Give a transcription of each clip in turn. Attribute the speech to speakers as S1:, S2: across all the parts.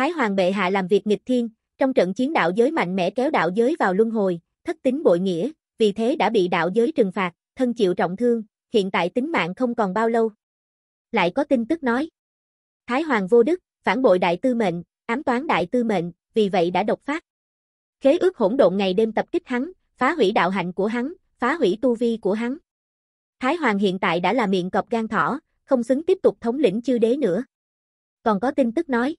S1: Thái Hoàng bệ hạ làm việc nghịch thiên, trong trận chiến đạo giới mạnh mẽ kéo đạo giới vào luân hồi, thất tính bội nghĩa, vì thế đã bị đạo giới trừng phạt, thân chịu trọng thương, hiện tại tính mạng không còn bao lâu. Lại có tin tức nói. Thái Hoàng vô đức, phản bội đại tư mệnh, ám toán đại tư mệnh, vì vậy đã độc phát. Khế ước hỗn độn ngày đêm tập kích hắn, phá hủy đạo hạnh của hắn, phá hủy tu vi của hắn. Thái Hoàng hiện tại đã là miệng cọp gan thỏ, không xứng tiếp tục thống lĩnh chư đế nữa. Còn có tin tức nói.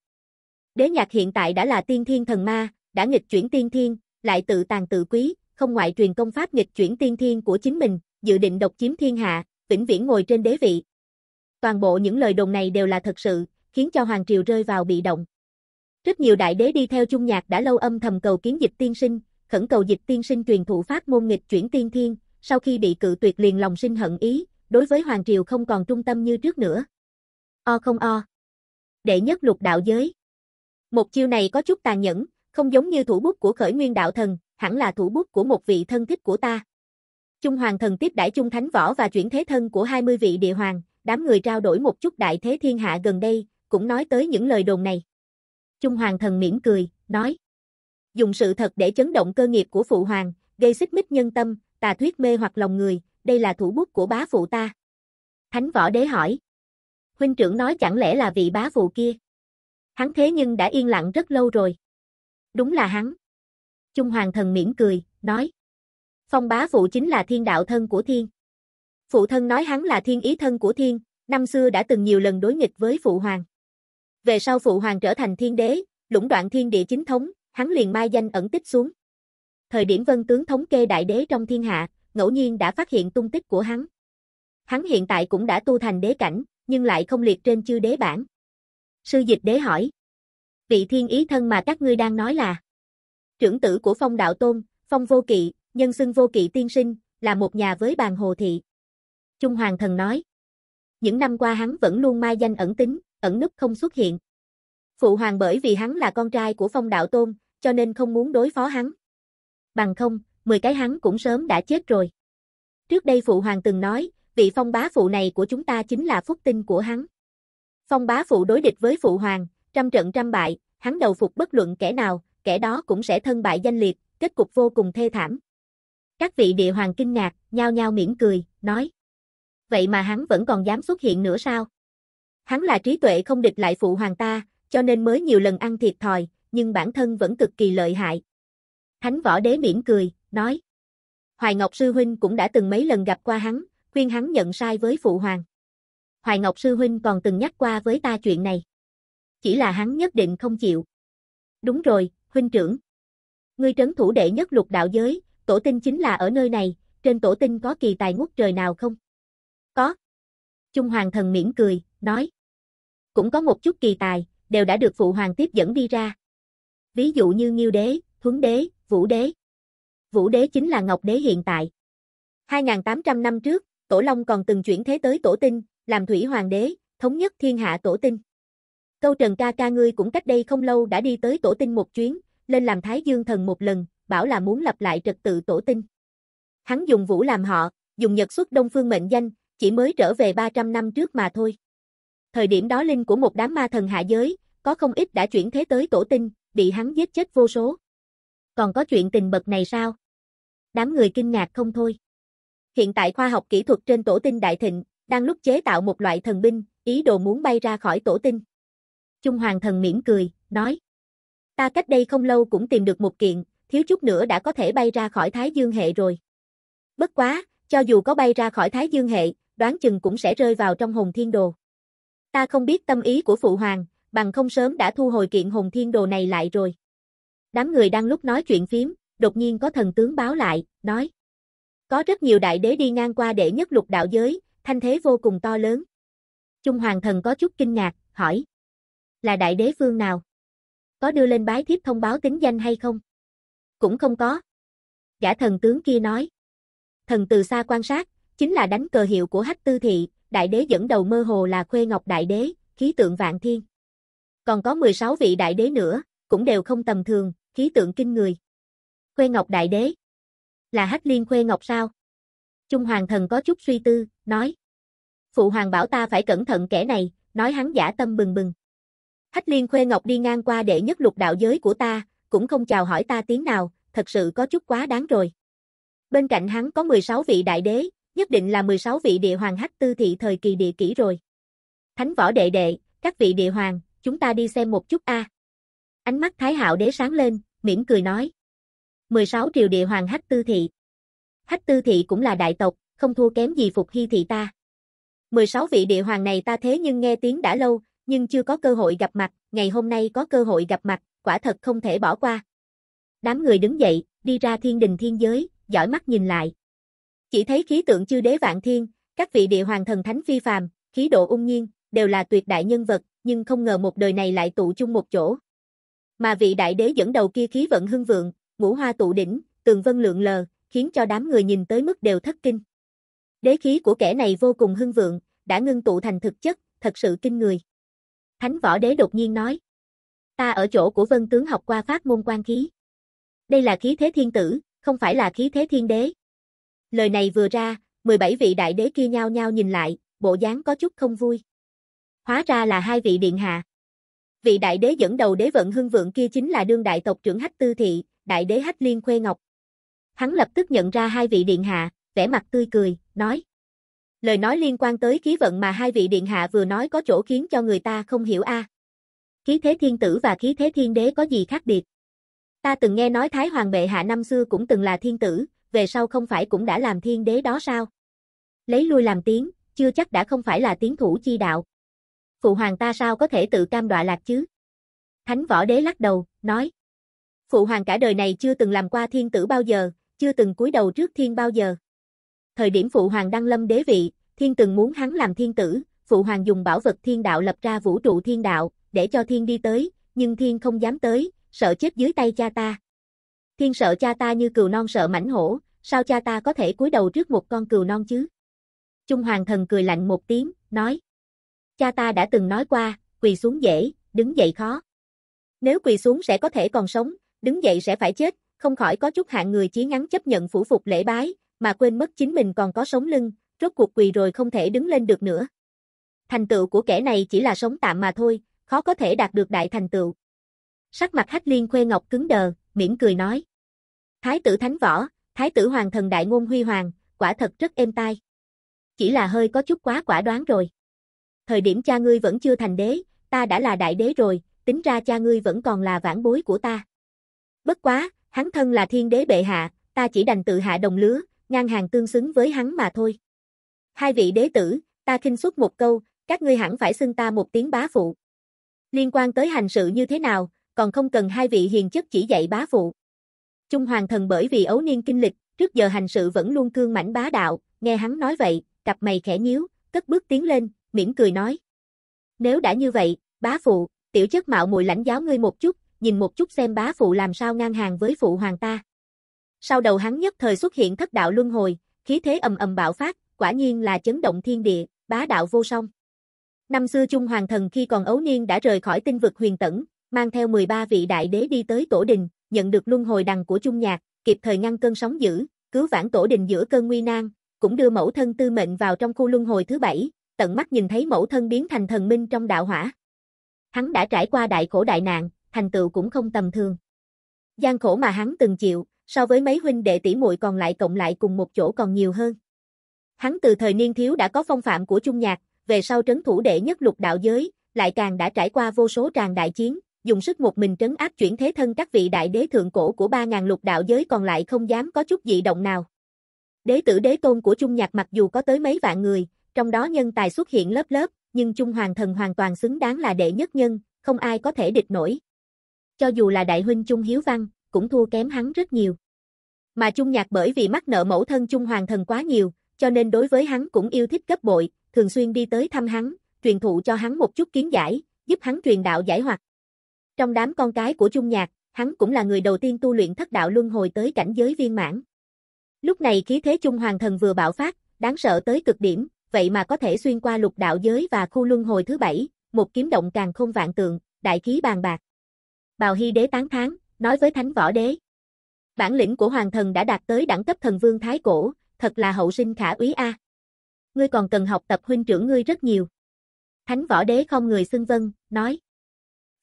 S1: Đế nhạc hiện tại đã là tiên thiên thần ma, đã nghịch chuyển tiên thiên, lại tự tàn tự quý, không ngoại truyền công pháp nghịch chuyển tiên thiên của chính mình, dự định độc chiếm thiên hạ, vĩnh viễn ngồi trên đế vị. Toàn bộ những lời đồn này đều là thật sự, khiến cho Hoàng Triều rơi vào bị động. Rất nhiều đại đế đi theo chung nhạc đã lâu âm thầm cầu kiến dịch tiên sinh, khẩn cầu dịch tiên sinh truyền thụ pháp môn nghịch chuyển tiên thiên, sau khi bị cự tuyệt liền lòng sinh hận ý, đối với Hoàng Triều không còn trung tâm như trước nữa. O không o. Đệ nhất lục đạo giới. Một chiêu này có chút tàn nhẫn, không giống như thủ bút của khởi nguyên đạo thần, hẳn là thủ bút của một vị thân thích của ta. Trung Hoàng thần tiếp đãi Trung Thánh Võ và chuyển thế thân của 20 vị địa hoàng, đám người trao đổi một chút đại thế thiên hạ gần đây, cũng nói tới những lời đồn này. Trung Hoàng thần mỉm cười, nói. Dùng sự thật để chấn động cơ nghiệp của phụ hoàng, gây xích mích nhân tâm, tà thuyết mê hoặc lòng người, đây là thủ bút của bá phụ ta. Thánh Võ đế hỏi. Huynh trưởng nói chẳng lẽ là vị bá phụ kia? Hắn thế nhưng đã yên lặng rất lâu rồi. Đúng là hắn. Trung Hoàng thần mỉm cười, nói. Phong bá phụ chính là thiên đạo thân của thiên. Phụ thân nói hắn là thiên ý thân của thiên, năm xưa đã từng nhiều lần đối nghịch với phụ hoàng. Về sau phụ hoàng trở thành thiên đế, lũng đoạn thiên địa chính thống, hắn liền mai danh ẩn tích xuống. Thời điểm vân tướng thống kê đại đế trong thiên hạ, ngẫu nhiên đã phát hiện tung tích của hắn. Hắn hiện tại cũng đã tu thành đế cảnh, nhưng lại không liệt trên chư đế bản. Sư dịch đế hỏi. Vị thiên ý thân mà các ngươi đang nói là trưởng tử của phong đạo tôn, phong vô kỵ, nhân xưng vô kỵ tiên sinh, là một nhà với bàn hồ thị. Trung Hoàng thần nói. Những năm qua hắn vẫn luôn mai danh ẩn tính, ẩn núp không xuất hiện. Phụ hoàng bởi vì hắn là con trai của phong đạo tôn, cho nên không muốn đối phó hắn. Bằng không, 10 cái hắn cũng sớm đã chết rồi. Trước đây phụ hoàng từng nói, vị phong bá phụ này của chúng ta chính là phúc tinh của hắn. Phong bá phụ đối địch với phụ hoàng, trăm trận trăm bại, hắn đầu phục bất luận kẻ nào, kẻ đó cũng sẽ thân bại danh liệt, kết cục vô cùng thê thảm. Các vị địa hoàng kinh ngạc, nhao nhao mỉm cười, nói. Vậy mà hắn vẫn còn dám xuất hiện nữa sao? Hắn là trí tuệ không địch lại phụ hoàng ta, cho nên mới nhiều lần ăn thiệt thòi, nhưng bản thân vẫn cực kỳ lợi hại. Thánh võ đế mỉm cười, nói. Hoài Ngọc Sư Huynh cũng đã từng mấy lần gặp qua hắn, khuyên hắn nhận sai với phụ hoàng. Hoài Ngọc Sư Huynh còn từng nhắc qua với ta chuyện này. Chỉ là hắn nhất định không chịu. Đúng rồi, Huynh trưởng. Ngươi trấn thủ đệ nhất lục đạo giới, tổ tinh chính là ở nơi này, trên tổ tinh có kỳ tài ngút trời nào không? Có. Trung Hoàng thần miễn cười, nói. Cũng có một chút kỳ tài, đều đã được phụ hoàng tiếp dẫn đi ra. Ví dụ như Nghiêu Đế, Thuấn Đế, Vũ Đế. Vũ Đế chính là Ngọc Đế hiện tại. 2.800 năm trước, Tổ Long còn từng chuyển thế tới Tổ Tinh, làm thủy hoàng đế, thống nhất thiên hạ tổ tinh. Câu Trần ca ca ngươi cũng cách đây không lâu đã đi tới tổ tinh một chuyến, lên làm Thái Dương thần một lần, bảo là muốn lập lại trật tự tổ tinh. Hắn dùng vũ làm họ, dùng nhật xuất đông phương mệnh danh, chỉ mới trở về 300 năm trước mà thôi. Thời điểm đó linh của một đám ma thần hạ giới, có không ít đã chuyển thế tới tổ tinh, bị hắn giết chết vô số. Còn có chuyện tình bậc này sao? Đám người kinh ngạc không thôi. Hiện tại khoa học kỹ thuật trên tổ tinh đại thịnh, đang lúc chế tạo một loại thần binh, ý đồ muốn bay ra khỏi tổ tinh. Trung Hoàng thần mỉm cười, nói: "Ta cách đây không lâu cũng tìm được một kiện, thiếu chút nữa đã có thể bay ra khỏi Thái Dương hệ rồi. Bất quá, cho dù có bay ra khỏi Thái Dương hệ, đoán chừng cũng sẽ rơi vào trong Hồn Thiên Đồ. Ta không biết tâm ý của phụ hoàng, bằng không sớm đã thu hồi kiện Hồn Thiên Đồ này lại rồi." Đám người đang lúc nói chuyện phím, đột nhiên có thần tướng báo lại, nói: "Có rất nhiều đại đế đi ngang qua đệ nhất lục đạo giới, thanh thế vô cùng to lớn. Trung Hoàng thần có chút kinh ngạc, hỏi. Là đại đế phương nào? Có đưa lên bái thiếp thông báo tính danh hay không? Cũng không có. Gã thần tướng kia nói. Thần từ xa quan sát, chính là đánh cờ hiệu của hách tư thị, đại đế dẫn đầu mơ hồ là khuê ngọc đại đế, khí tượng vạn thiên. Còn có 16 vị đại đế nữa, cũng đều không tầm thường, khí tượng kinh người. Khuê ngọc đại đế. Là hách liên khuê ngọc sao? Trung Hoàng Thần có chút suy tư, nói. Phụ Hoàng bảo ta phải cẩn thận kẻ này, nói hắn giả tâm bừng bừng. Hách liên khuê ngọc đi ngang qua đệ nhất lục đạo giới của ta, cũng không chào hỏi ta tiếng nào, thật sự có chút quá đáng rồi. Bên cạnh hắn có 16 vị đại đế, nhất định là 16 vị địa hoàng hách tư thị thời kỳ địa kỷ rồi. Thánh võ đệ đệ, các vị địa hoàng, chúng ta đi xem một chút a. Ánh mắt Thái Hạo đế sáng lên, mỉm cười nói. 16 triều địa hoàng hách tư thị. Hách Tư thị cũng là đại tộc, không thua kém gì Phục Hy thị ta. 16 vị địa hoàng này ta thế nhưng nghe tiếng đã lâu, nhưng chưa có cơ hội gặp mặt, ngày hôm nay có cơ hội gặp mặt, quả thật không thể bỏ qua. Đám người đứng dậy, đi ra thiên đình thiên giới, dõi mắt nhìn lại. Chỉ thấy khí tượng chư đế vạn thiên, các vị địa hoàng thần thánh phi phàm, khí độ ung nhiên, đều là tuyệt đại nhân vật, nhưng không ngờ một đời này lại tụ chung một chỗ. Mà vị đại đế dẫn đầu kia khí vận hưng vượng, ngũ hoa tụ đỉnh, tường vân lượng lờ, khiến cho đám người nhìn tới mức đều thất kinh. Đế khí của kẻ này vô cùng hưng vượng, đã ngưng tụ thành thực chất, thật sự kinh người. Thánh võ đế đột nhiên nói. Ta ở chỗ của vân tướng học qua pháp môn quan khí. Đây là khí thế thiên tử, không phải là khí thế thiên đế. Lời này vừa ra, 17 vị đại đế kia nhao nhao nhìn lại, bộ dáng có chút không vui. Hóa ra là hai vị điện hạ. Vị đại đế dẫn đầu đế vận hưng vượng kia chính là đương đại tộc trưởng Hách Tư Thị, đại đế Hách Liên Khuê Ngọc hắn lập tức nhận ra hai vị điện hạ, vẻ mặt tươi cười, nói. Lời nói liên quan tới khí vận mà hai vị điện hạ vừa nói có chỗ khiến cho người ta không hiểu a. Khí thế thiên tử và khí thế thiên đế có gì khác biệt? Ta từng nghe nói Thái Hoàng bệ hạ năm xưa cũng từng là thiên tử, về sau không phải cũng đã làm thiên đế đó sao? Lấy lui làm tiếng, chưa chắc đã không phải là tiến thủ chi đạo. Phụ hoàng ta sao có thể tự cam đọa lạc chứ? Thánh võ đế lắc đầu, nói. Phụ hoàng cả đời này chưa từng làm qua thiên tử bao giờ, chưa từng cúi đầu trước thiên bao giờ. Thời điểm phụ hoàng đăng lâm đế vị, thiên từng muốn hắn làm thiên tử, phụ hoàng dùng bảo vật thiên đạo lập ra vũ trụ thiên đạo, để cho thiên đi tới, nhưng thiên không dám tới, sợ chết dưới tay cha ta. Thiên sợ cha ta như cừu non sợ mảnh hổ, sao cha ta có thể cúi đầu trước một con cừu non chứ? Trung hoàng thần cười lạnh một tiếng, nói. Cha ta đã từng nói qua, quỳ xuống dễ, đứng dậy khó. Nếu quỳ xuống sẽ có thể còn sống, đứng dậy sẽ phải chết, không khỏi có chút hạng người chí ngắn chấp nhận phủ phục lễ bái, mà quên mất chính mình còn có sống lưng, rốt cuộc quỳ rồi không thể đứng lên được nữa. Thành tựu của kẻ này chỉ là sống tạm mà thôi, khó có thể đạt được đại thành tựu. Sắc mặt Hách Liên Khuê Ngọc cứng đờ, mỉm cười nói: "Thái tử Thánh Võ, Thái tử Hoàng thần đại ngôn huy hoàng, quả thật rất êm tai. Chỉ là hơi có chút quá quả đoán rồi. Thời điểm cha ngươi vẫn chưa thành đế, ta đã là đại đế rồi, tính ra cha ngươi vẫn còn là vãn bối của ta. Bất quá, hắn thân là thiên đế bệ hạ, ta chỉ đành tự hạ đồng lứa, ngang hàng tương xứng với hắn mà thôi. Hai vị đế tử, ta khinh suất một câu, các ngươi hẳn phải xưng ta một tiếng bá phụ. Liên quan tới hành sự như thế nào, còn không cần hai vị hiền chất chỉ dạy bá phụ. Trung Hoàng thần bởi vì ấu niên kinh lịch, trước giờ hành sự vẫn luôn cương mảnh bá đạo, nghe hắn nói vậy, cặp mày khẽ nhíu, cất bước tiến lên, mỉm cười nói. Nếu đã như vậy, bá phụ, tiểu chất mạo muội lãnh giáo ngươi một chút, nhìn một chút xem bá phụ làm sao ngang hàng với phụ hoàng ta. Sau đầu hắn nhất thời xuất hiện thất đạo luân hồi, khí thế ầm ầm bạo phát, quả nhiên là chấn động thiên địa, bá đạo vô song. Năm xưa Trung Hoàng Thần khi còn ấu niên đã rời khỏi tinh vực huyền tẩn, mang theo 13 vị đại đế đi tới tổ đình, nhận được luân hồi đằng của Trung Nhạc, kịp thời ngăn cơn sóng dữ, cứu vãn tổ đình giữa cơn nguy nan, cũng đưa mẫu thân tư mệnh vào trong khu luân hồi thứ bảy, tận mắt nhìn thấy mẫu thân biến thành thần minh trong đạo hỏa. Hắn đã trải qua đại khổ đại nạn, thành tựu cũng không tầm thường. Gian khổ mà hắn từng chịu, so với mấy huynh đệ tỷ muội còn lại cộng lại cùng một chỗ còn nhiều hơn. Hắn từ thời niên thiếu đã có phong phạm của trung nhạc, về sau trấn thủ đệ nhất lục đạo giới, lại càng đã trải qua vô số tràng đại chiến, dùng sức một mình trấn áp chuyển thế thân các vị đại đế thượng cổ của 3000 lục đạo giới còn lại không dám có chút dị động nào. Đế tử đế tôn của Trung Nhạc mặc dù có tới mấy vạn người, trong đó nhân tài xuất hiện lớp lớp, nhưng Trung Hoàng thần hoàn toàn xứng đáng là đệ nhất nhân, không ai có thể địch nổi cho dù là đại huynh trung Hiếu Văn, cũng thua kém hắn rất nhiều. Mà trung Nhạc bởi vì mắc nợ mẫu thân trung Hoàng Thần quá nhiều, cho nên đối với hắn cũng yêu thích gấp bội, thường xuyên đi tới thăm hắn, truyền thụ cho hắn một chút kiến giải, giúp hắn truyền đạo giải hoặc. Trong đám con cái của trung Nhạc, hắn cũng là người đầu tiên tu luyện thất đạo luân hồi tới cảnh giới viên mãn. Lúc này khí thế Trung Hoàng Thần vừa bạo phát, đáng sợ tới cực điểm, vậy mà có thể xuyên qua lục đạo giới và khu luân hồi thứ bảy, một kiếm động càng không vạn tượng, đại khí bàn bạc. Bào Hy đế tán thán, nói với Thánh Võ đế. Bản lĩnh của hoàng thần đã đạt tới đẳng cấp thần vương thái cổ, thật là hậu sinh khả úy a. Ngươi còn cần học tập huynh trưởng ngươi rất nhiều. Thánh Võ đế không người xưng vân, nói.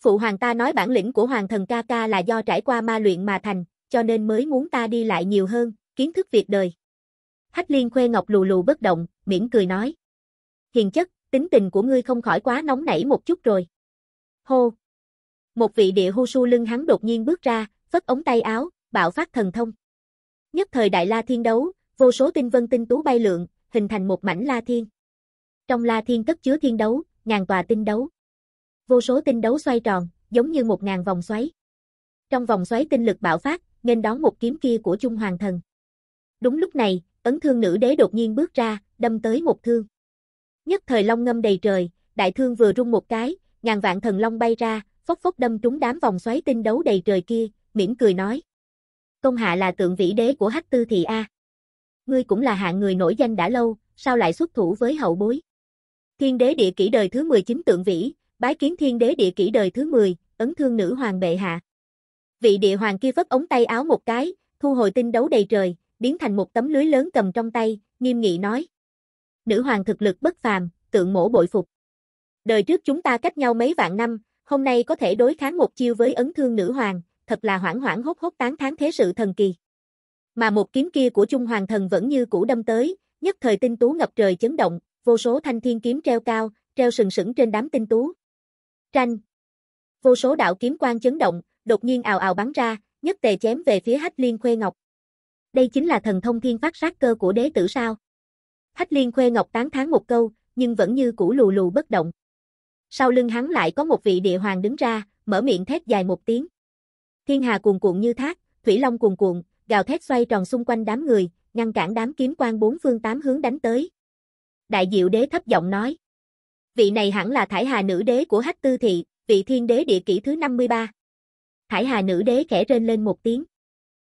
S1: Phụ hoàng ta nói bản lĩnh của hoàng thần ca ca là do trải qua ma luyện mà thành, cho nên mới muốn ta đi lại nhiều hơn, kiến thức việc đời. Hách liên khuê ngọc lù lù bất động, miễn cười nói. Hiền chất, tính tình của ngươi không khỏi quá nóng nảy một chút rồi. Hô, một vị địa hưu su lưng hắn đột nhiên bước ra, phất ống tay áo, bạo phát thần thông. Nhất thời đại la thiên đấu, vô số tinh vân tinh tú bay lượn, hình thành một mảnh la thiên. Trong la thiên cất chứa thiên đấu, ngàn tòa tinh đấu. Vô số tinh đấu xoay tròn, giống như một ngàn vòng xoáy. Trong vòng xoáy tinh lực bạo phát, nghênh đón một kiếm kia của Trung Hoàng Thần. Đúng lúc này, ấn thương nữ đế đột nhiên bước ra, đâm tới một thương. Nhất thời long ngâm đầy trời, đại thương vừa rung một cái, ngàn vạn thần long bay ra, phốc phốc đâm trúng đám vòng xoáy tinh đấu đầy trời kia, mỉm cười nói. Công hạ là tượng vĩ đế của Hắc Tư Thị A. Ngươi cũng là hạng người nổi danh đã lâu, sao lại xuất thủ với hậu bối? Thiên đế địa kỷ đời thứ 19 tượng vĩ, bái kiến thiên đế địa kỷ đời thứ 10, ấn thương nữ hoàng bệ hạ. Vị địa hoàng kia vất ống tay áo một cái, thu hồi tinh đấu đầy trời, biến thành một tấm lưới lớn cầm trong tay, nghiêm nghị nói. Nữ hoàng thực lực bất phàm, tượng mổ bội phục. Đời trước chúng ta cách nhau mấy vạn năm, Hôm nay có thể đối kháng một chiêu với ấn thương nữ hoàng, thật là hoảng hoảng hốt hốt tán thán thế sự thần kỳ. Mà một kiếm kia của Trung Hoàng thần vẫn như cũ đâm tới, nhất thời tinh tú ngập trời chấn động, vô số thanh thiên kiếm treo cao, treo sừng sững trên đám tinh tú. Tranh. Vô số đạo kiếm quang chấn động, đột nhiên ào ào bắn ra, nhất tề chém về phía Hách Liên Khuê Ngọc. Đây chính là thần thông thiên phát sát cơ của đế tử sao? Hách Liên Khuê Ngọc tán thán một câu, nhưng vẫn như cũ lù lù bất động. Sau lưng hắn lại có một vị địa hoàng đứng ra, mở miệng thét dài một tiếng. Thiên hà cuồn cuộn như thác, thủy long cuồn cuộn, gào thét xoay tròn xung quanh đám người, ngăn cản đám kiếm quan bốn phương tám hướng đánh tới. Đại Diệu Đế thấp giọng nói: "Vị này hẳn là Thải Hà nữ đế của Hách Tư thị, vị Thiên Đế địa kỷ thứ 53." Thải Hà nữ đế khẽ rên lên một tiếng.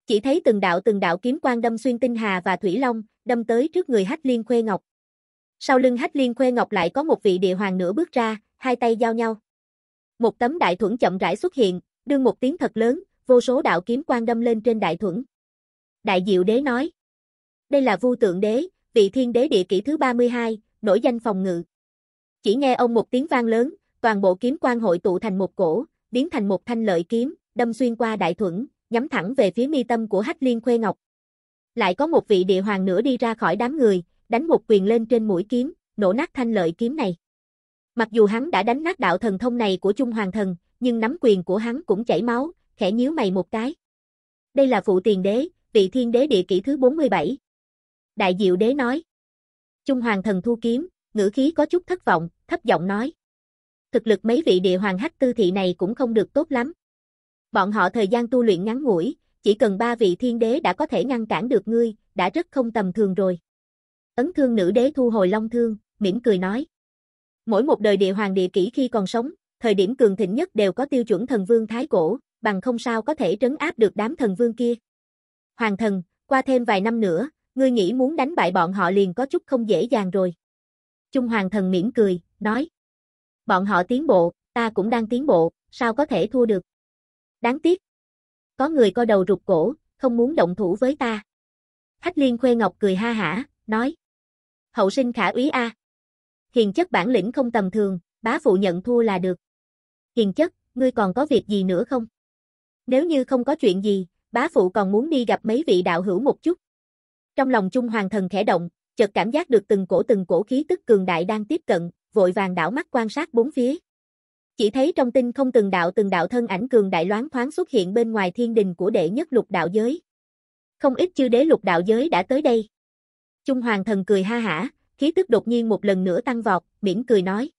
S1: Chỉ thấy từng đạo từng đạo kiếm quan đâm xuyên tinh hà và thủy long, đâm tới trước người Hách Liên Khuê Ngọc. Sau lưng Hách Liên Khuê Ngọc lại có một vị địa hoàng nữa bước ra, hai tay giao nhau. Một tấm đại thuẫn chậm rãi xuất hiện, đương một tiếng thật lớn, vô số đạo kiếm quang đâm lên trên đại thuẫn. Đại Diệu Đế nói: "Đây là Vu Tượng Đế, vị Thiên Đế địa kỷ thứ 32, nổi danh phòng ngự." Chỉ nghe ông một tiếng vang lớn, toàn bộ kiếm quang hội tụ thành một cổ, biến thành một thanh lợi kiếm, đâm xuyên qua đại thuẫn, nhắm thẳng về phía mi tâm của Hách Liên Khuê Ngọc. Lại có một vị địa hoàng nữa đi ra khỏi đám người, đánh một quyền lên trên mũi kiếm, nổ nát thanh lợi kiếm này. Mặc dù hắn đã đánh nát đạo thần thông này của Trung Hoàng Thần, nhưng nắm quyền của hắn cũng chảy máu, khẽ nhíu mày một cái. Đây là phụ tiền đế, vị thiên đế địa kỷ thứ 47. Đại diệu đế nói. Trung Hoàng Thần thu kiếm, ngữ khí có chút thất vọng, thấp giọng nói. Thực lực mấy vị địa hoàng hách tư thị này cũng không được tốt lắm. Bọn họ thời gian tu luyện ngắn ngủi, chỉ cần ba vị thiên đế đã có thể ngăn cản được ngươi, đã rất không tầm thường rồi. Ấn thương nữ đế thu hồi long thương, mỉm cười nói. Mỗi một đời địa hoàng địa kỷ khi còn sống, thời điểm cường thịnh nhất đều có tiêu chuẩn thần vương thái cổ, bằng không sao có thể trấn áp được đám thần vương kia. Hoàng thần, qua thêm vài năm nữa, ngươi nghĩ muốn đánh bại bọn họ liền có chút không dễ dàng rồi. Trung hoàng thần mỉm cười, nói. Bọn họ tiến bộ, ta cũng đang tiến bộ, sao có thể thua được. Đáng tiếc. Có người co đầu rụt cổ, không muốn động thủ với ta. khách liên khuê ngọc cười ha hả, nói. Hậu sinh khả úy a. À hiền chất bản lĩnh không tầm thường, bá phụ nhận thua là được. Hiền chất, ngươi còn có việc gì nữa không? Nếu như không có chuyện gì, bá phụ còn muốn đi gặp mấy vị đạo hữu một chút. Trong lòng Trung Hoàng thần khẽ động, chợt cảm giác được từng cổ từng cổ khí tức cường đại đang tiếp cận, vội vàng đảo mắt quan sát bốn phía. Chỉ thấy trong tinh không từng đạo từng đạo thân ảnh cường đại loáng thoáng xuất hiện bên ngoài thiên đình của đệ nhất lục đạo giới. Không ít chư đế lục đạo giới đã tới đây. Trung Hoàng thần cười ha hả, khí tức đột nhiên một lần nữa tăng vọt, mỉm cười nói.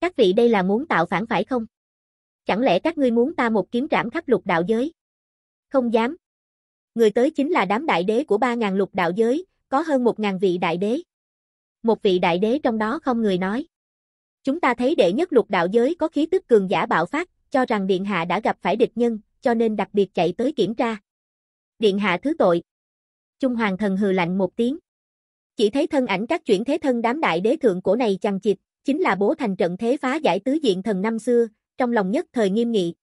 S1: Các vị đây là muốn tạo phản phải không? Chẳng lẽ các ngươi muốn ta một kiếm trảm khắp lục đạo giới? Không dám. Người tới chính là đám đại đế của 3.000 lục đạo giới, có hơn 1.000 vị đại đế. Một vị đại đế trong đó không người nói. Chúng ta thấy đệ nhất lục đạo giới có khí tức cường giả bạo phát, cho rằng Điện Hạ đã gặp phải địch nhân, cho nên đặc biệt chạy tới kiểm tra. Điện Hạ thứ tội. Trung Hoàng Thần hừ lạnh một tiếng. Chỉ thấy thân ảnh các chuyển thế thân đám đại đế thượng cổ này chằng chịt, chính là bố thành trận thế phá giải tứ diện thần năm xưa, trong lòng nhất thời nghiêm nghị.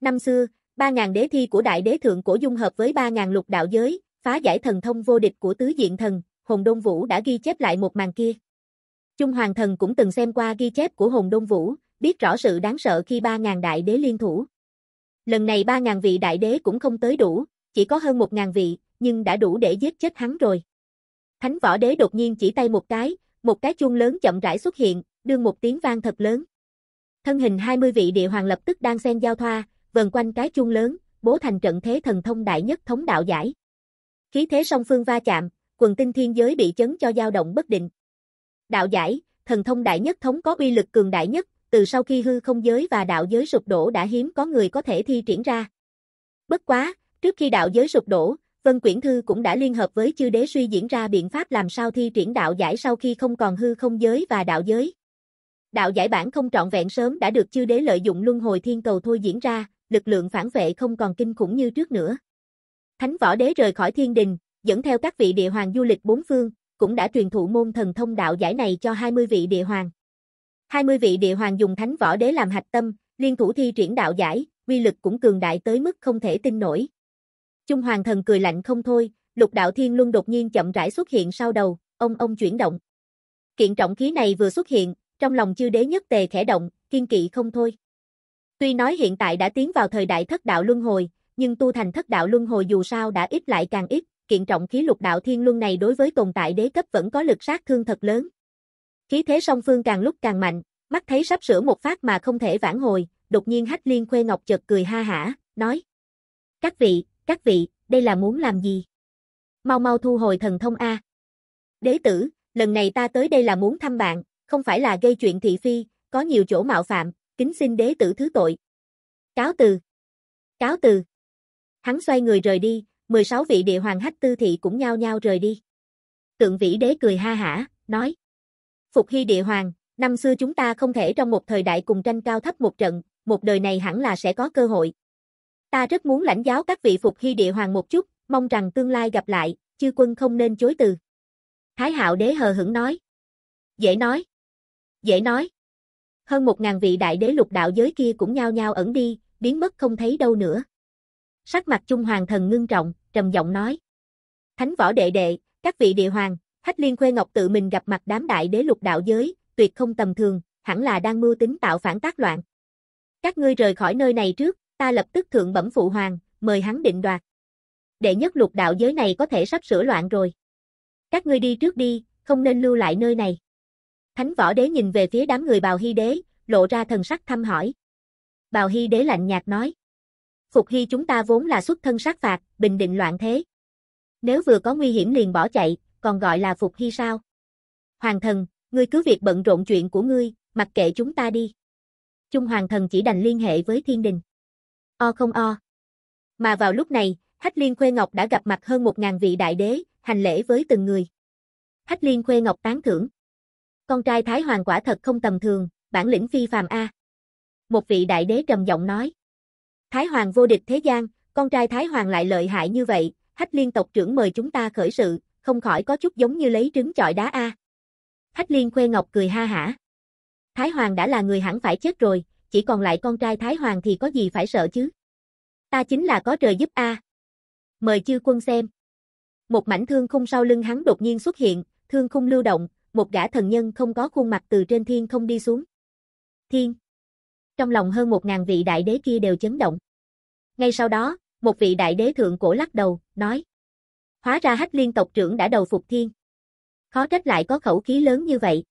S1: Năm xưa, 3.000 đế thi của đại đế thượng cổ dung hợp với 3.000 lục đạo giới, phá giải thần thông vô địch của tứ diện thần, Hồn Đông Vũ đã ghi chép lại một màn kia. Trung Hoàng Thần cũng từng xem qua ghi chép của Hồn Đông Vũ, biết rõ sự đáng sợ khi 3.000 đại đế liên thủ. Lần này 3.000 vị đại đế cũng không tới đủ, chỉ có hơn 1.000 vị, nhưng đã đủ để giết chết hắn rồi. Thánh võ đế đột nhiên chỉ tay một cái, một cái chuông lớn chậm rãi xuất hiện, đương một tiếng vang thật lớn. Thân hình 20 vị địa hoàng lập tức đang xen giao thoa, vần quanh cái chuông lớn, bố thành trận thế thần thông đại nhất thống đạo giải. Khí thế song phương va chạm, quần tinh thiên giới bị chấn cho dao động bất định. Đạo giải, thần thông đại nhất thống có uy lực cường đại nhất, từ sau khi hư không giới và đạo giới sụp đổ đã hiếm có người có thể thi triển ra. Bất quá, trước khi đạo giới sụp đổ, Vân Quyển Thư cũng đã liên hợp với chư đế suy diễn ra biện pháp làm sao thi triển đạo giải sau khi không còn hư không giới và đạo giới. Đạo giải bản không trọn vẹn sớm đã được chư đế lợi dụng luân hồi thiên cầu thôi diễn ra, lực lượng phản vệ không còn kinh khủng như trước nữa. Thánh võ đế rời khỏi thiên đình, dẫn theo các vị địa hoàng du lịch bốn phương, cũng đã truyền thụ môn thần thông đạo giải này cho 20 vị địa hoàng. 20 vị địa hoàng dùng thánh võ đế làm hạch tâm, liên thủ thi triển đạo giải, uy lực cũng cường đại tới mức không thể tin nổi, Trung Hoàng Thần cười lạnh không thôi, lục đạo thiên luân đột nhiên chậm rãi xuất hiện sau đầu, ông ông chuyển động. Kiện trọng khí này vừa xuất hiện, trong lòng chư đế nhất tề khẽ động, kiên kỵ không thôi. Tuy nói hiện tại đã tiến vào thời đại thất đạo luân hồi, nhưng tu thành thất đạo luân hồi dù sao đã ít lại càng ít, kiện trọng khí lục đạo thiên luân này đối với tồn tại đế cấp vẫn có lực sát thương thật lớn. Khí thế song phương càng lúc càng mạnh, mắt thấy sắp sửa một phát mà không thể vãn hồi, đột nhiên Hách Liên Khuê Ngọc chợt cười ha hả, nói: "Các vị, các vị, đây là muốn làm gì? Mau mau thu hồi thần thông A. Đế tử, lần này ta tới đây là muốn thăm bạn, không phải là gây chuyện thị phi, có nhiều chỗ mạo phạm, kính xin đế tử thứ tội. Cáo từ. Cáo từ. Hắn xoay người rời đi, 16 vị địa hoàng hách tư thị cũng nhao nhao rời đi. Tượng vĩ đế cười ha hả, nói. Phục hy địa hoàng, năm xưa chúng ta không thể trong một thời đại cùng tranh cao thấp một trận, một đời này hẳn là sẽ có cơ hội. Ta rất muốn lãnh giáo các vị phục hy địa hoàng một chút, mong rằng tương lai gặp lại, chư quân không nên chối từ. Thái hạo đế hờ hững nói. Dễ nói. Dễ nói. Hơn một ngàn vị đại đế lục đạo giới kia cũng nhao nhao ẩn đi, biến mất không thấy đâu nữa. Sắc mặt Trung Hoàng thần ngưng trọng, trầm giọng nói. Thánh võ đệ đệ, các vị địa hoàng, Hách Liên Khuê Ngọc tự mình gặp mặt đám đại đế lục đạo giới, tuyệt không tầm thường, hẳn là đang mưu tính tạo phản tác loạn. Các ngươi rời khỏi nơi này trước, ta lập tức thượng bẩm phụ hoàng, mời hắn định đoạt. Đệ nhất lục đạo giới này có thể sắp sửa loạn rồi. Các ngươi đi trước đi, không nên lưu lại nơi này. Thánh võ đế nhìn về phía đám người bào hy đế, lộ ra thần sắc thăm hỏi. Bào hy đế lạnh nhạt nói. Phục hy chúng ta vốn là xuất thân sát phạt, bình định loạn thế. Nếu vừa có nguy hiểm liền bỏ chạy, còn gọi là phục hy sao? Hoàng thần, ngươi cứ việc bận rộn chuyện của ngươi, mặc kệ chúng ta đi. Trung hoàng thần chỉ đành liên hệ với thiên đình. O không o. Mà vào lúc này, Hách Liên Khuê Ngọc đã gặp mặt hơn 1.000 vị đại đế, hành lễ với từng người. Hách Liên Khuê Ngọc tán thưởng. Con trai Thái Hoàng quả thật không tầm thường, bản lĩnh phi phàm A. Một vị đại đế trầm giọng nói. Thái Hoàng vô địch thế gian, con trai Thái Hoàng lại lợi hại như vậy, Hách Liên tộc trưởng mời chúng ta khởi sự, không khỏi có chút giống như lấy trứng chọi đá A. Hách Liên Khuê Ngọc cười ha hả. Thái Hoàng đã là người hẳn phải chết rồi, chỉ còn lại con trai Thái Hoàng thì có gì phải sợ chứ. Ta chính là có trời giúp a. Mời chư quân xem. Một mảnh thương khung sau lưng hắn đột nhiên xuất hiện, thương khung lưu động, một gã thần nhân không có khuôn mặt từ trên thiên không đi xuống. Thiên. Trong lòng hơn một ngàn vị đại đế kia đều chấn động. Ngay sau đó, một vị đại đế thượng cổ lắc đầu, nói. Hóa ra hách liên tộc trưởng đã đầu phục thiên. Khó trách lại có khẩu khí lớn như vậy.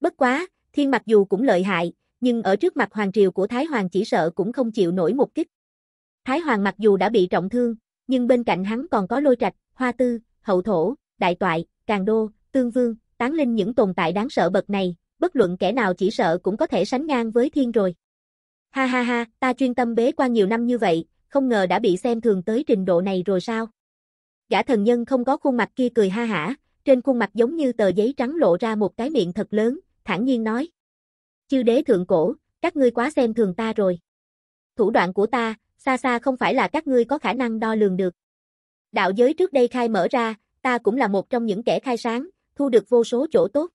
S1: Bất quá, thiên mặc dù cũng lợi hại, nhưng ở trước mặt hoàng triều của Thái Hoàng chỉ sợ cũng không chịu nổi một kích. Thái Hoàng mặc dù đã bị trọng thương, nhưng bên cạnh hắn còn có lôi trạch, hoa tư, hậu thổ, đại toại, càng đô, tương vương, tán linh những tồn tại đáng sợ bậc này, bất luận kẻ nào chỉ sợ cũng có thể sánh ngang với thiên rồi. Ha ha ha, ta chuyên tâm bế qua nhiều năm như vậy, không ngờ đã bị xem thường tới trình độ này rồi sao? Gã thần nhân không có khuôn mặt kia cười ha hả, trên khuôn mặt giống như tờ giấy trắng lộ ra một cái miệng thật lớn, thản nhiên nói chư đế thượng cổ, các ngươi quá xem thường ta rồi. Thủ đoạn của ta, xa xa không phải là các ngươi có khả năng đo lường được. Đạo giới trước đây khai mở ra, ta cũng là một trong những kẻ khai sáng, thu được vô số chỗ tốt.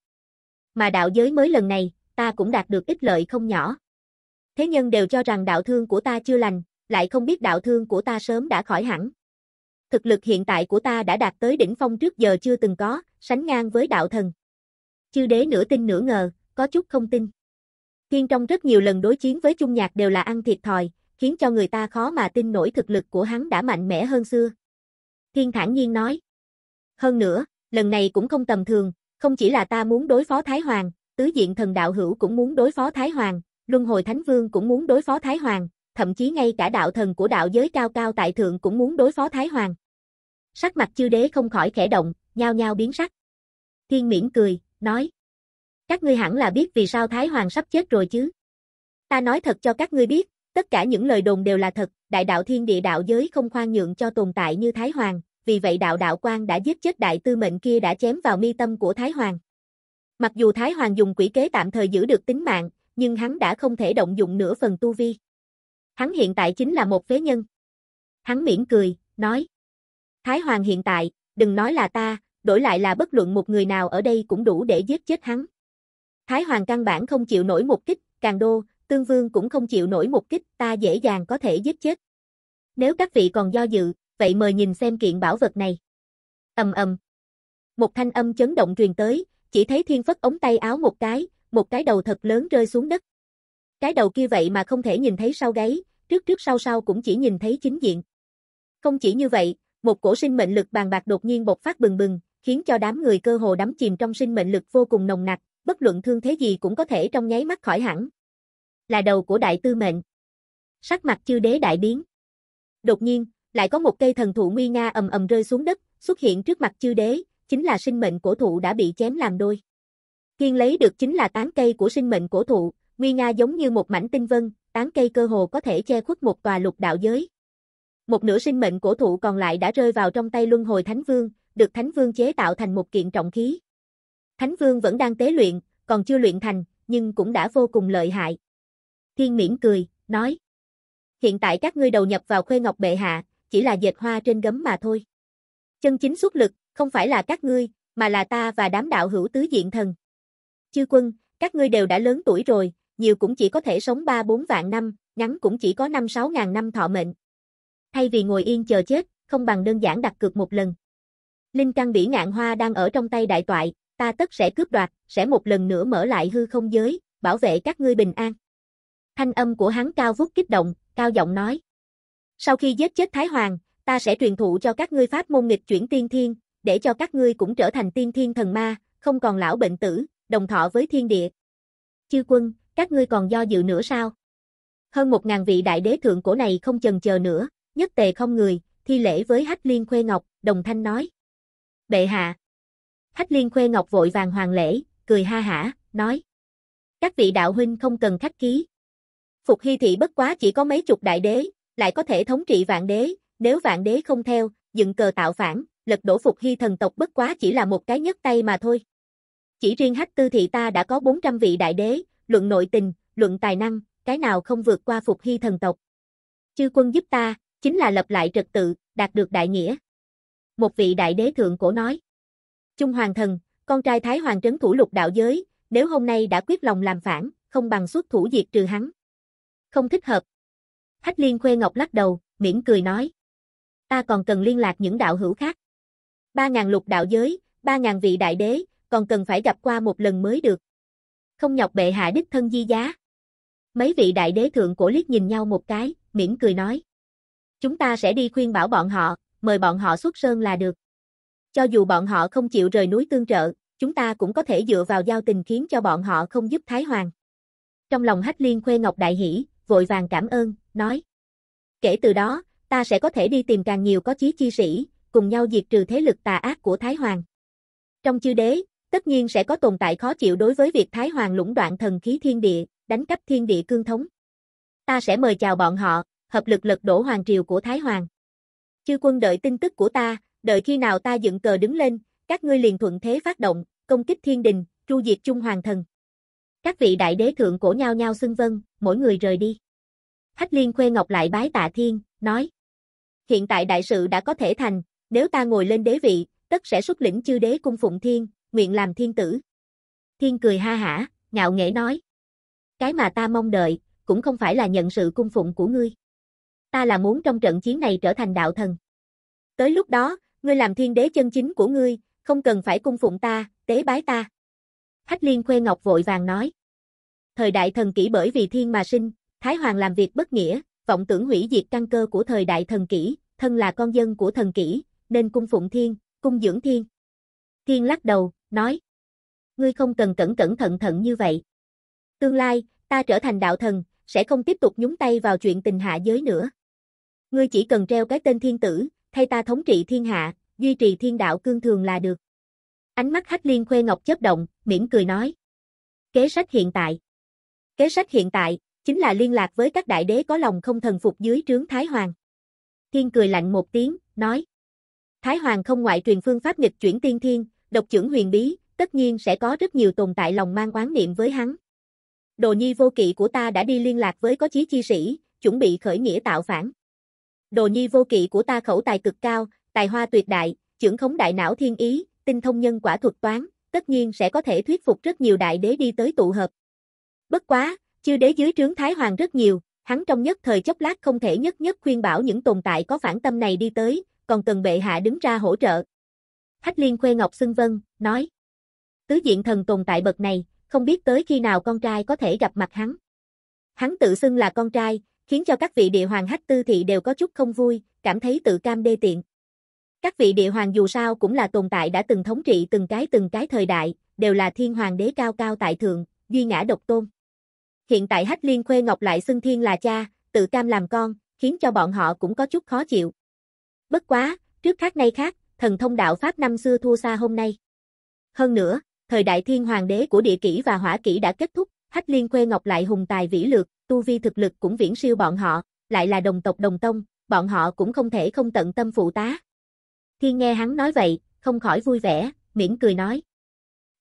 S1: Mà đạo giới mới lần này, ta cũng đạt được ích lợi không nhỏ. Thế nhân đều cho rằng đạo thương của ta chưa lành, lại không biết đạo thương của ta sớm đã khỏi hẳn. Thực lực hiện tại của ta đã đạt tới đỉnh phong trước giờ chưa từng có, sánh ngang với đạo thần. Chư đế nửa tin nửa ngờ, có chút không tin. Kiên trong rất nhiều lần đối chiến với chung nhạc đều là ăn thiệt thòi, khiến cho người ta khó mà tin nổi thực lực của hắn đã mạnh mẽ hơn xưa. Thiên thản nhiên nói. Hơn nữa, lần này cũng không tầm thường, không chỉ là ta muốn đối phó Thái Hoàng, tứ diện thần đạo hữu cũng muốn đối phó Thái Hoàng, luân hồi thánh vương cũng muốn đối phó Thái Hoàng, thậm chí ngay cả đạo thần của đạo giới cao cao tại thượng cũng muốn đối phó Thái Hoàng. Sắc mặt chư đế không khỏi khẽ động, nhao nhao biến sắc. Thiên miễn cười, nói các ngươi hẳn là biết vì sao Thái Hoàng sắp chết rồi chứ. Ta nói thật cho các ngươi biết, tất cả những lời đồn đều là thật, đại đạo thiên địa đạo giới không khoan nhượng cho tồn tại như Thái Hoàng, vì vậy đạo đạo quan đã giết chết đại tư mệnh kia đã chém vào mi tâm của Thái Hoàng. Mặc dù Thái Hoàng dùng quỷ kế tạm thời giữ được tính mạng, nhưng hắn đã không thể động dụng nửa phần tu vi. Hắn hiện tại chính là một phế nhân. Hắn mỉm cười, nói. Thái Hoàng hiện tại, đừng nói là ta, đổi lại là bất luận một người nào ở đây cũng đủ để giết chết hắn. Thái Hoàng căn bản không chịu nổi một kích, Càng Đô, Tương Vương cũng không chịu nổi một kích, ta dễ dàng có thể giết chết. Nếu các vị còn do dự, vậy mời nhìn xem kiện bảo vật này. Ầm ầm. Một thanh âm chấn động truyền tới, chỉ thấy Thiên Phất ống tay áo một cái, một cái đầu thật lớn rơi xuống đất. Cái đầu kia vậy mà không thể nhìn thấy sau gáy, trước trước sau sau cũng chỉ nhìn thấy chính diện. Không chỉ như vậy, một cổ sinh mệnh lực bàn bạc đột nhiên bộc phát bừng bừng, khiến cho đám người cơ hồ đắm chìm trong sinh mệnh lực vô cùng nồng nặc, bất luận thương thế gì cũng có thể trong nháy mắt khỏi hẳn. Là đầu của đại tư mệnh. Sắc mặt chư đế đại biến. Đột nhiên, lại có một cây thần thụ nguy nga ầm ầm rơi xuống đất, xuất hiện trước mặt chư đế, chính là sinh mệnh cổ thụ đã bị chém làm đôi. Kiên lấy được chính là tán cây của sinh mệnh cổ thụ, nguy nga giống như một mảnh tinh vân, tán cây cơ hồ có thể che khuất một tòa lục đạo giới. Một nửa sinh mệnh cổ thụ còn lại đã rơi vào trong tay Luân Hồi Thánh Vương, được Thánh Vương chế tạo thành một kiện trọng khí. Thánh Vương vẫn đang tế luyện, còn chưa luyện thành, nhưng cũng đã vô cùng lợi hại. Thiên miễn cười, nói. Hiện tại các ngươi đầu nhập vào khuê ngọc bệ hạ, chỉ là dệt hoa trên gấm mà thôi. Chân chính xuất lực, không phải là các ngươi, mà là ta và đám đạo hữu tứ diện thần. Chư quân, các ngươi đều đã lớn tuổi rồi, nhiều cũng chỉ có thể sống 3-4 vạn năm, ngắn cũng chỉ có 5-6 ngàn năm thọ mệnh. Thay vì ngồi yên chờ chết, không bằng đơn giản đặt cược một lần. Linh căn bỉ ngạn hoa đang ở trong tay đại toại, ta tất sẽ cướp đoạt, sẽ một lần nữa mở lại hư không giới, bảo vệ các ngươi bình an. Thanh âm của hắn cao vút kích động, cao giọng nói. Sau khi giết chết Thái Hoàng, ta sẽ truyền thụ cho các ngươi pháp môn nghịch chuyển tiên thiên, để cho các ngươi cũng trở thành tiên thiên thần ma, không còn lão bệnh tử, đồng thọ với thiên địa. Chư quân, các ngươi còn do dự nữa sao? Hơn một ngàn vị đại đế thượng cổ này không chần chờ nữa, nhất tề không người, thi lễ với Hách Liên Khuê Ngọc, đồng thanh nói. Bệ hạ, Hách liên khuê ngọc vội vàng hoàng lễ, cười ha hả, nói. Các vị đạo huynh không cần khách ký. Phục hy thị bất quá chỉ có mấy chục đại đế, lại có thể thống trị vạn đế, nếu vạn đế không theo, dựng cờ tạo phản, lật đổ phục hy thần tộc bất quá chỉ là một cái nhất tay mà thôi. Chỉ riêng hách tư thị ta đã có 400 vị đại đế, luận nội tình, luận tài năng, cái nào không vượt qua phục hy thần tộc. Chư quân giúp ta, chính là lập lại trật tự, đạt được đại nghĩa. Một vị đại đế thượng cổ nói. Trung Hoàng Thần, con trai Thái Hoàng trấn thủ lục đạo giới, nếu hôm nay đã quyết lòng làm phản, không bằng xuất thủ diệt trừ hắn. Không thích hợp. Hách Liên Khuê Ngọc lắc đầu, mỉm cười nói. Ta còn cần liên lạc những đạo hữu khác. Ba ngàn lục đạo giới, ba ngàn vị đại đế, còn cần phải gặp qua một lần mới được. Không nhọc bệ hạ đích thân di giá. Mấy vị đại đế thượng cổ liếc nhìn nhau một cái, mỉm cười nói. Chúng ta sẽ đi khuyên bảo bọn họ, mời bọn họ xuất sơn là được. Cho dù bọn họ không chịu rời núi tương trợ, chúng ta cũng có thể dựa vào giao tình khiến cho bọn họ không giúp Thái Hoàng. Trong lòng Hách Liên Khuê Ngọc Đại Hỷ, vội vàng cảm ơn, nói. Kể từ đó, ta sẽ có thể đi tìm càng nhiều có chí chi sĩ, cùng nhau diệt trừ thế lực tà ác của Thái Hoàng. Trong chư đế, tất nhiên sẽ có tồn tại khó chịu đối với việc Thái Hoàng lũng đoạn thần khí thiên địa, đánh cắp thiên địa cương thống. Ta sẽ mời chào bọn họ, hợp lực lật đổ hoàng triều của Thái Hoàng. Chư quân đợi tin tức của ta, đợi khi nào ta dựng cờ đứng lên, các ngươi liền thuận thế phát động, công kích thiên đình, tru diệt trung hoàng thần. Các vị đại đế thượng cổ nhao nhao xưng vân, mỗi người rời đi. Hách liên khuê ngọc lại bái tạ thiên, nói. Hiện tại đại sự đã có thể thành, nếu ta ngồi lên đế vị, tất sẽ xuất lĩnh chư đế cung phụng thiên, nguyện làm thiên tử. Thiên cười ha hả, ngạo nghễ nói. Cái mà ta mong đợi, cũng không phải là nhận sự cung phụng của ngươi. Ta là muốn trong trận chiến này trở thành đạo thần. Tới lúc đó, ngươi làm thiên đế chân chính của ngươi, không cần phải cung phụng ta, tế bái ta. Hách liên khuê ngọc vội vàng nói. Thời đại thần kỷ bởi vì thiên mà sinh, Thái Hoàng làm việc bất nghĩa, vọng tưởng hủy diệt căn cơ của thời đại thần kỷ, thân là con dân của thần kỷ, nên cung phụng thiên, cung dưỡng thiên. Thiên lắc đầu, nói. Ngươi không cần cẩn cẩn thận thận như vậy. Tương lai, ta trở thành đạo thần, sẽ không tiếp tục nhúng tay vào chuyện tình hạ giới nữa. Ngươi chỉ cần treo cái tên thiên tử, thay ta thống trị thiên hạ, duy trì thiên đạo cương thường là được. Ánh mắt Hách Liên Khuê Ngọc chớp động, mỉm cười nói. Kế sách hiện tại Kế sách hiện tại, chính là liên lạc với các đại đế có lòng không thần phục dưới trướng Thái Hoàng. Thiên cười lạnh một tiếng, nói. Thái Hoàng không ngoại truyền phương pháp nghịch chuyển tiên thiên, độc trưởng huyền bí, tất nhiên sẽ có rất nhiều tồn tại lòng mang oán niệm với hắn. Đồ nhi vô kỵ của ta đã đi liên lạc với có chí chi sĩ, chuẩn bị khởi nghĩa tạo phản đồ nhi vô kỵ của ta khẩu tài cực cao, tài hoa tuyệt đại, trưởng khống đại não thiên ý, tinh thông nhân quả thuật toán, tất nhiên sẽ có thể thuyết phục rất nhiều đại đế đi tới tụ hợp. Bất quá, chư đế dưới trướng Thái Hoàng rất nhiều, hắn trong nhất thời chốc lát không thể nhất nhất khuyên bảo những tồn tại có phản tâm này đi tới, còn cần bệ hạ đứng ra hỗ trợ. Hách liên khuê Ngọc Xưng Vân, nói. Tứ diện thần tồn tại bậc này, không biết tới khi nào con trai có thể gặp mặt hắn. Hắn tự xưng là con trai, khiến cho các vị địa hoàng hách tư thị đều có chút không vui, cảm thấy tự cam đê tiện. Các vị địa hoàng dù sao cũng là tồn tại đã từng thống trị từng cái từng cái thời đại, đều là thiên hoàng đế cao cao tại thượng, duy ngã độc tôn. Hiện tại hách liên khuê ngọc lại xưng thiên là cha, tự cam làm con, khiến cho bọn họ cũng có chút khó chịu. Bất quá, trước khác nay khác, thần thông đạo Pháp năm xưa thua xa hôm nay. Hơn nữa, thời đại thiên hoàng đế của địa kỷ và hỏa kỷ đã kết thúc, hách liên khuê ngọc lại hùng tài vĩ lược, tu vi thực lực cũng viễn siêu bọn họ, lại là đồng tộc đồng tông, bọn họ cũng không thể không tận tâm phụ tá. Thiên nghe hắn nói vậy, không khỏi vui vẻ, miễn cười nói.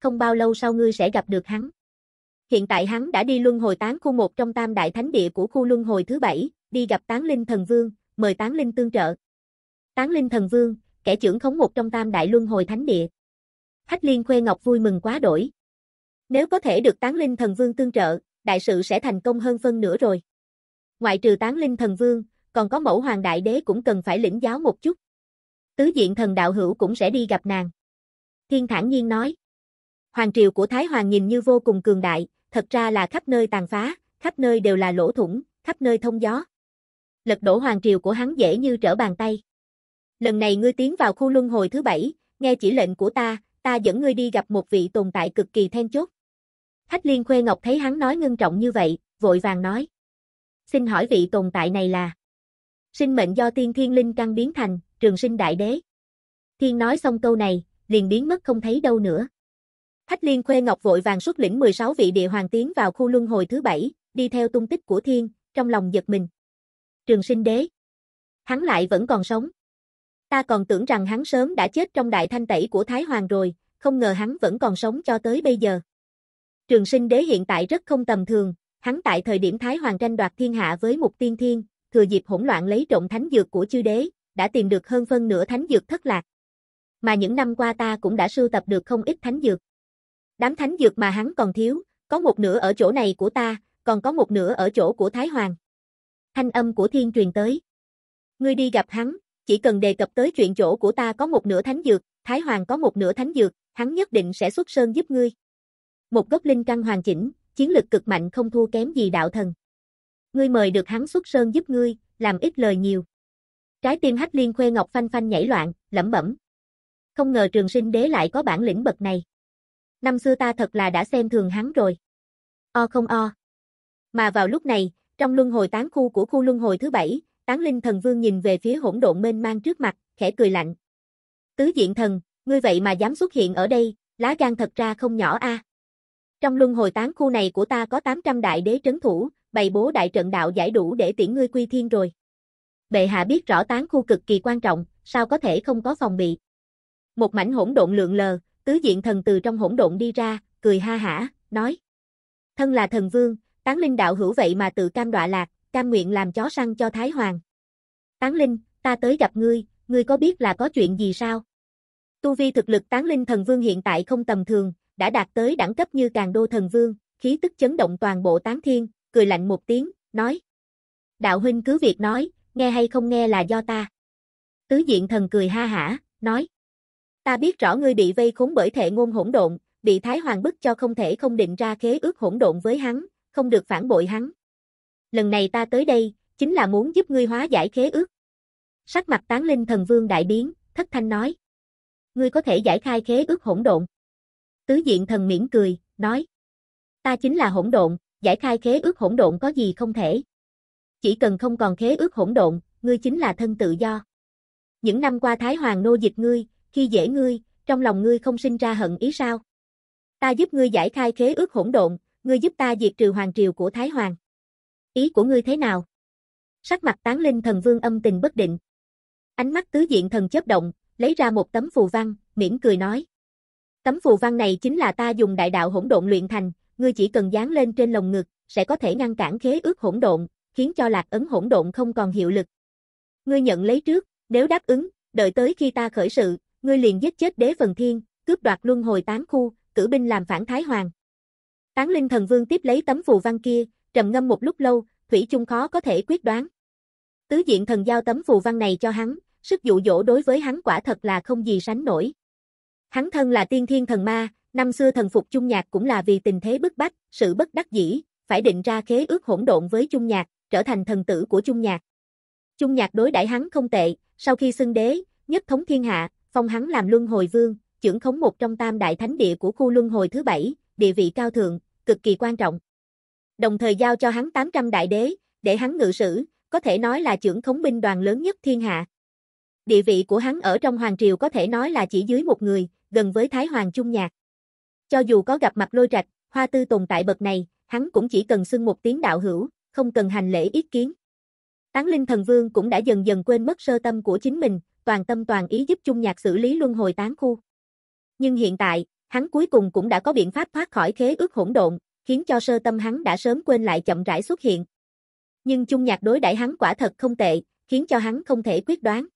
S1: Không bao lâu sau ngươi sẽ gặp được hắn. Hiện tại hắn đã đi luân hồi tán khu một trong tam đại thánh địa của khu luân hồi thứ bảy, đi gặp tán linh thần vương, mời tán linh tương trợ. Tán linh thần vương, kẻ trưởng khống một trong tam đại luân hồi thánh địa. Hách liên khuê ngọc vui mừng quá đổi. Nếu có thể được tán linh thần vương tương trợ, đại sự sẽ thành công hơn phân nửa rồi. Ngoại trừ tán linh thần vương, còn có mẫu hoàng đại đế cũng cần phải lĩnh giáo một chút. Tứ diện thần đạo hữu cũng sẽ đi gặp nàng. Thiên thản nhiên nói. Hoàng triều của Thái Hoàng nhìn như vô cùng cường đại, thật ra là khắp nơi tàn phá, khắp nơi đều là lỗ thủng, khắp nơi thông gió. Lật đổ Hoàng triều của hắn dễ như trở bàn tay. Lần này ngươi tiến vào khu luân hồi thứ bảy, nghe chỉ lệnh của ta, ta dẫn ngươi đi gặp một vị tồn tại cực kỳ then chốt. Hách liên khuê ngọc thấy hắn nói ngưng trọng như vậy, vội vàng nói. Xin hỏi vị tồn tại này là? Sinh mệnh do tiên thiên linh căn biến thành, trường sinh đại đế. Thiên nói xong câu này, liền biến mất không thấy đâu nữa. Hách liên khuê ngọc vội vàng xuất lĩnh 16 vị địa hoàng tiến vào khu luân hồi thứ bảy, đi theo tung tích của thiên, trong lòng giật mình. Trường sinh đế. Hắn lại vẫn còn sống. Ta còn tưởng rằng hắn sớm đã chết trong đại thanh tẩy của Thái Hoàng rồi, không ngờ hắn vẫn còn sống cho tới bây giờ trường sinh đế hiện tại rất không tầm thường, hắn tại thời điểm Thái Hoàng tranh đoạt thiên hạ với một tiên thiên, thừa dịp hỗn loạn lấy trộm thánh dược của chư đế, đã tìm được hơn phân nửa thánh dược thất lạc. Mà những năm qua ta cũng đã sưu tập được không ít thánh dược. Đám thánh dược mà hắn còn thiếu, có một nửa ở chỗ này của ta, còn có một nửa ở chỗ của Thái Hoàng. Thanh âm của thiên truyền tới. Ngươi đi gặp hắn, chỉ cần đề cập tới chuyện chỗ của ta có một nửa thánh dược, Thái Hoàng có một nửa thánh dược, hắn nhất định sẽ xuất sơn giúp ngươi. Một gốc linh căn hoàn chỉnh, chiến lực cực mạnh không thua kém gì đạo thần. Ngươi mời được hắn xuất sơn giúp ngươi, làm ít lời nhiều. Trái tim hách liên khuê ngọc phanh phanh nhảy loạn, lẩm bẩm. Không ngờ trường sinh đế lại có bản lĩnh bậc này. Năm xưa ta thật là đã xem thường hắn rồi. O không o. Mà vào lúc này, trong luân hồi tán khu của khu luân hồi thứ bảy, tán linh thần vương nhìn về phía hỗn độn mênh mang trước mặt, khẽ cười lạnh. Tứ diện thần, ngươi vậy mà dám xuất hiện ở đây, lá gan thật ra không nhỏ a. À. Trong luân hồi tán khu này của ta có 800 đại đế trấn thủ, bày bố đại trận đạo giải đủ để tiễn ngươi quy thiên rồi. Bệ hạ biết rõ tán khu cực kỳ quan trọng, sao có thể không có phòng bị. Một mảnh hỗn độn lượng lờ, tứ diện thần từ trong hỗn độn đi ra, cười ha hả, nói. Thân là thần vương, tán linh đạo hữu vậy mà tự cam đọa lạc, cam nguyện làm chó săn cho Thái Hoàng. Tán linh, ta tới gặp ngươi, ngươi có biết là có chuyện gì sao? Tu vi thực lực tán linh thần vương hiện tại không tầm thường, đã đạt tới đẳng cấp như càng đô thần vương, khí tức chấn động toàn bộ tán thiên, cười lạnh một tiếng, nói. Đạo huynh cứ việc nói, nghe hay không nghe là do ta. Tứ diện thần cười ha hả, nói. Ta biết rõ ngươi bị vây khốn bởi thể ngôn hỗn độn, bị Thái Hoàng bức cho không thể không định ra khế ước hỗn độn với hắn, không được phản bội hắn. Lần này ta tới đây, chính là muốn giúp ngươi hóa giải khế ước. Sắc mặt tán linh thần vương đại biến, thất thanh nói. Ngươi có thể giải khai khế ước hỗn độn. Tứ diện thần miễn cười, nói. Ta chính là hỗn độn, giải khai khế ước hỗn độn có gì không thể. Chỉ cần không còn khế ước hỗn độn, ngươi chính là thân tự do. Những năm qua Thái Hoàng nô dịch ngươi, khi dễ ngươi, trong lòng ngươi không sinh ra hận ý sao? Ta giúp ngươi giải khai khế ước hỗn độn, ngươi giúp ta diệt trừ hoàng triều của Thái Hoàng. Ý của ngươi thế nào? Sắc mặt tán linh thần vương âm tình bất định. Ánh mắt tứ diện thần chớp động, lấy ra một tấm phù văn, mỉm cười nói. Tấm phù văn này chính là ta dùng đại đạo hỗn độn luyện thành, ngươi chỉ cần dán lên trên lồng ngực, sẽ có thể ngăn cản khế ước hỗn độn, khiến cho lạc ấn hỗn độn không còn hiệu lực. Ngươi nhận lấy trước, nếu đáp ứng, đợi tới khi ta khởi sự, ngươi liền giết chết đế phần thiên, cướp đoạt luân hồi tám khu, cử binh làm phản thái hoàng. Tán linh thần vương tiếp lấy tấm phù văn kia, trầm ngâm một lúc lâu, thủy chung khó có thể quyết đoán. Tứ diện thần giao tấm phù văn này cho hắn, sức dụ dỗ đối với hắn quả thật là không gì sánh nổi. Hắn thân là tiên thiên thần ma, năm xưa thần phục chung nhạc cũng là vì tình thế bức bách, sự bất đắc dĩ, phải định ra khế ước hỗn độn với chung nhạc, trở thành thần tử của chung nhạc. Chung nhạc đối đãi hắn không tệ, sau khi xưng đế, nhất thống thiên hạ, phong hắn làm luân hồi vương, trưởng khống một trong tam đại thánh địa của khu luân hồi thứ bảy, địa vị cao thượng, cực kỳ quan trọng. Đồng thời giao cho hắn 800 đại đế, để hắn ngự sử, có thể nói là trưởng khống binh đoàn lớn nhất thiên hạ. Địa vị của hắn ở trong hoàng triều có thể nói là chỉ dưới một người, gần với Thái Hoàng Trung Nhạc. Cho dù có gặp mặt lôi trạch, hoa tư tồn tại bậc này, hắn cũng chỉ cần xưng một tiếng đạo hữu, không cần hành lễ ý kiến. Tán Linh Thần Vương cũng đã dần dần quên mất sơ tâm của chính mình, toàn tâm toàn ý giúp Trung Nhạc xử lý luân hồi tán khu. Nhưng hiện tại, hắn cuối cùng cũng đã có biện pháp thoát khỏi khế ước hỗn độn, khiến cho sơ tâm hắn đã sớm quên lại chậm rãi xuất hiện. Nhưng Trung Nhạc đối đãi hắn quả thật không tệ, khiến cho hắn không thể quyết đoán.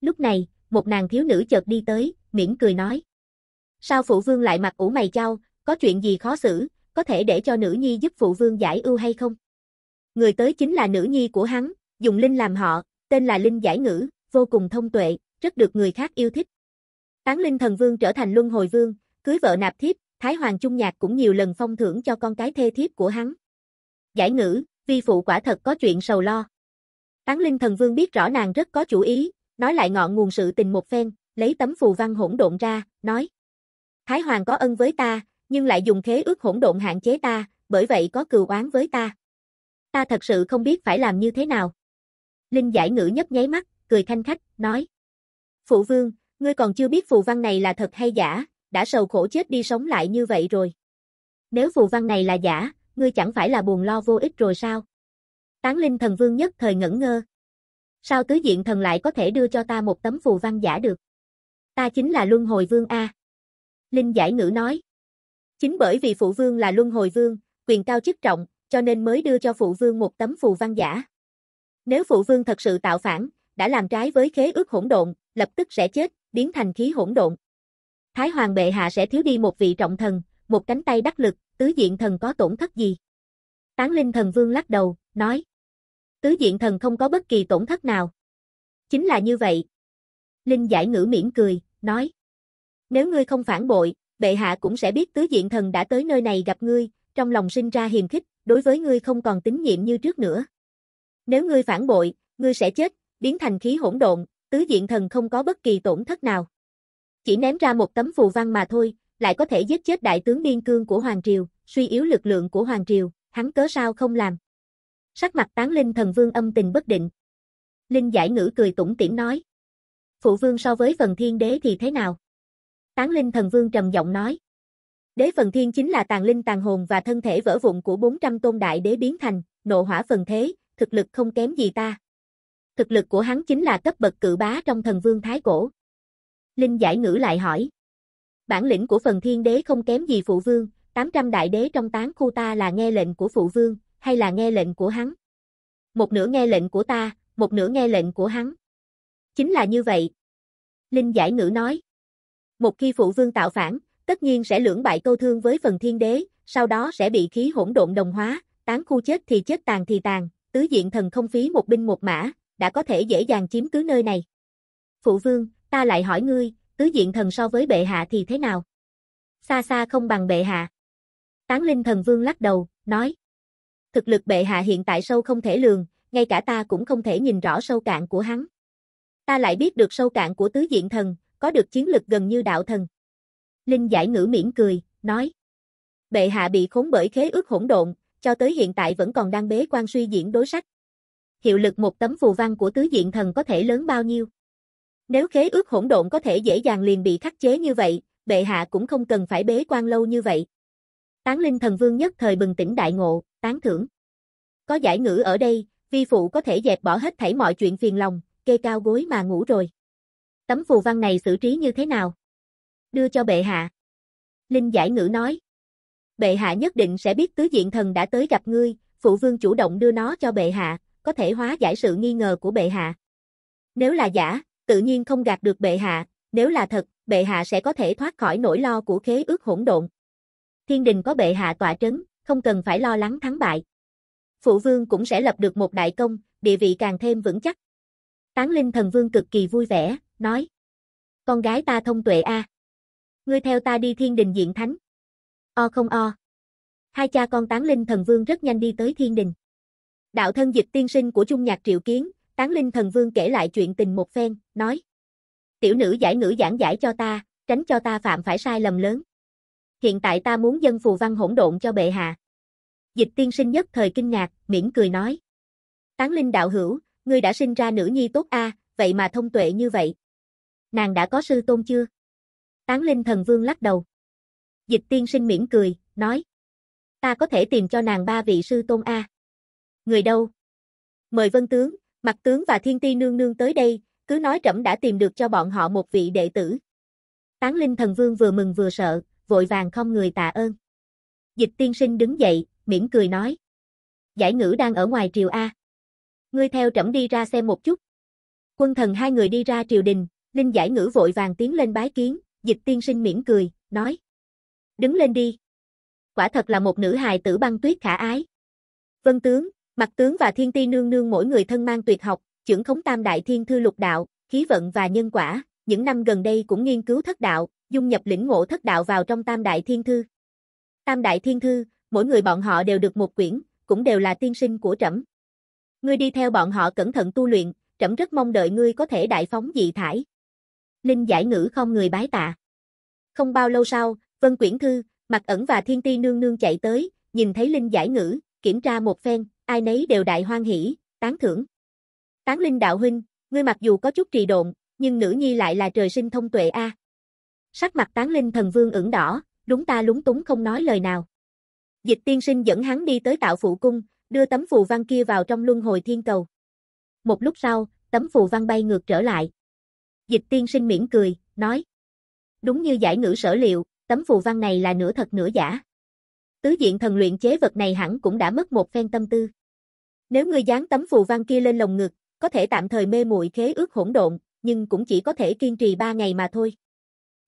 S1: Lúc này, một nàng thiếu nữ chợt đi tới, miễn cười nói. Sao phụ vương lại mặt ủ mày trao? có chuyện gì khó xử, có thể để cho nữ nhi giúp phụ vương giải ưu hay không? Người tới chính là nữ nhi của hắn, dùng linh làm họ, tên là Linh Giải Ngữ, vô cùng thông tuệ, rất được người khác yêu thích. Tán Linh Thần Vương trở thành Luân Hồi Vương, cưới vợ nạp thiếp, Thái Hoàng Trung Nhạc cũng nhiều lần phong thưởng cho con cái thê thiếp của hắn. Giải Ngữ, vi phụ quả thật có chuyện sầu lo. Tán Linh Thần Vương biết rõ nàng rất có chủ ý, nói lại ngọn nguồn sự tình một phen, lấy tấm phù văn hỗn độn ra, nói: "Thái hoàng có ân với ta, nhưng lại dùng khế ước hỗn độn hạn chế ta, bởi vậy có cừu oán với ta. Ta thật sự không biết phải làm như thế nào." Linh Giải Ngữ nhấp nháy mắt, cười thanh khách, nói: "Phụ vương, ngươi còn chưa biết phù văn này là thật hay giả, đã sầu khổ chết đi sống lại như vậy rồi. Nếu phù văn này là giả, ngươi chẳng phải là buồn lo vô ích rồi sao?" Tán Linh Thần Vương nhất thời ngẩn ngơ. Sao tứ diện thần lại có thể đưa cho ta một tấm phù văn giả được? Ta chính là Luân Hồi Vương A. Linh giải ngữ nói. Chính bởi vì Phụ Vương là Luân Hồi Vương, quyền cao chức trọng, cho nên mới đưa cho Phụ Vương một tấm phù văn giả. Nếu Phụ Vương thật sự tạo phản, đã làm trái với khế ước hỗn độn, lập tức sẽ chết, biến thành khí hỗn độn. Thái Hoàng Bệ Hạ sẽ thiếu đi một vị trọng thần, một cánh tay đắc lực, tứ diện thần có tổn thất gì? Tán Linh Thần Vương lắc đầu, nói. Tứ diện thần không có bất kỳ tổn thất nào. Chính là như vậy. Linh giải ngữ miễn cười, nói. Nếu ngươi không phản bội, bệ hạ cũng sẽ biết tứ diện thần đã tới nơi này gặp ngươi, trong lòng sinh ra hiềm khích, đối với ngươi không còn tín nhiệm như trước nữa. Nếu ngươi phản bội, ngươi sẽ chết, biến thành khí hỗn độn, tứ diện thần không có bất kỳ tổn thất nào. Chỉ ném ra một tấm phù văn mà thôi, lại có thể giết chết đại tướng điên cương của Hoàng Triều, suy yếu lực lượng của Hoàng Triều, hắn cớ sao không làm. Sắc mặt tán linh thần vương âm tình bất định. Linh giải ngữ cười tủm tiễn nói phụ vương so với phần thiên đế thì thế nào? Tán linh thần vương trầm giọng nói. Đế phần thiên chính là tàn linh tàn hồn và thân thể vỡ vụn của 400 tôn đại đế biến thành, nộ hỏa phần thế, thực lực không kém gì ta. Thực lực của hắn chính là cấp bậc cự bá trong thần vương thái cổ. Linh giải ngữ lại hỏi. Bản lĩnh của phần thiên đế không kém gì phụ vương, 800 đại đế trong tán khu ta là nghe lệnh của phụ vương, hay là nghe lệnh của hắn? Một nửa nghe lệnh của ta, một nửa nghe lệnh của hắn. Chính là như vậy. Linh giải ngữ nói. Một khi phụ vương tạo phản, tất nhiên sẽ lưỡng bại câu thương với phần thiên đế, sau đó sẽ bị khí hỗn độn đồng hóa, tán khu chết thì chết tàn thì tàn, tứ diện thần không phí một binh một mã, đã có thể dễ dàng chiếm cứ nơi này. Phụ vương, ta lại hỏi ngươi, tứ diện thần so với bệ hạ thì thế nào? Xa xa không bằng bệ hạ. Tán linh thần vương lắc đầu, nói. Thực lực bệ hạ hiện tại sâu không thể lường, ngay cả ta cũng không thể nhìn rõ sâu cạn của hắn. Ta lại biết được sâu cạn của tứ diện thần, có được chiến lực gần như đạo thần. Linh giải ngữ miễn cười, nói. Bệ hạ bị khốn bởi khế ước hỗn độn, cho tới hiện tại vẫn còn đang bế quan suy diễn đối sách. Hiệu lực một tấm phù văn của tứ diện thần có thể lớn bao nhiêu? Nếu khế ước hỗn độn có thể dễ dàng liền bị khắc chế như vậy, bệ hạ cũng không cần phải bế quan lâu như vậy. Tán linh thần vương nhất thời bừng tỉnh đại ngộ, tán thưởng. Có giải ngữ ở đây, vi phụ có thể dẹp bỏ hết thảy mọi chuyện phiền lòng, kê cao gối mà ngủ rồi. Tấm phù văn này xử trí như thế nào? Đưa cho bệ hạ. Linh giải ngữ nói. Bệ hạ nhất định sẽ biết tứ diện thần đã tới gặp ngươi, phụ vương chủ động đưa nó cho bệ hạ, có thể hóa giải sự nghi ngờ của bệ hạ. Nếu là giả, tự nhiên không gạt được bệ hạ, nếu là thật, bệ hạ sẽ có thể thoát khỏi nỗi lo của khế ước hỗn độn. Thiên đình có bệ hạ tọa trấn, không cần phải lo lắng thắng bại. Phụ vương cũng sẽ lập được một đại công, địa vị càng thêm vững chắc, Tán linh thần vương cực kỳ vui vẻ, nói. Con gái ta thông tuệ a. Ngươi theo ta đi thiên đình diện thánh. O không o. Hai cha con tán linh thần vương rất nhanh đi tới thiên đình. Đạo thân dịch tiên sinh của Trung Nhạc Triệu Kiến, tán linh thần vương kể lại chuyện tình một phen, nói. Tiểu nữ giải ngữ giảng giải cho ta, tránh cho ta phạm phải sai lầm lớn. Hiện tại ta muốn dân phù văn hỗn độn cho bệ hạ. Dịch tiên sinh nhất thời kinh ngạc, miễn cười nói. Tán linh đạo hữu, ngươi đã sinh ra nữ nhi tốt a, vậy mà thông tuệ như vậy. Nàng đã có sư tôn chưa? Tán Linh Thần Vương lắc đầu. Dịch tiên sinh mỉm cười, nói. Ta có thể tìm cho nàng ba vị sư tôn A. Người đâu? Mời vân tướng, mặt tướng và thiên ti nương nương tới đây, cứ nói trẫm đã tìm được cho bọn họ một vị đệ tử. Tán Linh Thần Vương vừa mừng vừa sợ, vội vàng không người tạ ơn. Dịch tiên sinh đứng dậy, mỉm cười nói. Giải ngữ đang ở ngoài triều A ngươi theo trẫm đi ra xem một chút. Quân thần hai người đi ra triều đình, Linh giải ngữ vội vàng tiến lên bái kiến, dịch tiên sinh mỉm cười, nói. Đứng lên đi. Quả thật là một nữ hài tử băng tuyết khả ái. Vân tướng, mặt tướng và thiên ti nương nương mỗi người thân mang tuyệt học, trưởng khống tam đại thiên thư lục đạo, khí vận và nhân quả, những năm gần đây cũng nghiên cứu thất đạo, dung nhập lĩnh ngộ thất đạo vào trong tam đại thiên thư. Tam đại thiên thư, mỗi người bọn họ đều được một quyển, cũng đều là tiên sinh của trẫm. Ngươi đi theo bọn họ cẩn thận tu luyện, trẫm rất mong đợi ngươi có thể đại phóng dị thải. Linh giải ngữ không người bái tạ. Không bao lâu sau, Vân Quyển Thư, Mặt ẩn và Thiên Ti nương nương chạy tới, nhìn thấy Linh giải ngữ, kiểm tra một phen, ai nấy đều đại hoan hỉ, tán thưởng. Tán Linh đạo huynh, ngươi mặc dù có chút trì độn, nhưng nữ nhi lại là trời sinh thông tuệ a. Sắc mặt Tán Linh thần vương ửng đỏ, đúng ta lúng túng không nói lời nào. Dịch tiên sinh dẫn hắn đi tới tạo phụ cung, đưa tấm phù văn kia vào trong luân hồi thiên cầu. Một lúc sau, tấm phù văn bay ngược trở lại. Dịch tiên sinh miễn cười, nói. Đúng như giải ngữ sở liệu, tấm phù văn này là nửa thật nửa giả. Tứ diện thần luyện chế vật này hẳn cũng đã mất một phen tâm tư. Nếu ngươi dán tấm phù văn kia lên lồng ngực, có thể tạm thời mê muội khế ước hỗn độn, nhưng cũng chỉ có thể kiên trì ba ngày mà thôi.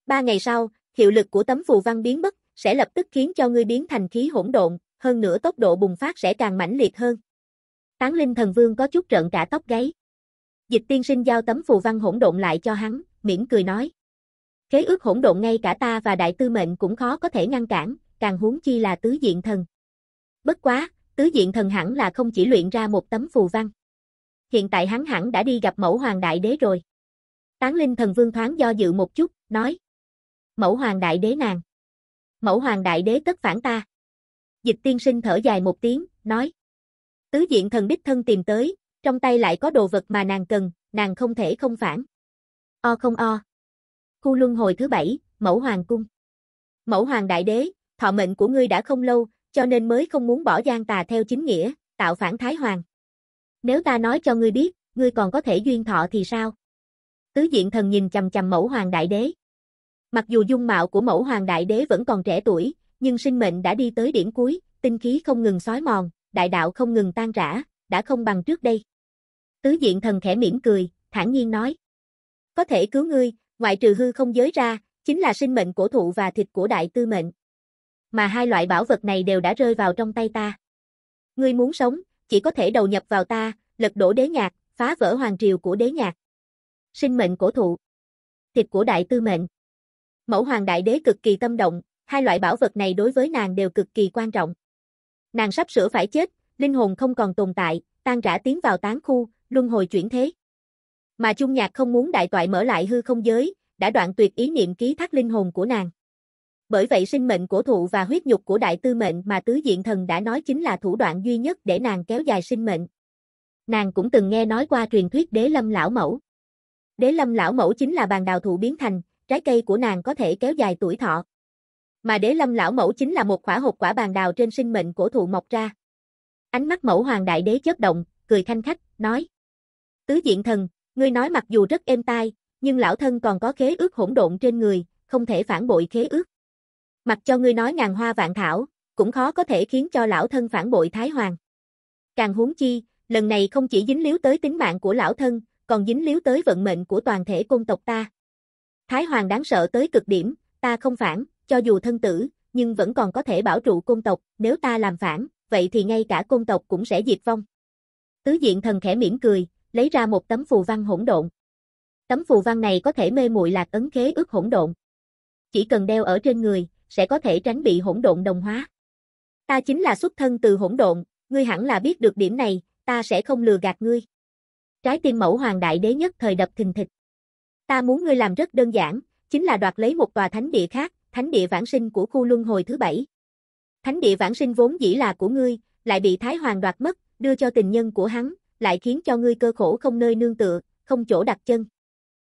S1: Ba ngày sau, hiệu lực của tấm phù văn biến mất, sẽ lập tức khiến cho ngươi biến thành khí hỗn độn, hơn nữa tốc độ bùng phát sẽ càng mãnh liệt hơn. Tán Linh Thần Vương có chút trợn cả tóc gáy. Dịch tiên sinh giao tấm phù văn hỗn độn lại cho hắn, mỉm cười nói. kế ước hỗn độn ngay cả ta và đại tư mệnh cũng khó có thể ngăn cản, càng huống chi là tứ diện thần. Bất quá, tứ diện thần hẳn là không chỉ luyện ra một tấm phù văn. Hiện tại hắn hẳn đã đi gặp mẫu hoàng đại đế rồi. Tán linh thần vương thoáng do dự một chút, nói. Mẫu hoàng đại đế nàng. Mẫu hoàng đại đế tất phản ta. Dịch tiên sinh thở dài một tiếng, nói. Tứ diện thần đích thân tìm tới, trong tay lại có đồ vật mà nàng cần, nàng không thể không phản. O không o. Khu luân hồi thứ bảy, mẫu hoàng cung. Mẫu hoàng đại đế, thọ mệnh của ngươi đã không lâu, cho nên mới không muốn bỏ gian tà theo chính nghĩa, tạo phản thái hoàng. Nếu ta nói cho ngươi biết, ngươi còn có thể duyên thọ thì sao? Tứ diện thần nhìn chầm chầm mẫu hoàng đại đế. Mặc dù dung mạo của mẫu hoàng đại đế vẫn còn trẻ tuổi, nhưng sinh mệnh đã đi tới điểm cuối, tinh khí không ngừng xói mòn, đại đạo không ngừng tan rã, đã không bằng trước đây. Tứ diện thần khẽ mỉm cười, thản nhiên nói. Có thể cứu ngươi, ngoại trừ hư không giới ra, chính là sinh mệnh của thụ và thịt của đại tư mệnh. Mà hai loại bảo vật này đều đã rơi vào trong tay ta. Ngươi muốn sống, chỉ có thể đầu nhập vào ta, lật đổ đế nhạc, phá vỡ hoàng triều của đế nhạc. Sinh mệnh cổ thụ, thịt của đại tư mệnh. Mẫu hoàng đại đế cực kỳ tâm động, hai loại bảo vật này đối với nàng đều cực kỳ quan trọng. Nàng sắp sửa phải chết, linh hồn không còn tồn tại, tan rã tiến vào tán khu, luân hồi chuyển thế. Mà chung Nhạc không muốn đại toại mở lại hư không giới, đã đoạn tuyệt ý niệm ký thác linh hồn của nàng. Bởi vậy sinh mệnh của thụ và huyết nhục của đại tư mệnh mà tứ diện thần đã nói chính là thủ đoạn duy nhất để nàng kéo dài sinh mệnh. Nàng cũng từng nghe nói qua truyền thuyết đế lâm lão mẫu. Đế lâm lão mẫu chính là bàn đào thụ biến thành, trái cây của nàng có thể kéo dài tuổi thọ. Mà đế lâm lão mẫu chính là một khỏa hộp quả bàn đào trên sinh mệnh của thụ mọc ra. Ánh mắt mẫu hoàng đại đế chớp động, cười thanh khách, nói. Tứ diện thần, ngươi nói mặc dù rất êm tai, nhưng lão thân còn có khế ước hỗn độn trên người, không thể phản bội khế ước. Mặc cho ngươi nói ngàn hoa vạn thảo, cũng khó có thể khiến cho lão thân phản bội Thái Hoàng. Càng huống chi, lần này không chỉ dính líu tới tính mạng của lão thân, còn dính líu tới vận mệnh của toàn thể công tộc ta. Thái Hoàng đáng sợ tới cực điểm, ta không phản, cho dù thân tử, nhưng vẫn còn có thể bảo trụ côn tộc, nếu ta làm phản, vậy thì ngay cả côn tộc cũng sẽ diệt vong. Tứ diện thần khẽ mỉm cười, lấy ra một tấm phù văn hỗn độn. Tấm phù văn này có thể mê muội lạc ấn khế ước hỗn độn. Chỉ cần đeo ở trên người, sẽ có thể tránh bị hỗn độn đồng hóa. Ta chính là xuất thân từ hỗn độn, ngươi hẳn là biết được điểm này, ta sẽ không lừa gạt ngươi. Trái tim mẫu hoàng đại đế nhất thời đập thình thịch. Ta muốn ngươi làm rất đơn giản, chính là đoạt lấy một tòa thánh địa khác, thánh địa vãng sinh của khu luân hồi thứ bảy. Thánh địa vãng sinh vốn dĩ là của ngươi, lại bị Thái Hoàng đoạt mất, đưa cho tình nhân của hắn, lại khiến cho ngươi cơ khổ không nơi nương tựa, không chỗ đặt chân.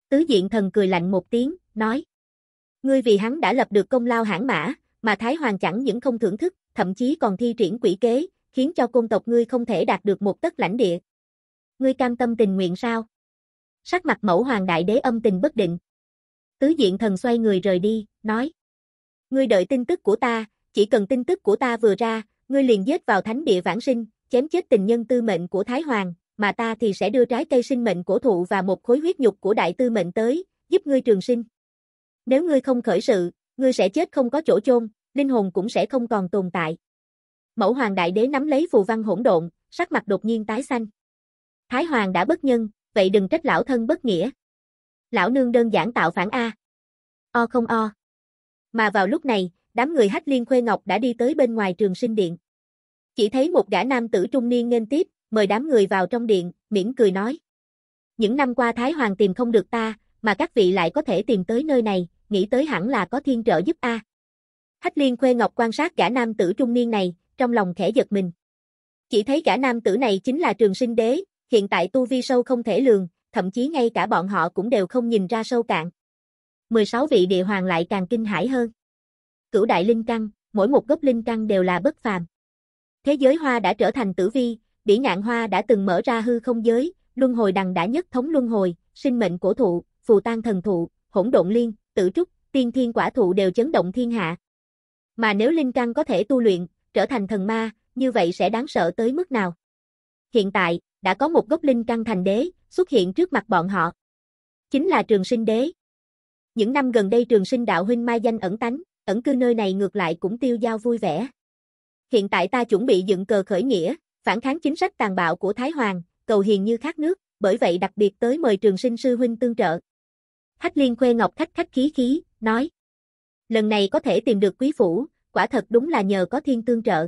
S1: Tứ diện thần cười lạnh một tiếng, nói. Ngươi vì hắn đã lập được công lao hãng mã, mà Thái Hoàng chẳng những không thưởng thức, thậm chí còn thi triển quỷ kế, khiến cho công tộc ngươi không thể đạt được một tất lãnh địa. Ngươi cam tâm tình nguyện sao? Sắc mặt mẫu hoàng đại đế âm tình bất định. Tứ diện thần xoay người rời đi, nói. Ngươi đợi tin tức của ta, chỉ cần tin tức của ta vừa ra, ngươi liền giết vào thánh địa vãng sinh, chém chết tình nhân tư mệnh của Thái Hoàng, mà ta thì sẽ đưa trái cây sinh mệnh cổ thụ và một khối huyết nhục của đại tư mệnh tới, giúp ngươi trường sinh. Nếu ngươi không khởi sự, ngươi sẽ chết không có chỗ chôn, linh hồn cũng sẽ không còn tồn tại. Mẫu hoàng đại đế nắm lấy phù văn hỗn độn, sắc mặt đột nhiên tái xanh. Thái hoàng đã bất nhân, vậy đừng trách lão thân bất nghĩa. Lão nương đơn giản tạo phản a. O không o. Mà vào lúc này, đám người Hách Liên Khuê Ngọc đã đi tới bên ngoài trường sinh điện. Chỉ thấy một gã nam tử trung niên nghênh tiếp, mời đám người vào trong điện, mỉm cười nói. Những năm qua Thái Hoàng tìm không được ta, mà các vị lại có thể tìm tới nơi này, nghĩ tới hẳn là có thiên trợ giúp a. Hách Liên Khuê Ngọc quan sát gã nam tử trung niên này, trong lòng khẽ giật mình. Chỉ thấy gã nam tử này chính là trường sinh đế, hiện tại tu vi sâu không thể lường, thậm chí ngay cả bọn họ cũng đều không nhìn ra sâu cạn. 16 vị địa hoàng lại càng kinh hãi hơn. Cửu đại linh căn, mỗi một gốc linh căn đều là bất phàm. Thế giới hoa đã trở thành tử vi, bỉ ngạn hoa đã từng mở ra hư không giới, luân hồi đằng đã nhất thống luân hồi, sinh mệnh cổ thụ, phù tan thần thụ, hỗn độn liên, tử trúc, tiên thiên quả thụ đều chấn động thiên hạ. Mà nếu linh căn có thể tu luyện, trở thành thần ma, như vậy sẽ đáng sợ tới mức nào? Hiện tại, đã có một gốc linh căn thành đế xuất hiện trước mặt bọn họ. Chính là Trường Sinh Đế. Những năm gần đây trường sinh đạo huynh mai danh ẩn tánh, ẩn cư nơi này ngược lại cũng tiêu giao vui vẻ. Hiện tại ta chuẩn bị dựng cờ khởi nghĩa, phản kháng chính sách tàn bạo của Thái Hoàng, cầu hiền như khát nước, bởi vậy đặc biệt tới mời trường sinh sư huynh tương trợ. Hách liên khuê ngọc khách khách khí khí, nói. Lần này có thể tìm được quý phủ, quả thật đúng là nhờ có thiên tương trợ.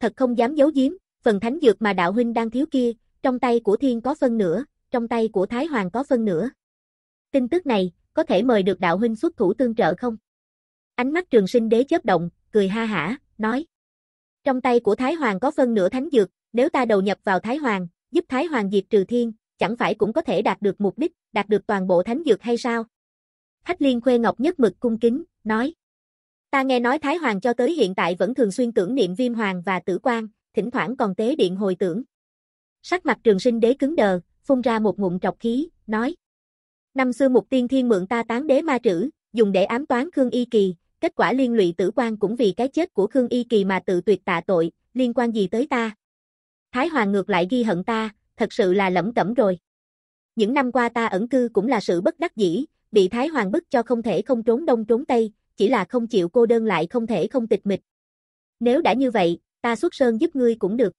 S1: Thật không dám giấu giếm, phần thánh dược mà đạo huynh đang thiếu kia, trong tay của thiên có phân nửa, trong tay của Thái Hoàng có phân nửa. Tin tức này, có thể mời được đạo huynh xuất thủ tương trợ không? Ánh mắt trường sinh đế chớp động, cười ha hả, nói. Trong tay của Thái Hoàng có phân nửa thánh dược, nếu ta đầu nhập vào Thái Hoàng, giúp Thái Hoàng diệt trừ thiên, chẳng phải cũng có thể đạt được mục đích, đạt được toàn bộ thánh dược hay sao? Hách liên khuê ngọc nhất mực cung kính, nói. Ta nghe nói Thái Hoàng cho tới hiện tại vẫn thường xuyên tưởng niệm viêm hoàng và tử quan, thỉnh thoảng còn tế điện hồi tưởng. Sắc mặt trường sinh đế cứng đờ, phun ra một ngụm trọc khí, nói. Năm xưa mục tiên thiên mượn ta tán đế ma trữ, dùng để ám toán Khương Y Kỳ, kết quả liên lụy tử quan cũng vì cái chết của Khương Y Kỳ mà tự tuyệt tạ tội, liên quan gì tới ta. Thái Hoàng ngược lại ghi hận ta, thật sự là lẩm cẩm rồi. Những năm qua ta ẩn cư cũng là sự bất đắc dĩ, bị Thái Hoàng bức cho không thể không trốn đông trốn tây, chỉ là không chịu cô đơn lại không thể không tịch mịch. Nếu đã như vậy, ta xuất sơn giúp ngươi cũng được.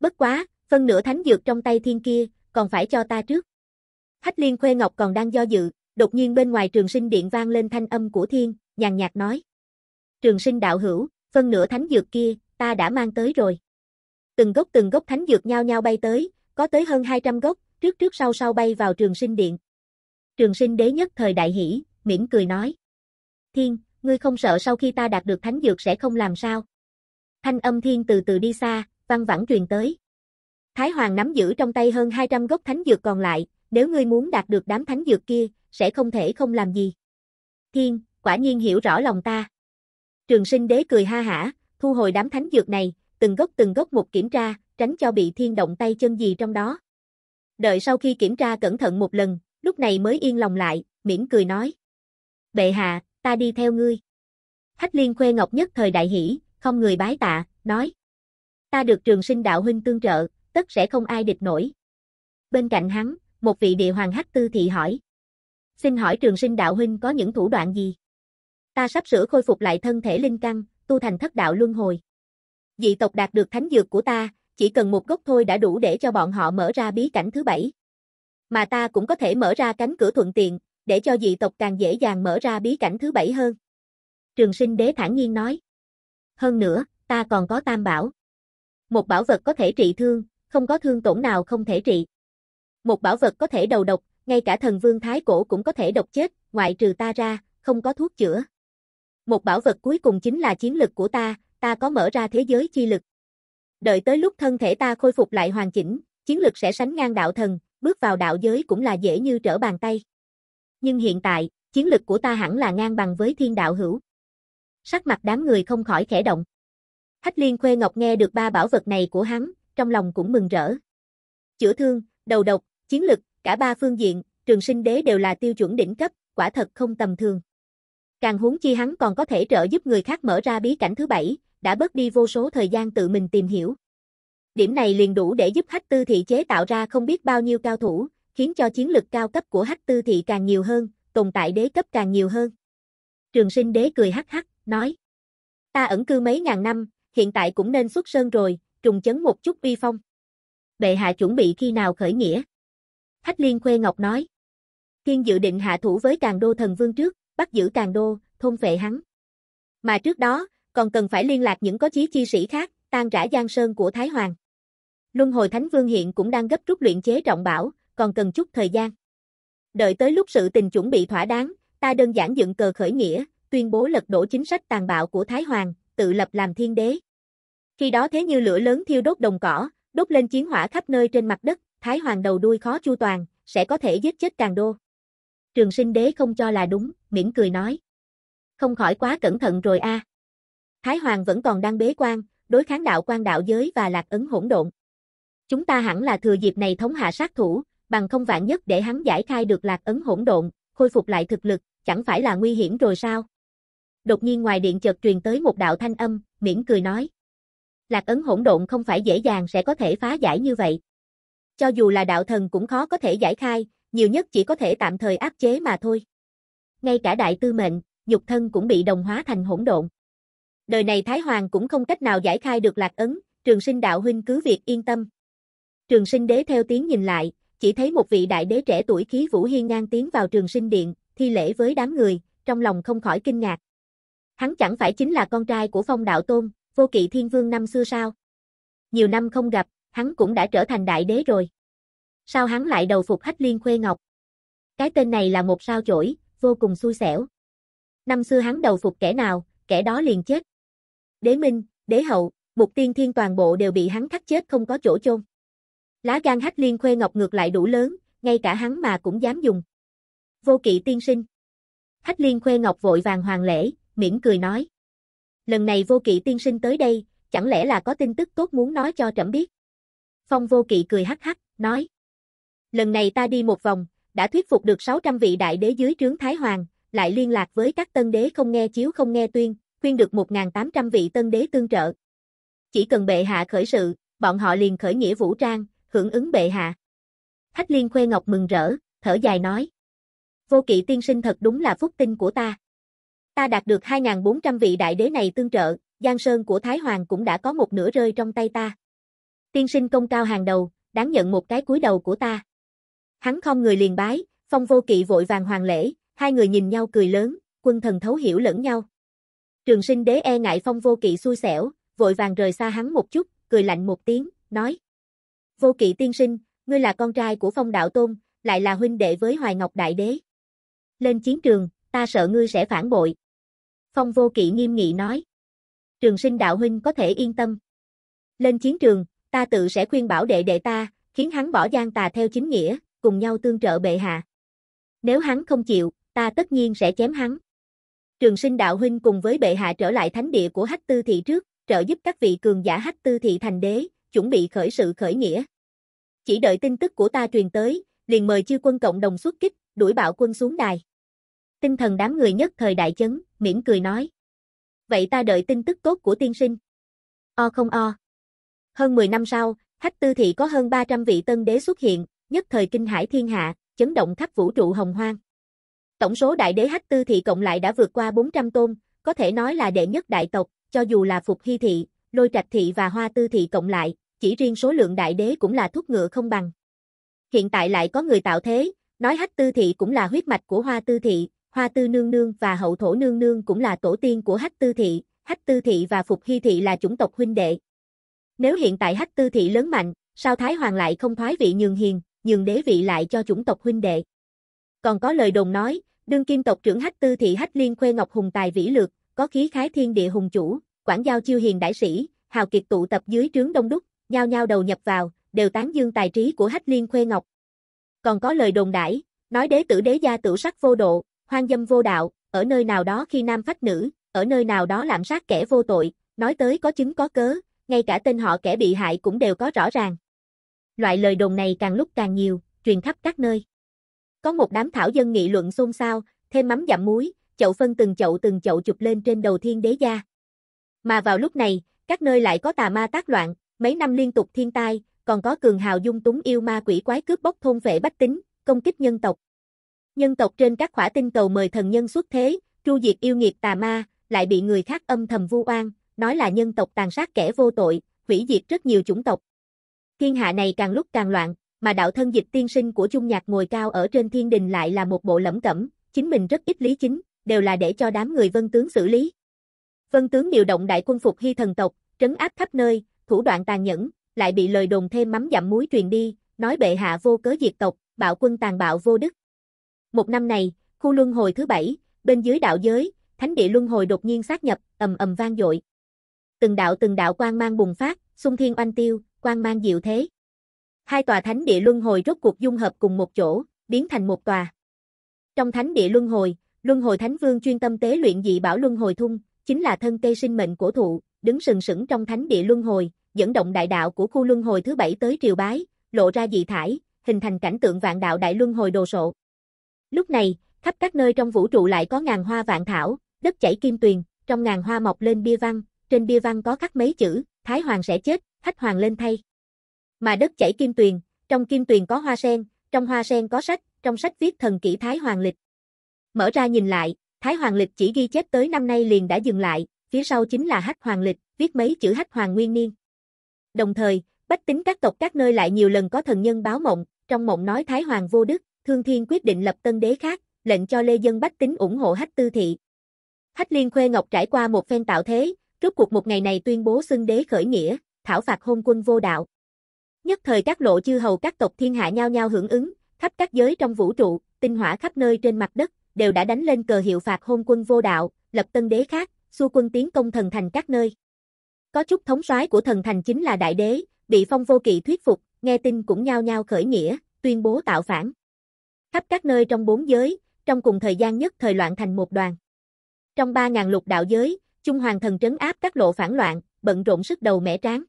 S1: Bất quá, phân nửa thánh dược trong tay thiên kia, còn phải cho ta trước. Hách liên khuê ngọc còn đang do dự, đột nhiên bên ngoài trường sinh điện vang lên thanh âm của thiên, nhàn nhạt nói. Trường sinh đạo hữu, phân nửa thánh dược kia, ta đã mang tới rồi. Từng gốc từng gốc thánh dược nhau nhau bay tới, có tới hơn 200 gốc, trước trước sau sau bay vào trường sinh điện. Trường sinh đế nhất thời đại hỷ, mỉm cười nói. Thiên, ngươi không sợ sau khi ta đạt được thánh dược sẽ không làm sao. Thanh âm thiên từ từ đi xa, văng vẳng truyền tới. Thái Hoàng nắm giữ trong tay hơn 200 gốc thánh dược còn lại, nếu ngươi muốn đạt được đám thánh dược kia, sẽ không thể không làm gì. Thiên, quả nhiên hiểu rõ lòng ta. Trường sinh đế cười ha hả, thu hồi đám thánh dược này, từng gốc từng gốc một kiểm tra, tránh cho bị thiên động tay chân gì trong đó. Đợi sau khi kiểm tra cẩn thận một lần, lúc này mới yên lòng lại, mỉm cười nói. Bệ hạ, ta đi theo ngươi. Hách liên khuê ngọc nhất thời đại hỷ, không người bái tạ, nói. Ta được trường sinh đạo huynh tương trợ, tất sẽ không ai địch nổi. Bên cạnh hắn, một vị địa hoàng hắc tư thị hỏi. Xin hỏi trường sinh đạo huynh có những thủ đoạn gì? Ta sắp sửa khôi phục lại thân thể linh căn, tu thành thất đạo luân hồi. Dị tộc đạt được thánh dược của ta, chỉ cần một gốc thôi đã đủ để cho bọn họ mở ra bí cảnh thứ bảy. Mà ta cũng có thể mở ra cánh cửa thuận tiện, để cho dị tộc càng dễ dàng mở ra bí cảnh thứ bảy hơn. Trường sinh đế thản nhiên nói. Hơn nữa, ta còn có tam bảo. Một bảo vật có thể trị thương, không có thương tổn nào không thể trị. Một bảo vật có thể đầu độc, ngay cả thần vương thái cổ cũng có thể độc chết, ngoại trừ ta ra, không có thuốc chữa. Một bảo vật cuối cùng chính là chiến lực của ta, ta có mở ra thế giới chi lực. Đợi tới lúc thân thể ta khôi phục lại hoàn chỉnh, chiến lực sẽ sánh ngang đạo thần, bước vào đạo giới cũng là dễ như trở bàn tay. Nhưng hiện tại, chiến lực của ta hẳn là ngang bằng với thiên đạo hữu. Sắc mặt đám người không khỏi khẽ động. Hách liên khuê ngọc nghe được ba bảo vật này của hắn, trong lòng cũng mừng rỡ. Chữa thương, đầu độc, chiến lực, cả ba phương diện, trường sinh đế đều là tiêu chuẩn đỉnh cấp, quả thật không tầm thường. Càng huống chi hắn còn có thể trợ giúp người khác mở ra bí cảnh thứ bảy, đã bớt đi vô số thời gian tự mình tìm hiểu. Điểm này liền đủ để giúp hách tư thị chế tạo ra không biết bao nhiêu cao thủ, khiến cho chiến lực cao cấp của hách tư thị càng nhiều hơn, tồn tại đế cấp càng nhiều hơn. Trường sinh đế cười hắc hắc, nói. Ta ẩn cư mấy ngàn năm, hiện tại cũng nên xuất sơn rồi, trùng chấn một chút uy phong. Bệ hạ chuẩn bị khi nào khởi nghĩa? Hách Liên Khuê Ngọc nói. Thiên dự định hạ thủ với Càng Đô Thần Vương trước, bắt giữ Càng Đô, thôn vệ hắn. Mà trước đó, còn cần phải liên lạc những có chí chi sĩ khác, tan rã giang sơn của Thái Hoàng. Luân hồi Thánh Vương hiện cũng đang gấp rút luyện chế trọng bảo, còn cần chút thời gian. Đợi tới lúc sự tình chuẩn bị thỏa đáng, ta đơn giản dựng cờ khởi nghĩa, tuyên bố lật đổ chính sách tàn bạo của Thái Hoàng, tự lập làm thiên đế. Khi đó thế như lửa lớn thiêu đốt đồng cỏ, đốt lên chiến hỏa khắp nơi trên mặt đất, Thái Hoàng đầu đuôi khó chu toàn, sẽ có thể giết chết càng đô. Trường sinh đế không cho là đúng, miễn cười nói. Không khỏi quá cẩn thận rồi a. À. Thái Hoàng vẫn còn đang bế quan, đối kháng đạo quan đạo giới và lạc ấn hỗn độn. Chúng ta hẳn là thừa dịp này thống hạ sát thủ, bằng không vạn nhất để hắn giải khai được lạc ấn hỗn độn, khôi phục lại thực lực, chẳng phải là nguy hiểm rồi sao? Đột nhiên ngoài điện chợt truyền tới một đạo thanh âm, miễn cười nói. Lạc ấn hỗn độn không phải dễ dàng sẽ có thể phá giải như vậy cho dù là đạo thần cũng khó có thể giải khai, nhiều nhất chỉ có thể tạm thời áp chế mà thôi. Ngay cả đại tư mệnh, nhục thân cũng bị đồng hóa thành hỗn độn. Đời này Thái Hoàng cũng không cách nào giải khai được lạc ấn, trường sinh đạo huynh cứ việc yên tâm. Trường sinh đế theo tiếng nhìn lại, chỉ thấy một vị đại đế trẻ tuổi khí vũ hiên ngang tiến vào trường sinh điện, thi lễ với đám người, trong lòng không khỏi kinh ngạc. Hắn chẳng phải chính là con trai của phong đạo tôn, vô kỵ thiên vương năm xưa sao? Nhiều năm không gặp, hắn cũng đã trở thành đại đế rồi. Sao hắn lại đầu phục hách liên khuê ngọc? Cái tên này là một sao chổi, vô cùng xui xẻo. Năm xưa hắn đầu phục kẻ nào, kẻ đó liền chết. Đế Minh, Đế Hậu, Mục Tiên Thiên toàn bộ đều bị hắn thắt chết không có chỗ chôn. Lá gan hách liên khuê ngọc ngược lại đủ lớn, ngay cả hắn mà cũng dám dùng. Vô kỵ tiên sinh. Hách liên khuê ngọc vội vàng hoàng lễ, mỉm cười nói. Lần này vô kỵ tiên sinh tới đây, chẳng lẽ là có tin tức tốt muốn nói cho trẫm biết. Phong vô kỵ cười hắc hắc, nói. Lần này ta đi một vòng, đã thuyết phục được 600 vị đại đế dưới trướng Thái Hoàng, lại liên lạc với các tân đế không nghe chiếu không nghe tuyên, khuyên được 1.800 vị tân đế tương trợ. Chỉ cần bệ hạ khởi sự, bọn họ liền khởi nghĩa vũ trang, hưởng ứng bệ hạ. Hách liên khoe ngọc mừng rỡ, thở dài nói. Vô kỵ tiên sinh thật đúng là phúc tinh của ta. Ta đạt được 2.400 vị đại đế này tương trợ, Giang Sơn của Thái Hoàng cũng đã có một nửa rơi trong tay ta. Tiên sinh công cao hàng đầu, đáng nhận một cái cúi đầu của ta. Hắn không người liền bái, phong vô kỵ vội vàng hoàng lễ, hai người nhìn nhau cười lớn, quân thần thấu hiểu lẫn nhau. Trường sinh đế e ngại phong vô kỵ xui xẻo, vội vàng rời xa hắn một chút, cười lạnh một tiếng, nói. Vô kỵ tiên sinh, ngươi là con trai của phong đạo tôn, lại là huynh đệ với hoài ngọc đại đế. Lên chiến trường, ta sợ ngươi sẽ phản bội. Phong vô kỵ nghiêm nghị nói. Trường sinh đạo huynh có thể yên tâm. Lên chiến trường, ta tự sẽ khuyên bảo đệ đệ ta, khiến hắn bỏ gian tà theo chính nghĩa, cùng nhau tương trợ bệ hạ. Nếu hắn không chịu, ta tất nhiên sẽ chém hắn. Trường sinh đạo huynh cùng với bệ hạ trở lại thánh địa của hách tư thị trước, trợ giúp các vị cường giả hách tư thị thành đế, chuẩn bị khởi sự khởi nghĩa. Chỉ đợi tin tức của ta truyền tới, liền mời chư quân cộng đồng xuất kích, đuổi bạo quân xuống đài. Tinh thần đám người nhất thời đại chấn, mỉm cười nói. Vậy ta đợi tin tức tốt của tiên sinh. O không o. Hơn 10 năm sau, Hách Tư Thị có hơn 300 vị tân đế xuất hiện, nhất thời kinh hải thiên hạ, chấn động khắp vũ trụ hồng hoang. Tổng số đại đế Hách Tư Thị cộng lại đã vượt qua 400 tôn, có thể nói là đệ nhất đại tộc, cho dù là Phục Hy Thị, Lôi Trạch Thị và Hoa Tư Thị cộng lại, chỉ riêng số lượng đại đế cũng là thúc ngựa không bằng. Hiện tại lại có người tạo thế, nói Hách Tư Thị cũng là huyết mạch của Hoa Tư Thị, Hoa Tư Nương Nương và Hậu Thổ Nương Nương cũng là tổ tiên của Hách Tư Thị, Hách Tư Thị và Phục Hy Thị là chủng tộc huynh đệ. Nếu hiện tại hắc tư thị lớn mạnh, sao Thái Hoàng lại không thoái vị nhường hiền, nhường đế vị lại cho chủng tộc huynh đệ. Còn có lời đồn nói, đương kim tộc trưởng hắc tư thị hắc liên khuê ngọc hùng tài vĩ lược, có khí khái thiên địa hùng chủ, quản giao chiêu hiền đại sĩ, hào kiệt tụ tập dưới trướng đông đúc, nhao nhau đầu nhập vào, đều tán dương tài trí của hắc liên khuê ngọc. Còn có lời đồn đãi, nói đế tử đế gia tử sắc vô độ, hoang dâm vô đạo, ở nơi nào đó khi nam phách nữ, ở nơi nào đó lạm sát kẻ vô tội, nói tới có chứng có cớ, ngay cả tên họ kẻ bị hại cũng đều có rõ ràng. Loại lời đồn này càng lúc càng nhiều, truyền khắp các nơi. Có một đám thảo dân nghị luận xôn xao, thêm mắm dặm muối, chậu phân từng chậu từng chậu chụp lên trên đầu thiên đế gia. Mà vào lúc này, các nơi lại có tà ma tác loạn, mấy năm liên tục thiên tai, còn có cường hào dung túng yêu ma quỷ quái cướp bóc thôn vệ bách tính, công kích nhân tộc. Nhân tộc trên các khỏa tinh cầu mời thần nhân xuất thế, tru diệt yêu nghiệt tà ma, lại bị người khác âm thầm vu oan, nói là nhân tộc tàn sát kẻ vô tội, hủy diệt rất nhiều chủng tộc. Thiên hạ này càng lúc càng loạn, mà đạo thân dịch tiên sinh của Trung Nhạc ngồi cao ở trên thiên đình lại là một bộ lẩm cẩm, chính mình rất ít lý chính, đều là để cho đám người vân tướng xử lý. Vân tướng điều động đại quân phục hy thần tộc, trấn áp khắp nơi, thủ đoạn tàn nhẫn, lại bị lời đồn thêm mắm dặm muối truyền đi, nói bệ hạ vô cớ diệt tộc, bạo quân tàn bạo vô đức. Một năm này, khu luân hồi thứ bảy, bên dưới đạo giới, thánh địa luân hồi đột nhiên sát nhập, ầm ầm vang dội từng đạo từng đạo quang mang bùng phát, xung thiên oanh tiêu, quang mang diệu thế. Hai tòa thánh địa luân hồi rốt cuộc dung hợp cùng một chỗ, biến thành một tòa. Trong thánh địa luân hồi, luân hồi thánh vương chuyên tâm tế luyện dị bảo luân hồi thung, chính là thân cây sinh mệnh của thụ, đứng sừng sững trong thánh địa luân hồi, dẫn động đại đạo của khu luân hồi thứ bảy tới triều bái, lộ ra dị thải, hình thành cảnh tượng vạn đạo đại luân hồi đồ sộ. Lúc này, khắp các nơi trong vũ trụ lại có ngàn hoa vạn thảo, đất chảy kim tuyền, trong ngàn hoa mọc lên bia văn, trên bia văn có khắc mấy chữ, Thái Hoàng sẽ chết, Thách Hoàng lên thay. Mà đất chảy kim tuyền, trong kim tuyền có hoa sen, trong hoa sen có sách, trong sách viết thần kỷ Thái Hoàng lịch. Mở ra nhìn lại, Thái Hoàng lịch chỉ ghi chép tới năm nay liền đã dừng lại, phía sau chính là Hách Hoàng lịch, viết mấy chữ Hách Hoàng nguyên niên. Đồng thời, bách tính các tộc các nơi lại nhiều lần có thần nhân báo mộng, trong mộng nói Thái Hoàng vô đức, Thương Thiên quyết định lập tân đế khác, lệnh cho Lê Dân bách tính ủng hộ Hách Tư Thị. Hách Liên Khuê Ngọc trải qua một phen tạo thế, Rốt cuộc một ngày này tuyên bố xưng đế khởi nghĩa, thảo phạt hôn quân vô đạo. Nhất thời các lộ chư hầu các tộc thiên hạ nhao nhau hưởng ứng, khắp các giới trong vũ trụ, tinh hỏa khắp nơi trên mặt đất, đều đã đánh lên cờ hiệu phạt hôn quân vô đạo, lập tân đế khác, xua quân tiến công thần thành các nơi. Có chút thống soái của thần thành chính là đại đế, bị phong vô kỵ thuyết phục, nghe tin cũng nhao nhau khởi nghĩa, tuyên bố tạo phản. Khắp các nơi trong bốn giới, trong cùng thời gian nhất thời loạn thành một đoàn. Trong ba ngàn lục đạo giới, Trung Hoàng thần trấn áp các lộ phản loạn, bận rộn sức đầu mẻ tráng.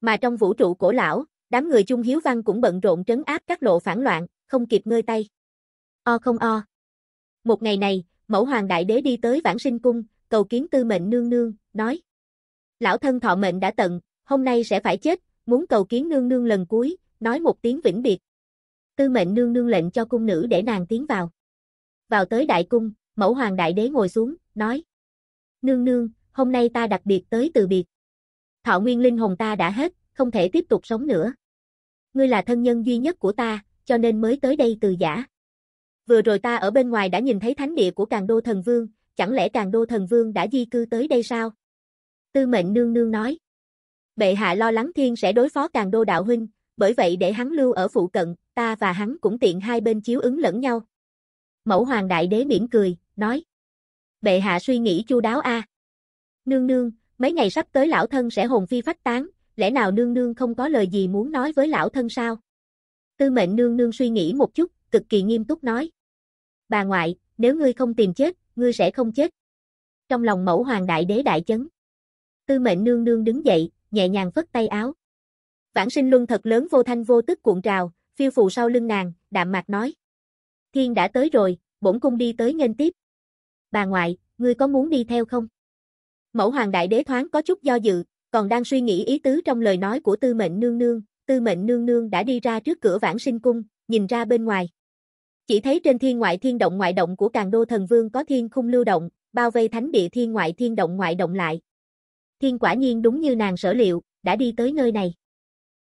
S1: Mà trong vũ trụ cổ lão, đám người Trung Hiếu Văn cũng bận rộn trấn áp các lộ phản loạn, không kịp ngơi tay. O không o. Một ngày này, mẫu hoàng đại đế đi tới vãng sinh cung, cầu kiến tư mệnh nương nương, nói. Lão thân thọ mệnh đã tận, hôm nay sẽ phải chết, muốn cầu kiến nương nương lần cuối, nói một tiếng vĩnh biệt. Tư mệnh nương nương lệnh cho cung nữ để nàng tiến vào. Vào tới đại cung, mẫu hoàng đại đế ngồi xuống, nói nương nương, hôm nay ta đặc biệt tới từ biệt. Thọ nguyên linh hồn ta đã hết, không thể tiếp tục sống nữa. Ngươi là thân nhân duy nhất của ta, cho nên mới tới đây từ giả. Vừa rồi ta ở bên ngoài đã nhìn thấy thánh địa của Càng Đô Thần Vương, chẳng lẽ Càng Đô Thần Vương đã di cư tới đây sao? Tư mệnh nương nương nói. Bệ hạ lo lắng thiên sẽ đối phó Càng Đô Đạo Huynh, bởi vậy để hắn lưu ở phụ cận, ta và hắn cũng tiện hai bên chiếu ứng lẫn nhau. Mẫu hoàng đại đế mỉm cười, nói bệ hạ suy nghĩ chu đáo a. Nương nương, mấy ngày sắp tới lão thân sẽ hồn phi phát tán, lẽ nào nương nương không có lời gì muốn nói với lão thân sao? Tư mệnh nương nương suy nghĩ một chút, cực kỳ nghiêm túc nói. Bà ngoại, nếu ngươi không tìm chết, ngươi sẽ không chết. Trong lòng mẫu hoàng đại đế đại chấn. Tư mệnh nương nương đứng dậy, nhẹ nhàng phất tay áo. Vãng sinh luân thật lớn vô thanh vô tức cuộn trào, phiêu phù sau lưng nàng, đạm mạc nói. Thiên đã tới rồi, bổn cung đi tới nghênh tiếp bà ngoại, ngươi có muốn đi theo không? Mẫu hoàng đại đế thoáng có chút do dự, còn đang suy nghĩ ý tứ trong lời nói của tư mệnh nương nương, tư mệnh nương nương đã đi ra trước cửa vãng sinh cung, nhìn ra bên ngoài. Chỉ thấy trên thiên ngoại thiên động ngoại động của càng đô thần vương có thiên khung lưu động, bao vây thánh địa thiên ngoại thiên động ngoại động lại. Thiên quả nhiên đúng như nàng sở liệu, đã đi tới nơi này.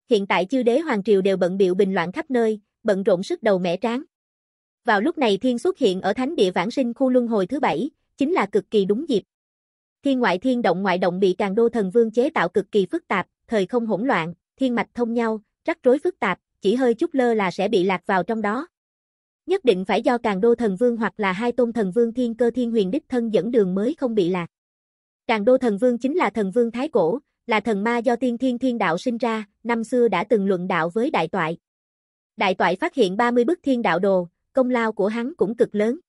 S1: Hiện tại chư đế hoàng triều đều bận biểu bình loạn khắp nơi, bận rộn sức đầu mẻ tráng. Vào lúc này thiên xuất hiện ở thánh địa vãng sinh khu luân hồi thứ bảy, chính là cực kỳ đúng dịp. Thiên ngoại thiên động ngoại động bị càng đô thần vương chế tạo cực kỳ phức tạp, thời không hỗn loạn, thiên mạch thông nhau, rắc rối phức tạp, chỉ hơi chút lơ là sẽ bị lạc vào trong đó. Nhất định phải do càng đô thần vương hoặc là hai tôn thần vương thiên cơ thiên huyền đích thân dẫn đường mới không bị lạc. Càng đô thần vương chính là thần vương thái cổ, là thần ma do tiên thiên thiên đạo sinh ra, năm xưa đã từng luận đạo với đại toại. Đại toại phát hiện 30 bức thiên đạo đồ, công lao của hắn cũng cực lớn.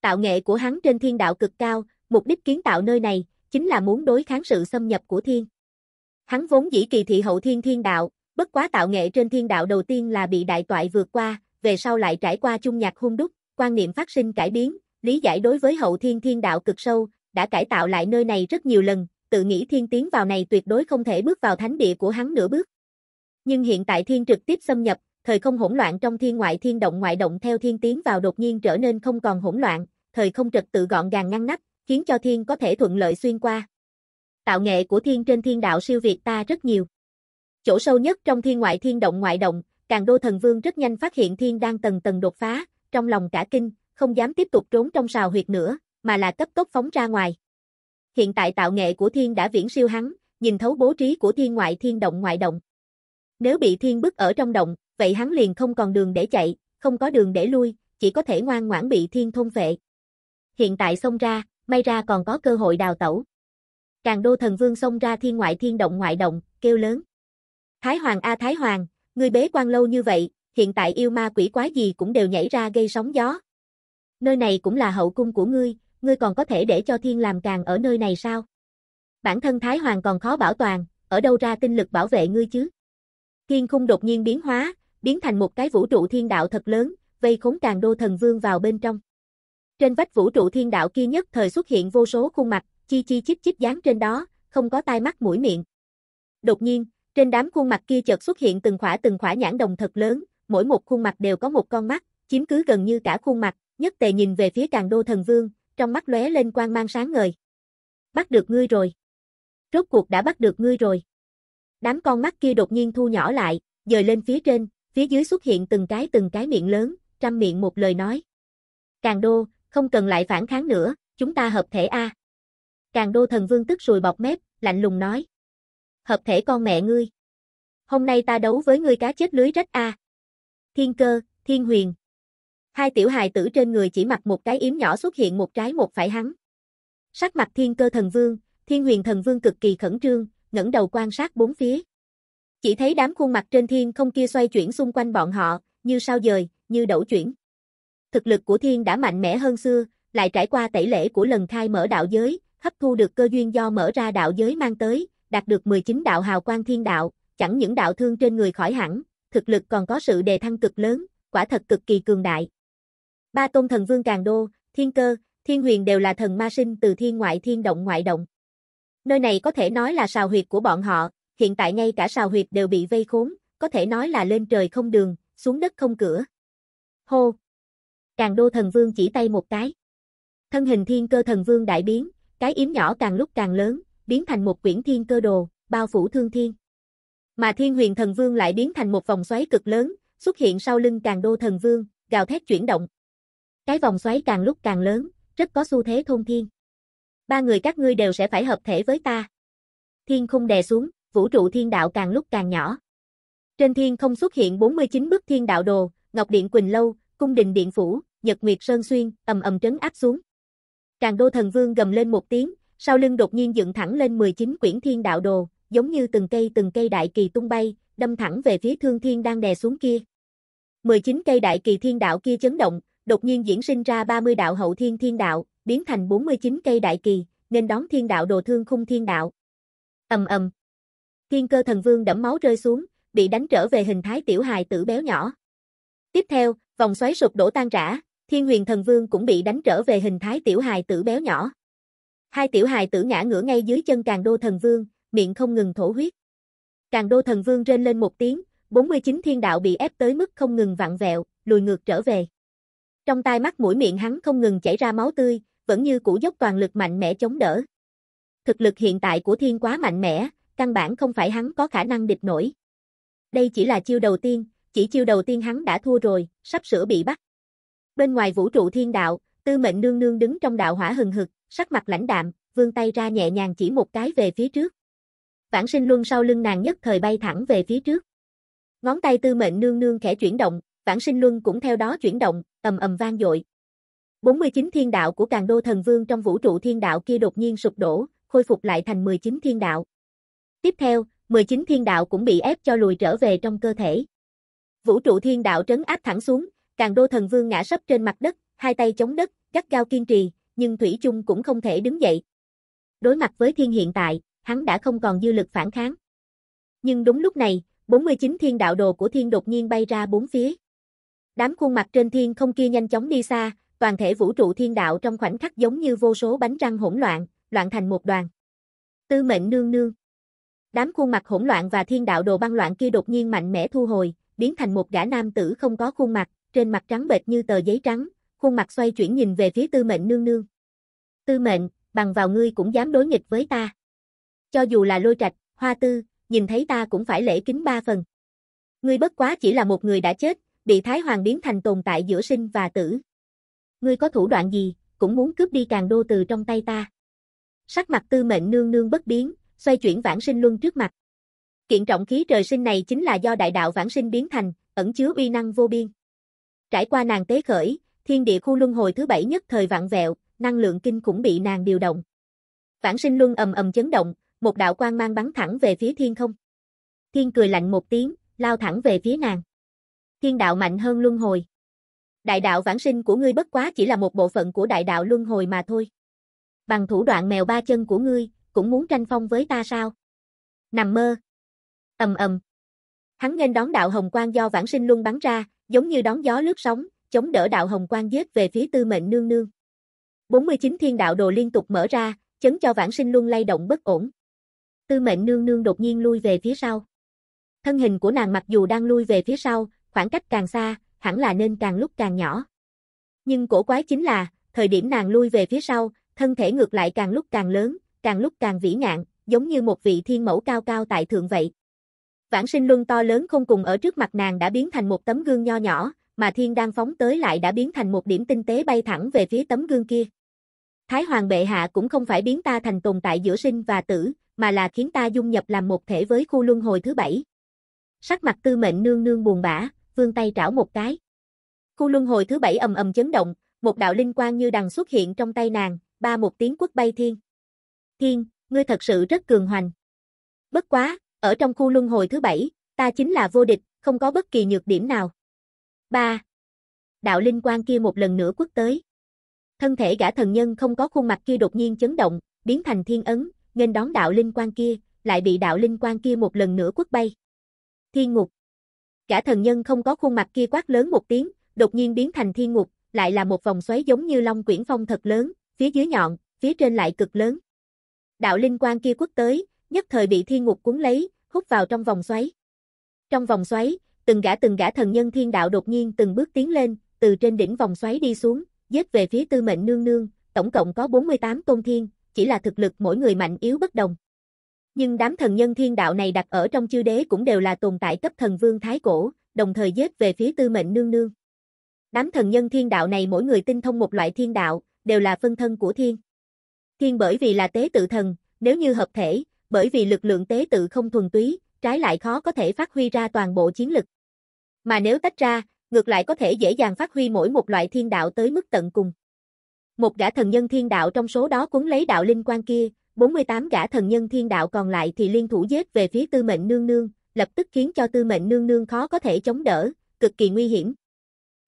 S1: Tạo nghệ của hắn trên thiên đạo cực cao, mục đích kiến tạo nơi này, chính là muốn đối kháng sự xâm nhập của thiên. Hắn vốn dĩ kỳ thị hậu thiên thiên đạo, bất quá tạo nghệ trên thiên đạo đầu tiên là bị đại toại vượt qua, về sau lại trải qua chung nhạc hung đúc, quan niệm phát sinh cải biến, lý giải đối với hậu thiên thiên đạo cực sâu, đã cải tạo lại nơi này rất nhiều lần, tự nghĩ thiên tiến vào này tuyệt đối không thể bước vào thánh địa của hắn nửa bước. Nhưng hiện tại thiên trực tiếp xâm nhập, thời không hỗn loạn trong thiên ngoại thiên động ngoại động theo thiên tiến vào đột nhiên trở nên không còn hỗn loạn, thời không trật tự gọn gàng ngăn nắp, khiến cho thiên có thể thuận lợi xuyên qua. Tạo nghệ của thiên trên thiên đạo siêu việt ta rất nhiều. Chỗ sâu nhất trong thiên ngoại thiên động ngoại động, càng đô thần vương rất nhanh phát hiện thiên đang tầng tầng đột phá, trong lòng cả kinh, không dám tiếp tục trốn trong sào huyệt nữa, mà là cấp tốc phóng ra ngoài. Hiện tại tạo nghệ của thiên đã viễn siêu hắn, nhìn thấu bố trí của thiên ngoại thiên động ngoại động. Nếu bị thiên bức ở trong động, vậy hắn liền không còn đường để chạy, không có đường để lui, chỉ có thể ngoan ngoãn bị thiên thôn vệ. Hiện tại xông ra, may ra còn có cơ hội đào tẩu. Càng đô thần vương xông ra thiên ngoại thiên động ngoại động, kêu lớn. Thái hoàng a Thái hoàng, người bế quan lâu như vậy, hiện tại yêu ma quỷ quái gì cũng đều nhảy ra gây sóng gió. Nơi này cũng là hậu cung của ngươi, ngươi còn có thể để cho thiên làm càng ở nơi này sao? Bản thân Thái hoàng còn khó bảo toàn, ở đâu ra tinh lực bảo vệ ngươi chứ? Thiên khung đột nhiên biến hóa, biến thành một cái vũ trụ thiên đạo thật lớn, vây khốn càng đô thần vương vào bên trong. Trên vách vũ trụ thiên đạo kia nhất thời xuất hiện vô số khuôn mặt, chi chi chít chít dán trên đó, không có tai mắt mũi miệng. Đột nhiên, trên đám khuôn mặt kia chợt xuất hiện từng khỏa từng khỏa nhãn đồng thật lớn, mỗi một khuôn mặt đều có một con mắt, chiếm cứ gần như cả khuôn mặt, nhất tề nhìn về phía càng đô thần vương, trong mắt lóe lên quang mang sáng ngời. Bắt được ngươi rồi. Rốt cuộc đã bắt được ngươi rồi. Đám con mắt kia đột nhiên thu nhỏ lại, dời lên phía trên, phía dưới xuất hiện từng cái từng cái miệng lớn, trăm miệng một lời nói. Càng đô, không cần lại phản kháng nữa, chúng ta hợp thể A. Càng đô thần vương tức sùi bọc mép, lạnh lùng nói. Hợp thể con mẹ ngươi. Hôm nay ta đấu với ngươi cá chết lưới rách A. Thiên cơ, thiên huyền. Hai tiểu hài tử trên người chỉ mặc một cái yếm nhỏ xuất hiện một trái một phải hắn. Sắc mặt thiên cơ thần vương, thiên huyền thần vương cực kỳ khẩn trương, ngẩng đầu quan sát bốn phía. Chỉ thấy đám khuôn mặt trên thiên không kia xoay chuyển xung quanh bọn họ, như sao dời, như đẩu chuyển. Thực lực của thiên đã mạnh mẽ hơn xưa, lại trải qua tẩy lễ của lần khai mở đạo giới, hấp thu được cơ duyên do mở ra đạo giới mang tới, đạt được 19 đạo hào quang thiên đạo, chẳng những đạo thương trên người khỏi hẳn, thực lực còn có sự đề thăng cực lớn, quả thật cực kỳ cường đại. Ba tôn thần vương Càng Đô, Thiên Cơ, Thiên Huyền đều là thần ma sinh từ thiên ngoại thiên động ngoại động. Nơi này có thể nói là sào huyệt của bọn họ, hiện tại ngay cả sào huyệt đều bị vây khốn, có thể nói là lên trời không đường, xuống đất không cửa. Hô! Càng đô thần vương chỉ tay một cái. Thân hình thiên cơ thần vương đại biến, cái yếm nhỏ càng lúc càng lớn, biến thành một quyển thiên cơ đồ, bao phủ thương thiên. Mà thiên huyền thần vương lại biến thành một vòng xoáy cực lớn, xuất hiện sau lưng càng đô thần vương, gào thét chuyển động. Cái vòng xoáy càng lúc càng lớn, rất có xu thế thôn thiên. Ba người các ngươi đều sẽ phải hợp thể với ta. Thiên khung đè xuống vũ trụ thiên đạo càng lúc càng nhỏ. Trên thiên không xuất hiện 49 bức thiên đạo đồ, Ngọc Điện Quỳnh Lâu, Cung Đình Điện Phủ, Nhật Nguyệt Sơn Xuyên, ầm ầm trấn áp xuống. Tràng Đô Thần Vương gầm lên một tiếng, sau lưng đột nhiên dựng thẳng lên 19 quyển thiên đạo đồ, giống như từng cây từng cây đại kỳ tung bay, đâm thẳng về phía Thương Thiên đang đè xuống kia. 19 cây đại kỳ thiên đạo kia chấn động, đột nhiên diễn sinh ra 30 đạo hậu thiên thiên đạo, biến thành 49 cây đại kỳ, nên đón thiên đạo đồ thương khung thiên đạo. Ầm ầm. Thiên cơ thần vương đẫm máu rơi xuống, bị đánh trở về hình thái tiểu hài tử béo nhỏ. Tiếp theo, vòng xoáy sụp đổ tan rã, thiên huyền thần vương cũng bị đánh trở về hình thái tiểu hài tử béo nhỏ. Hai tiểu hài tử ngã ngửa ngay dưới chân càng đô thần vương, miệng không ngừng thổ huyết. Càng đô thần vương rên lên một tiếng, 49 thiên đạo bị ép tới mức không ngừng vặn vẹo, lùi ngược trở về. Trong tai mắt mũi miệng hắn không ngừng chảy ra máu tươi, vẫn như cũ dốc toàn lực mạnh mẽ chống đỡ. Thực lực hiện tại của thiên quá mạnh mẽ, căn bản không phải hắn có khả năng địch nổi. Đây chỉ là chiêu đầu tiên, chỉ chiêu đầu tiên hắn đã thua rồi, sắp sửa bị bắt. Bên ngoài vũ trụ thiên đạo, tư mệnh nương nương đứng trong đạo hỏa hừng hực, sắc mặt lãnh đạm, vươn tay ra nhẹ nhàng chỉ một cái về phía trước. Vãng sinh luân sau lưng nàng nhất thời bay thẳng về phía trước. Ngón tay tư mệnh nương nương khẽ chuyển động, vãng sinh luân cũng theo đó chuyển động, ầm ầm vang dội. 49 thiên đạo của càng đô thần vương trong vũ trụ thiên đạo kia đột nhiên sụp đổ, khôi phục lại thành 19 thiên đạo. Tiếp theo, 19 thiên đạo cũng bị ép cho lùi trở về trong cơ thể. Vũ trụ thiên đạo trấn áp thẳng xuống, càng đô thần vương ngã sấp trên mặt đất, hai tay chống đất, gắt cao kiên trì, nhưng Thủy chung cũng không thể đứng dậy. Đối mặt với thiên hiện tại, hắn đã không còn dư lực phản kháng. Nhưng đúng lúc này, 49 thiên đạo đồ của thiên đột nhiên bay ra bốn phía. Đám khuôn mặt trên thiên không kia nhanh chóng đi xa, toàn thể vũ trụ thiên đạo trong khoảnh khắc giống như vô số bánh răng hỗn loạn, loạn thành một đoàn. Tư mệnh nương nương. Đám khuôn mặt hỗn loạn và thiên đạo đồ băng loạn kia đột nhiên mạnh mẽ thu hồi, biến thành một gã nam tử không có khuôn mặt, trên mặt trắng bệch như tờ giấy trắng, khuôn mặt xoay chuyển nhìn về phía Tư Mệnh nương nương. Tư Mệnh, bằng vào ngươi cũng dám đối nghịch với ta. Cho dù là lôi trạch, hoa tư, nhìn thấy ta cũng phải lễ kính ba phần. Ngươi bất quá chỉ là một người đã chết, bị Thái Hoàng biến thành tồn tại giữa sinh và tử. Ngươi có thủ đoạn gì, cũng muốn cướp đi càng đô từ trong tay ta. Sắc mặt tư mệnh nương nương bất biến, xoay chuyển vãng sinh luân trước mặt. Kiện trọng khí trời sinh này chính là do đại đạo vãng sinh biến thành, ẩn chứa uy năng vô biên. Trải qua nàng tế khởi, thiên địa khu luân hồi thứ bảy nhất thời vạn vẹo, năng lượng kinh cũng bị nàng điều động. Vãng sinh luân ầm ầm chấn động, một đạo quang mang bắn thẳng về phía thiên không. Thiên cười lạnh một tiếng, lao thẳng về phía nàng. Thiên đạo mạnh hơn luân hồi. Đại đạo vãng sinh của ngươi bất quá chỉ là một bộ phận của đại đạo luân hồi mà thôi. Bằng thủ đoạn mèo ba chân của ngươi, cũng muốn tranh phong với ta sao? Nằm mơ. Ầm ầm. Hắn nên đón đạo hồng quang do vãng sinh luân bắn ra, giống như đón gió lướt sóng, chống đỡ đạo hồng quang giết về phía Tư Mệnh nương nương. 49 thiên đạo đồ liên tục mở ra, chấn cho vãng sinh luân lay động bất ổn. Tư Mệnh nương nương đột nhiên lui về phía sau. Thân hình của nàng mặc dù đang lui về phía sau, khoảng cách càng xa, hẳn là nên càng lúc càng nhỏ. Nhưng cổ quái chính là, thời điểm nàng lui về phía sau, thân thể ngược lại càng lúc càng lớn, càng lúc càng vĩ ngạn, giống như một vị thiên mẫu cao cao tại thượng vậy. Vãng sinh luân to lớn không cùng ở trước mặt nàng đã biến thành một tấm gương nho nhỏ, mà thiên đang phóng tới lại đã biến thành một điểm tinh tế bay thẳng về phía tấm gương kia. Thái hoàng bệ hạ cũng không phải biến ta thành tồn tại giữa sinh và tử, mà là khiến ta dung nhập làm một thể với khu luân hồi thứ bảy. Sắc mặt tư mệnh nương nương buồn bã, vương tay trảo một cái. Khu luân hồi thứ bảy ầm ầm chấn động, một đạo linh quang như đằng xuất hiện trong tay nàng, ba một tiếng quất bay thiên. Thiên, ngươi thật sự rất cường hoành. Bất quá, ở trong khu luân hồi thứ bảy, ta chính là vô địch, không có bất kỳ nhược điểm nào. 3. Đạo linh quan kia một lần nữa quất tới. Thân thể gã thần nhân không có khuôn mặt kia đột nhiên chấn động, biến thành thiên ấn, nên đón đạo linh quan kia, lại bị đạo linh quan kia một lần nữa quất bay. Thiên ngục. Gã thần nhân không có khuôn mặt kia quát lớn một tiếng, đột nhiên biến thành thiên ngục, lại là một vòng xoáy giống như long quyển phong thật lớn, phía dưới nhọn, phía trên lại cực lớn đạo linh quang kia quất tới, nhất thời bị thiên ngục cuốn lấy, hút vào trong vòng xoáy. Trong vòng xoáy, từng gã từng gã thần nhân thiên đạo đột nhiên từng bước tiến lên, từ trên đỉnh vòng xoáy đi xuống, giết về phía tư mệnh nương nương, tổng cộng có 48 tôn thiên, chỉ là thực lực mỗi người mạnh yếu bất đồng. Nhưng đám thần nhân thiên đạo này đặt ở trong chư đế cũng đều là tồn tại cấp thần vương thái cổ, đồng thời giết về phía tư mệnh nương nương. Đám thần nhân thiên đạo này mỗi người tinh thông một loại thiên đạo, đều là phân thân của thiên. Thiên bởi vì là tế tự thần, nếu như hợp thể, bởi vì lực lượng tế tự không thuần túy, trái lại khó có thể phát huy ra toàn bộ chiến lực. Mà nếu tách ra, ngược lại có thể dễ dàng phát huy mỗi một loại thiên đạo tới mức tận cùng. Một gã thần nhân thiên đạo trong số đó cuốn lấy đạo linh quan kia, 48 gã thần nhân thiên đạo còn lại thì liên thủ giết về phía tư mệnh nương nương, lập tức khiến cho tư mệnh nương nương khó có thể chống đỡ, cực kỳ nguy hiểm.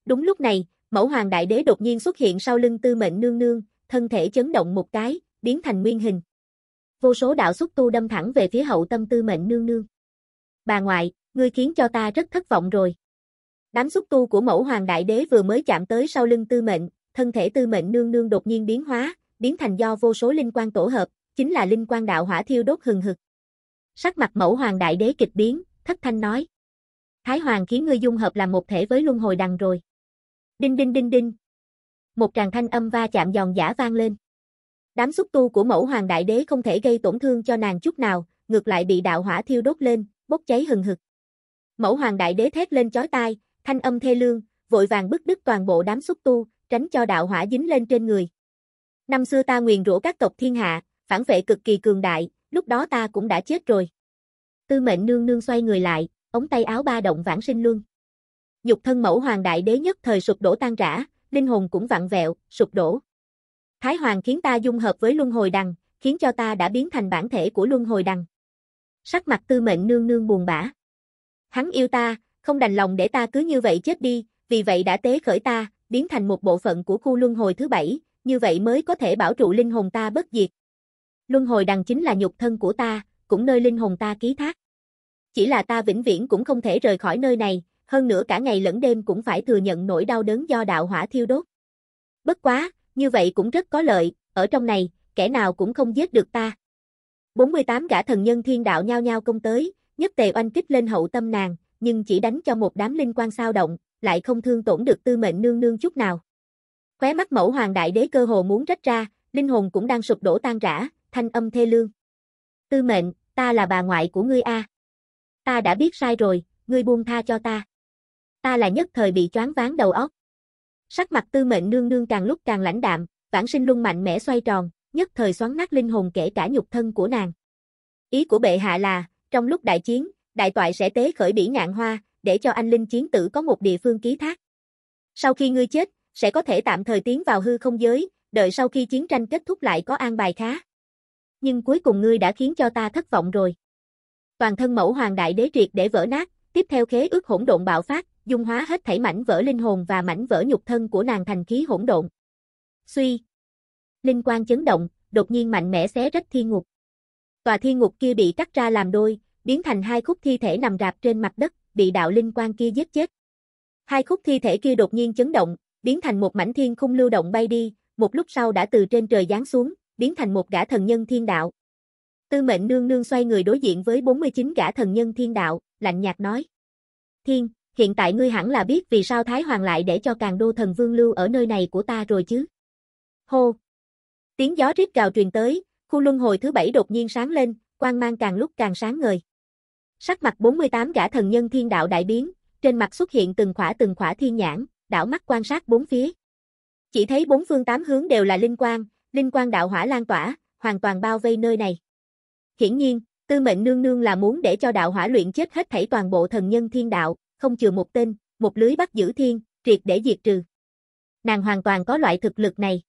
S1: Đúng lúc này, mẫu hoàng đại đế đột nhiên xuất hiện sau lưng tư mệnh nương nương, thân thể chấn động một cái, biến thành nguyên hình. Vô số đạo xúc tu đâm thẳng về phía hậu tâm tư mệnh nương nương. Bà ngoại, ngươi khiến cho ta rất thất vọng rồi. Đám xúc tu của mẫu hoàng đại đế vừa mới chạm tới sau lưng tư mệnh, thân thể tư mệnh nương nương đột nhiên biến hóa, biến thành do vô số linh quan tổ hợp, chính là linh quan đạo hỏa thiêu đốt hừng hực. Sắc mặt mẫu hoàng đại đế kịch biến, thất thanh nói. Thái hoàng khiến ngươi dung hợp làm một thể với luân hồi đằng rồi. Đinh đinh đinh đinh, một tràng thanh âm va chạm giòn giả vang lên. Đám xúc tu của mẫu hoàng đại đế không thể gây tổn thương cho nàng chút nào, ngược lại bị đạo hỏa thiêu đốt lên, bốc cháy hừng hực. Mẫu hoàng đại đế thét lên chói tai, thanh âm thê lương, vội vàng bức đứt toàn bộ đám xúc tu, tránh cho đạo hỏa dính lên trên người. Năm xưa ta nguyền rủa các tộc thiên hạ, phản vệ cực kỳ cường đại, lúc đó ta cũng đã chết rồi. Tư mệnh nương nương xoay người lại, ống tay áo ba động vãng sinh luân. nhục thân mẫu hoàng đại đế nhất thời sụp đổ tan rã, linh hồn cũng vặn vẹo, sụp đổ. Thái Hoàng khiến ta dung hợp với luân hồi đằng, khiến cho ta đã biến thành bản thể của luân hồi đằng. Sắc mặt tư mệnh nương nương buồn bã. Hắn yêu ta, không đành lòng để ta cứ như vậy chết đi, vì vậy đã tế khởi ta, biến thành một bộ phận của khu luân hồi thứ bảy, như vậy mới có thể bảo trụ linh hồn ta bất diệt. Luân hồi đằng chính là nhục thân của ta, cũng nơi linh hồn ta ký thác. Chỉ là ta vĩnh viễn cũng không thể rời khỏi nơi này, hơn nữa cả ngày lẫn đêm cũng phải thừa nhận nỗi đau đớn do đạo hỏa thiêu đốt. Bất quá, như vậy cũng rất có lợi, ở trong này, kẻ nào cũng không giết được ta. 48 gã thần nhân thiên đạo nhao nhao công tới, nhất tề oanh kích lên hậu tâm nàng, nhưng chỉ đánh cho một đám linh quan sao động, lại không thương tổn được tư mệnh nương nương chút nào. Khóe mắt mẫu hoàng đại đế cơ hồ muốn rách ra, linh hồn cũng đang sụp đổ tan rã, thanh âm thê lương. Tư mệnh, ta là bà ngoại của ngươi a. Ta đã biết sai rồi, ngươi buông tha cho ta ta là nhất thời bị choáng váng đầu óc. Sắc mặt tư mệnh nương nương càng lúc càng lãnh đạm, vãng sinh luân mạnh mẽ xoay tròn, nhất thời xoắn nát linh hồn kể cả nhục thân của nàng. Ý của bệ hạ là, trong lúc đại chiến, đại toại sẽ tế khởi bỉ ngạn hoa, để cho anh linh chiến tử có một địa phương ký thác. Sau khi ngươi chết, sẽ có thể tạm thời tiến vào hư không giới, đợi sau khi chiến tranh kết thúc lại có an bài khá. Nhưng cuối cùng ngươi đã khiến cho ta thất vọng rồi. Toàn thân mẫu hoàng đại đế triệt để vỡ nát, Tiếp theo khế ước hỗn độn bạo phát, dung hóa hết thảy mảnh vỡ linh hồn và mảnh vỡ nhục thân của nàng thành khí hỗn độn. Suy. Linh quang chấn động, đột nhiên mạnh mẽ xé rách thiên ngục. Tòa thiên ngục kia bị cắt ra làm đôi, biến thành hai khúc thi thể nằm rạp trên mặt đất, bị đạo linh quang kia giết chết. Hai khúc thi thể kia đột nhiên chấn động, biến thành một mảnh thiên khung lưu động bay đi, một lúc sau đã từ trên trời giáng xuống, biến thành một gã thần nhân thiên đạo. Tư mệnh nương nương xoay người đối diện với 49 gã thần nhân thiên đạo lạnh nhạt nói. Thiên, hiện tại ngươi hẳn là biết vì sao Thái Hoàng lại để cho càng đô thần vương lưu ở nơi này của ta rồi chứ. Hô! Tiếng gió rít gào truyền tới, khu luân hồi thứ bảy đột nhiên sáng lên, quang mang càng lúc càng sáng ngời. Sắc mặt 48 gã thần nhân thiên đạo đại biến, trên mặt xuất hiện từng khỏa từng khỏa thiên nhãn, đảo mắt quan sát bốn phía. Chỉ thấy bốn phương tám hướng đều là linh quang, linh quang đạo hỏa lan tỏa, hoàn toàn bao vây nơi này. Hiển nhiên, Tư mệnh nương nương là muốn để cho đạo hỏa luyện chết hết thảy toàn bộ thần nhân thiên đạo, không chừa một tên, một lưới bắt giữ thiên, triệt để diệt trừ. Nàng hoàn toàn có loại thực lực này.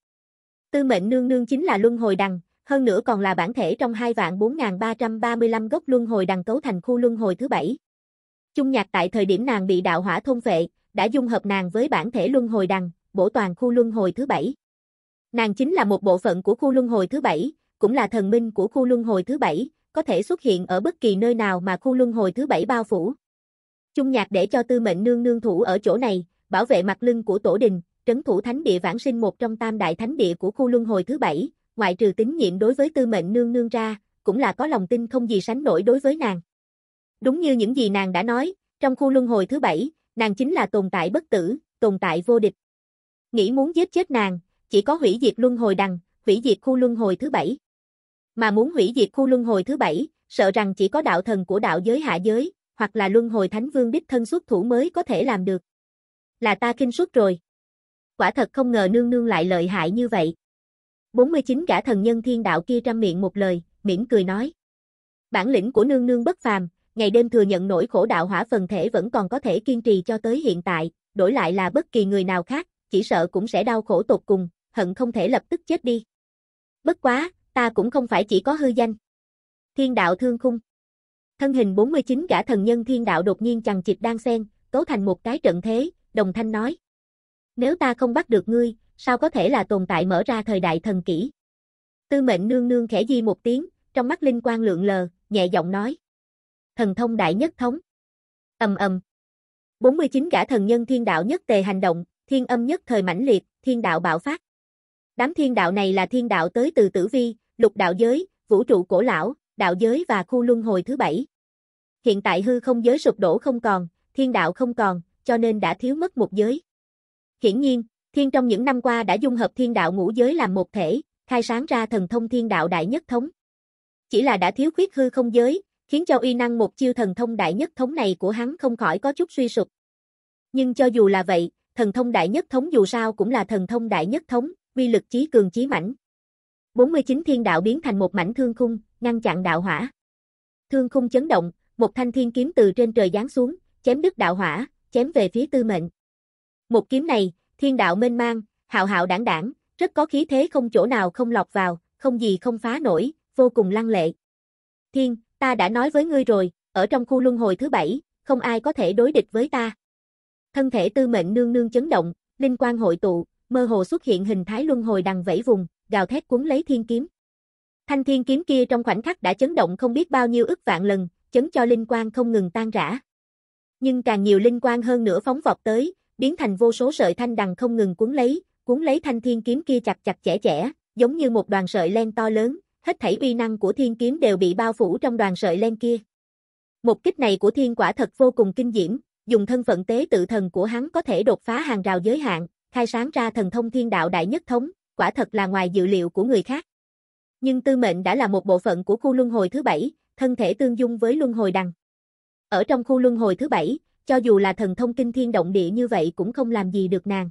S1: Tư mệnh nương nương chính là luân hồi đằng, hơn nữa còn là bản thể trong hai vạn 4.335 gốc luân hồi đằng cấu thành khu luân hồi thứ bảy. Chung nhạc tại thời điểm nàng bị đạo hỏa thôn vệ, đã dung hợp nàng với bản thể luân hồi đằng, bổ toàn khu luân hồi thứ bảy. Nàng chính là một bộ phận của khu luân hồi thứ bảy, cũng là thần minh của khu luân hồi thứ bảy, có thể xuất hiện ở bất kỳ nơi nào mà khu luân hồi thứ bảy bao phủ. Chung nhạc để cho tư mệnh nương nương thủ ở chỗ này, bảo vệ mặt lưng của tổ đình, trấn thủ thánh địa vãng sinh một trong tam đại thánh địa của khu luân hồi thứ bảy, ngoại trừ tín nhiệm đối với tư mệnh nương nương ra, cũng là có lòng tin không gì sánh nổi đối với nàng. Đúng như những gì nàng đã nói, trong khu luân hồi thứ bảy, nàng chính là tồn tại bất tử, tồn tại vô địch. Nghĩ muốn giết chết nàng, chỉ có hủy diệt luân hồi đằng, hủy diệt khu luân hồi thứ bảy mà muốn hủy diệt khu luân hồi thứ bảy, sợ rằng chỉ có đạo thần của đạo giới hạ giới, hoặc là luân hồi thánh vương đích thân xuất thủ mới có thể làm được. Là ta kinh suất rồi. Quả thật không ngờ nương nương lại lợi hại như vậy. 49 gã thần nhân thiên đạo kia trăm miệng một lời, mỉm cười nói. Bản lĩnh của nương nương bất phàm, ngày đêm thừa nhận nỗi khổ đạo hỏa phần thể vẫn còn có thể kiên trì cho tới hiện tại, đổi lại là bất kỳ người nào khác, chỉ sợ cũng sẽ đau khổ tột cùng, hận không thể lập tức chết đi. Bất quá, ta cũng không phải chỉ có hư danh. Thiên đạo thương khung. Thân hình 49 gã thần nhân thiên đạo đột nhiên chằng chịt đang xen, cấu thành một cái trận thế, đồng thanh nói. Nếu ta không bắt được ngươi, sao có thể là tồn tại mở ra thời đại thần kỷ? Tư mệnh nương nương khẽ di một tiếng, trong mắt linh quang lượng lờ, nhẹ giọng nói. Thần thông đại nhất thống. Ầm ầm. 49 gã thần nhân thiên đạo nhất tề hành động, thiên âm nhất thời mãnh liệt, thiên đạo bạo phát. Đám thiên đạo này là thiên đạo tới từ tử vi, lục đạo giới, vũ trụ cổ lão, đạo giới và khu luân hồi thứ bảy. Hiện tại hư không giới sụp đổ không còn, thiên đạo không còn, cho nên đã thiếu mất một giới. Hiển nhiên, thiên trong những năm qua đã dung hợp thiên đạo ngũ giới làm một thể, khai sáng ra thần thông thiên đạo đại nhất thống. Chỉ là đã thiếu khuyết hư không giới, khiến cho uy năng một chiêu thần thông đại nhất thống này của hắn không khỏi có chút suy sụp. Nhưng cho dù là vậy, thần thông đại nhất thống dù sao cũng là thần thông đại nhất thống, uy lực chí cường chí mãnh. 49 thiên đạo biến thành một mảnh thương khung, ngăn chặn đạo hỏa. Thương khung chấn động, một thanh thiên kiếm từ trên trời giáng xuống, chém đứt đạo hỏa, chém về phía tư mệnh. Một kiếm này, thiên đạo mênh mang, hạo hạo đảng đảng, rất có khí thế không chỗ nào không lọt vào, không gì không phá nổi, vô cùng lăng lệ. Thiên, ta đã nói với ngươi rồi, ở trong khu luân hồi thứ bảy, không ai có thể đối địch với ta. Thân thể tư mệnh nương nương chấn động, linh quan hội tụ, mơ hồ xuất hiện hình thái luân hồi đằng vẫy vùng, gào thét cuốn lấy thiên kiếm. Thanh thiên kiếm kia trong khoảnh khắc đã chấn động không biết bao nhiêu ức vạn lần, chấn cho linh quang không ngừng tan rã. Nhưng càng nhiều linh quang hơn nữa phóng vọt tới, biến thành vô số sợi thanh đằng không ngừng cuốn lấy, cuốn lấy thanh thiên kiếm kia chặt chặt chẽ chẽ, giống như một đoàn sợi len to lớn, hết thảy uy năng của thiên kiếm đều bị bao phủ trong đoàn sợi len kia. Một kích này của thiên quả thật vô cùng kinh diễm, dùng thân phận tế tự thần của hắn có thể đột phá hàng rào giới hạn, khai sáng ra thần thông thiên đạo đại nhất thống, quả thật là ngoài dự liệu của người khác. Nhưng tư mệnh đã là một bộ phận của khu luân hồi thứ bảy, thân thể tương dung với luân hồi đằng. Ở trong khu luân hồi thứ bảy, cho dù là thần thông kinh thiên động địa như vậy cũng không làm gì được nàng.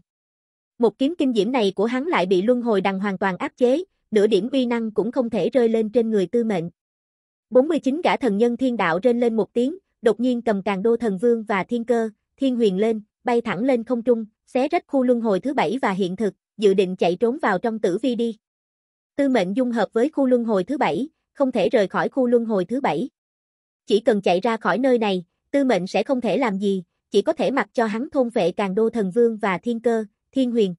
S1: Một kiếm kinh diễm này của hắn lại bị luân hồi đằng hoàn toàn áp chế, nửa điểm uy năng cũng không thể rơi lên trên người tư mệnh. 49 gã thần nhân thiên đạo rên lên một tiếng, đột nhiên cầm càng đô thần vương và thiên cơ, thiên huyền lên, bay thẳng lên không trung, xé rách khu luân hồi thứ bảy và hiện thực, dự định chạy trốn vào trong tử vi đi. Tư mệnh dung hợp với khu luân hồi thứ bảy, không thể rời khỏi khu luân hồi thứ bảy. Chỉ cần chạy ra khỏi nơi này, tư mệnh sẽ không thể làm gì, chỉ có thể mặc cho hắn thôn vệ càng đô thần vương và thiên cơ, thiên huyền.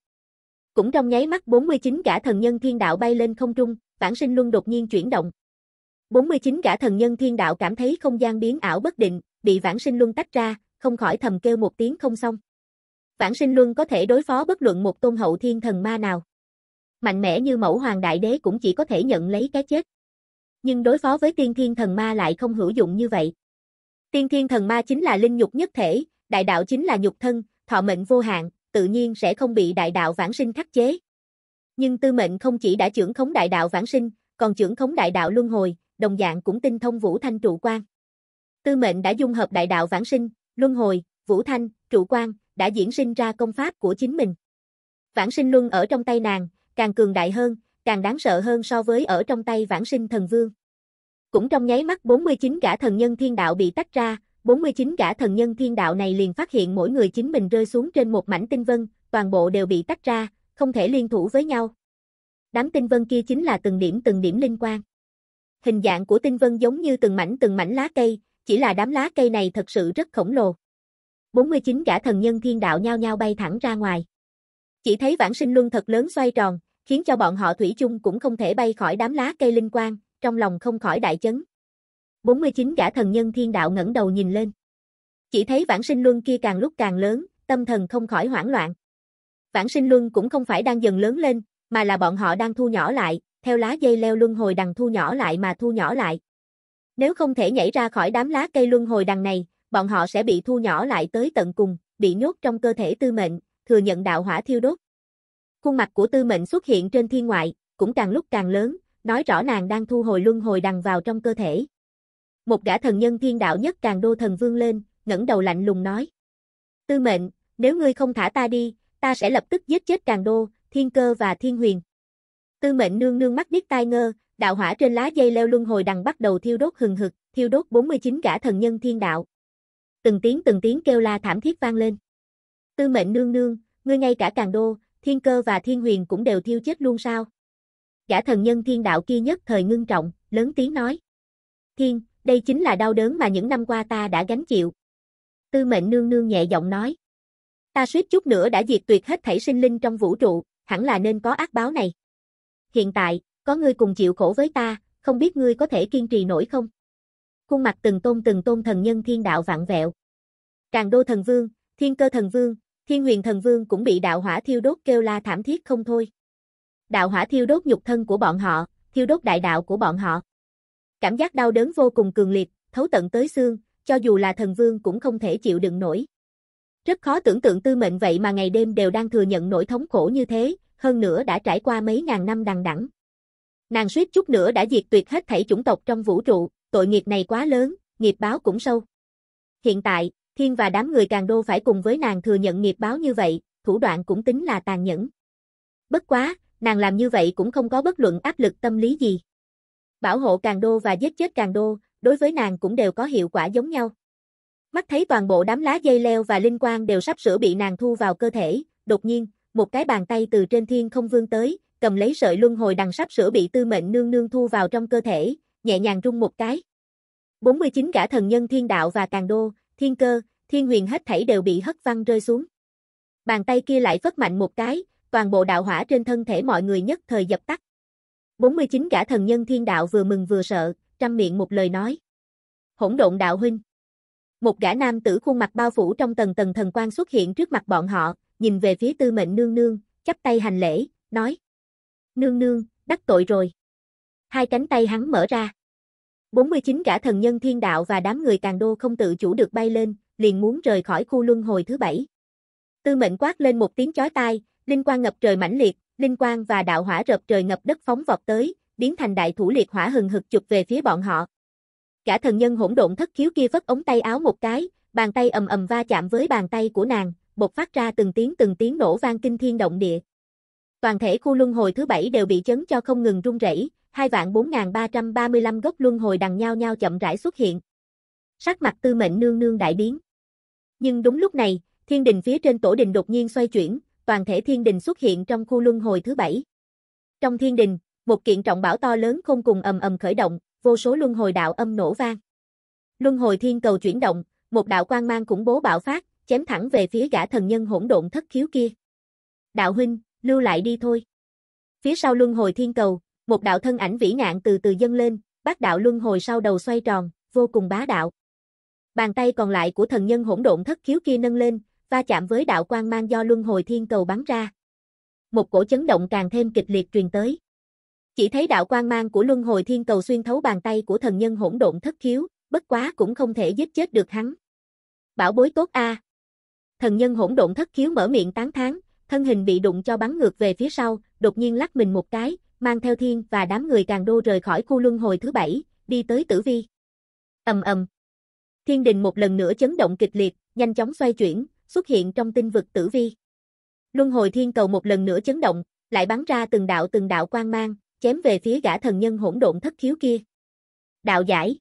S1: Cũng trong nháy mắt 49 gã thần nhân thiên đạo bay lên không trung, bản sinh luân đột nhiên chuyển động. 49 gã thần nhân thiên đạo cảm thấy không gian biến ảo bất định, bị vãng sinh luân tách ra, không khỏi thầm kêu một tiếng không xong. Vãng sinh luân có thể đối phó bất luận một tôn hậu thiên thần ma nào. Mạnh mẽ như mẫu hoàng đại đế cũng chỉ có thể nhận lấy cái chết. Nhưng đối phó với tiên thiên thần ma lại không hữu dụng như vậy. Tiên thiên thần ma chính là linh nhục nhất thể, đại đạo chính là nhục thân, thọ mệnh vô hạn, tự nhiên sẽ không bị đại đạo vãng sinh khắc chế. Nhưng tư mệnh không chỉ đã trưởng khống đại đạo vãng sinh, còn trưởng khống đại đạo luân hồi, đồng dạng cũng tinh thông vũ thanh trụ quan. Tư mệnh đã dung hợp đại đạo vãng sinh, luân hồi, vũ thanh, trụ quan, đã diễn sinh ra công pháp của chính mình. Vãng sinh luân ở trong tay nàng, càng cường đại hơn, càng đáng sợ hơn so với ở trong tay vãng sinh thần vương. Cũng trong nháy mắt 49 gã thần nhân thiên đạo bị tách ra, 49 gã thần nhân thiên đạo này liền phát hiện mỗi người chính mình rơi xuống trên một mảnh tinh vân, toàn bộ đều bị tách ra, không thể liên thủ với nhau. Đám tinh vân kia chính là từng điểm từng điểm linh quan. Hình dạng của tinh vân giống như từng mảnh từng mảnh lá cây, chỉ là đám lá cây này thật sự rất khổng lồ. 49 gã thần nhân thiên đạo nhao nhao bay thẳng ra ngoài. Chỉ thấy vãng sinh luân thật lớn xoay tròn, khiến cho bọn họ thủy chung cũng không thể bay khỏi đám lá cây linh quang, trong lòng không khỏi đại chấn. 49 gã thần nhân thiên đạo ngẩng đầu nhìn lên. Chỉ thấy vãng sinh luân kia càng lúc càng lớn, tâm thần không khỏi hoảng loạn. Vãng sinh luân cũng không phải đang dần lớn lên, mà là bọn họ đang thu nhỏ lại, theo lá dây leo luân hồi đằng thu nhỏ lại mà thu nhỏ lại. Nếu không thể nhảy ra khỏi đám lá cây luân hồi đằng này, bọn họ sẽ bị thu nhỏ lại tới tận cùng, bị nhốt trong cơ thể tư mệnh, thừa nhận đạo hỏa thiêu đốt. Khuôn mặt của tư mệnh xuất hiện trên thiên ngoại, cũng càng lúc càng lớn, nói rõ nàng đang thu hồi luân hồi đằng vào trong cơ thể. Một gã thần nhân thiên đạo nhất càng đô thần vương lên, ngẩng đầu lạnh lùng nói. Tư mệnh, nếu ngươi không thả ta đi, ta sẽ lập tức giết chết càng đô, thiên cơ và thiên huyền. Tư mệnh nương nương mắt điếc tai ngơ, đạo hỏa trên lá dây leo luân hồi đằng bắt đầu thiêu đốt hừng hực, thiêu đốt 49 gã thần nhân thiên đạo từng tiếng từng tiếng kêu la thảm thiết vang lên. Tư mệnh nương nương, ngươi ngay cả càng đô, thiên cơ và thiên huyền cũng đều thiêu chết luôn sao? Gã thần nhân thiên đạo kia nhất thời ngưng trọng, lớn tiếng nói. Thiên, đây chính là đau đớn mà những năm qua ta đã gánh chịu. Tư mệnh nương nương nhẹ giọng nói. Ta suýt chút nữa đã diệt tuyệt hết thảy sinh linh trong vũ trụ, hẳn là nên có ác báo này. Hiện tại, có ngươi cùng chịu khổ với ta, không biết ngươi có thể kiên trì nổi không? khuôn mặt từng tôn từng tôn thần nhân thiên đạo vạn vẹo. Càng đô thần vương, thiên cơ thần vương, thiên huyền thần vương cũng bị đạo hỏa thiêu đốt kêu la thảm thiết không thôi. Đạo hỏa thiêu đốt nhục thân của bọn họ, thiêu đốt đại đạo của bọn họ. Cảm giác đau đớn vô cùng cường liệt, thấu tận tới xương, cho dù là thần vương cũng không thể chịu đựng nổi. Rất khó tưởng tượng tư mệnh vậy mà ngày đêm đều đang thừa nhận nỗi thống khổ như thế, hơn nữa đã trải qua mấy ngàn năm đằng đẵng. Nàng suýt chút nữa đã diệt tuyệt hết thảy chủng tộc trong vũ trụ, tội nghiệp này quá lớn, nghiệp báo cũng sâu. Hiện tại, Thiên và đám người càng đô phải cùng với nàng thừa nhận nghiệp báo như vậy, thủ đoạn cũng tính là tàn nhẫn. Bất quá, nàng làm như vậy cũng không có bất luận áp lực tâm lý gì. Bảo hộ càng đô và giết chết càng đô, đối với nàng cũng đều có hiệu quả giống nhau. Mắt thấy toàn bộ đám lá dây leo và linh quang đều sắp sửa bị nàng thu vào cơ thể, đột nhiên, một cái bàn tay từ trên thiên không Vương tới, cầm lấy sợi luân hồi đằng sắp sửa bị tư mệnh nương nương thu vào trong cơ thể, nhẹ nhàng rung một cái. 49 gã thần nhân thiên đạo và càng đô, thiên cơ, thiên huyền hết thảy đều bị hất văng rơi xuống. Bàn tay kia lại vất mạnh một cái, toàn bộ đạo hỏa trên thân thể mọi người nhất thời dập tắt. 49 gã thần nhân thiên đạo vừa mừng vừa sợ, trăm miệng một lời nói. Hỗn độn đạo huynh. Một gã nam tử khuôn mặt bao phủ trong tầng tầng thần quan xuất hiện trước mặt bọn họ, nhìn về phía tư mệnh nương nương, chắp tay hành lễ, nói. Nương nương, đắc tội rồi. Hai cánh tay hắn mở ra. 49 gã thần nhân thiên đạo và đám người càng đô không tự chủ được bay lên, liền muốn rời khỏi khu luân hồi thứ bảy. Tư mệnh quát lên một tiếng chói tai, linh quang ngập trời mãnh liệt, linh quang và đạo hỏa rập trời ngập đất phóng vọt tới, biến thành đại thủ liệt hỏa hừng hực chụp về phía bọn họ. Cả thần nhân hỗn độn thất khiếu kia vất ống tay áo một cái, bàn tay ầm ầm va chạm với bàn tay của nàng, bộc phát ra từng tiếng từng tiếng nổ vang kinh thiên động địa. Toàn thể khu luân hồi thứ bảy đều bị chấn cho không ngừng rung rẩy, hai vạn 4.335 gốc luân hồi đằng nhau nhau chậm rãi xuất hiện. Sắc mặt tư mệnh nương nương đại biến. Nhưng đúng lúc này, thiên đình phía trên tổ đình đột nhiên xoay chuyển, toàn thể thiên đình xuất hiện trong khu luân hồi thứ bảy. Trong thiên đình, một kiện trọng bảo to lớn không cùng ầm ầm khởi động, vô số luân hồi đạo âm nổ vang. Luân hồi thiên cầu chuyển động, một đạo quang mang khủng bố bạo phát, chém thẳng về phía gã thần nhân hỗn độn thất khiếu kia. Đạo huynh, lưu lại đi thôi. Phía sau luân hồi thiên cầu, một đạo thân ảnh vĩ ngạn từ từ dâng lên, bát đạo luân hồi sau đầu xoay tròn, vô cùng bá đạo. Bàn tay còn lại của thần nhân hỗn độn thất khiếu kia nâng lên, va chạm với đạo quang mang do luân hồi thiên cầu bắn ra. Một cổ chấn động càng thêm kịch liệt truyền tới. Chỉ thấy đạo quang mang của luân hồi thiên cầu xuyên thấu bàn tay của thần nhân hỗn độn thất khiếu, bất quá cũng không thể giết chết được hắn. Bảo bối tốt a. Thần nhân hỗn độn thất khiếu mở miệng tán thán, thân hình bị đụng cho bắn ngược về phía sau, đột nhiên lắc mình một cái, mang theo thiên và đám người càng đô rời khỏi khu luân hồi thứ bảy, đi tới tử vi. ầm ầm. Thiên đình một lần nữa chấn động kịch liệt, nhanh chóng xoay chuyển, xuất hiện trong tinh vực tử vi. Luân hồi thiên cầu một lần nữa chấn động, lại bắn ra từng đạo từng đạo quang mang, chém về phía gã thần nhân hỗn độn thất khiếu kia. Đạo giải.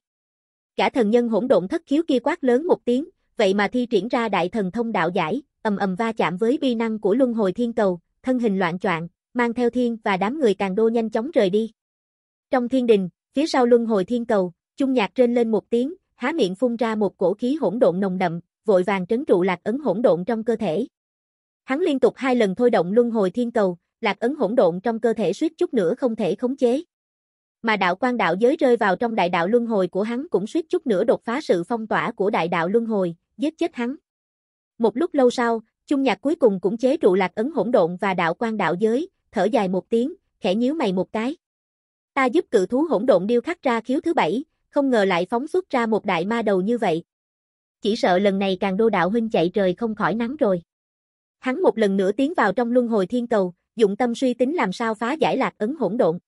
S1: Gã thần nhân hỗn độn thất khiếu kia quát lớn một tiếng, vậy mà thi triển ra đại thần thông đạo giải, ầm ầm va chạm với bi năng của luân hồi thiên cầu, thân hình loạn choạng, mang theo thiên và đám người càng đô nhanh chóng rời đi. Trong thiên đình, phía sau luân hồi thiên cầu, chung nhạc trên lên một tiếng, há miệng phun ra một cổ khí hỗn độn nồng đậm, vội vàng trấn trụ lạc ấn hỗn độn trong cơ thể. Hắn liên tục hai lần thôi động luân hồi thiên cầu, lạc ấn hỗn độn trong cơ thể suýt chút nữa không thể khống chế. Mà đạo quan đạo giới rơi vào trong đại đạo luân hồi của hắn cũng suýt chút nữa đột phá sự phong tỏa của đại đạo luân hồi, giết chết hắn. Một lúc lâu sau, chung nhạc cuối cùng cũng chế trụ lạc ấn hỗn độn và đạo quan đạo giới, thở dài một tiếng, khẽ nhíu mày một cái. Ta giúp cự thú hỗn độn điêu khắc ra khiếu thứ bảy, không ngờ lại phóng xuất ra một đại ma đầu như vậy. Chỉ sợ lần này càng đô đạo huynh chạy trời không khỏi nắng rồi. Hắn một lần nữa tiến vào trong luân hồi thiên cầu, dụng tâm suy tính làm sao phá giải lạc ấn hỗn độn.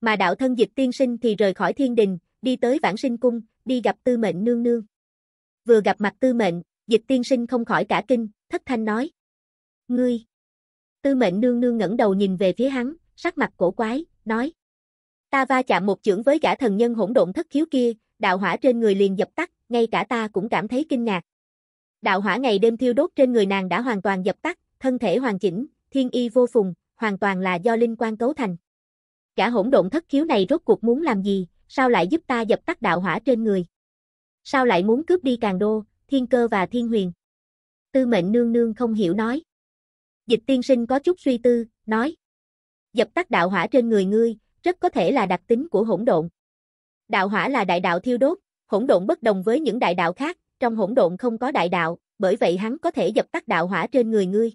S1: Mà đạo thân dịch tiên sinh thì rời khỏi thiên đình, đi tới vãng sinh cung, đi gặp tư mệnh nương nương. Vừa gặp mặt tư mệnh, dịch tiên sinh không khỏi cả kinh, thất thanh nói. Ngươi! Tư mệnh nương nương ngẩng đầu nhìn về phía hắn, sắc mặt cổ quái, nói. Ta va chạm một chưởng với gã thần nhân hỗn độn thất khiếu kia, đạo hỏa trên người liền dập tắt, ngay cả ta cũng cảm thấy kinh ngạc. Đạo hỏa ngày đêm thiêu đốt trên người nàng đã hoàn toàn dập tắt, thân thể hoàn chỉnh, thiên y vô phùng, hoàn toàn là do linh quan cấu thành. Cả hỗn độn thất khiếu này rốt cuộc muốn làm gì, sao lại giúp ta dập tắt đạo hỏa trên người? Sao lại muốn cướp đi càng đô, thiên cơ và thiên huyền? Tư mệnh nương nương không hiểu nói. Dịch tiên sinh có chút suy tư, nói. Dập tắt đạo hỏa trên người ngươi, rất có thể là đặc tính của hỗn độn. Đạo hỏa là đại đạo thiêu đốt, hỗn độn bất đồng với những đại đạo khác, trong hỗn độn không có đại đạo, bởi vậy hắn có thể dập tắt đạo hỏa trên người ngươi.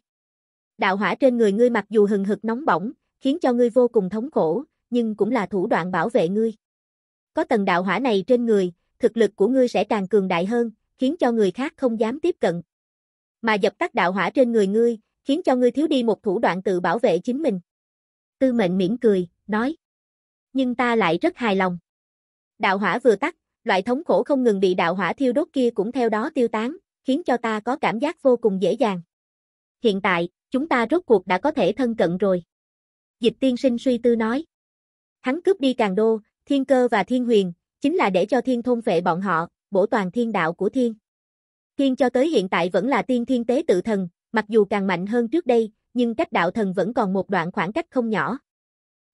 S1: Đạo hỏa trên người ngươi mặc dù hừng hực nóng bỏng, khiến cho ngươi vô cùng thống khổ, nhưng cũng là thủ đoạn bảo vệ ngươi. Có tầng đạo hỏa này trên người, thực lực của ngươi sẽ càng cường đại hơn, khiến cho người khác không dám tiếp cận. Mà dập tắt đạo hỏa trên người ngươi, khiến cho ngươi thiếu đi một thủ đoạn tự bảo vệ chính mình. Tư mệnh mỉm cười, nói. Nhưng ta lại rất hài lòng. Đạo hỏa vừa tắt, loại thống khổ không ngừng bị đạo hỏa thiêu đốt kia cũng theo đó tiêu tán, khiến cho ta có cảm giác vô cùng dễ dàng. Hiện tại, chúng ta rốt cuộc đã có thể thân cận rồi. Dịch tiên sinh suy tư nói. Hắn cướp đi càng đô, thiên cơ và thiên huyền, chính là để cho thiên thôn vệ bọn họ, bổ toàn thiên đạo của thiên. Thiên cho tới hiện tại vẫn là tiên thiên tế tự thần, mặc dù càng mạnh hơn trước đây, nhưng cách đạo thần vẫn còn một đoạn khoảng cách không nhỏ.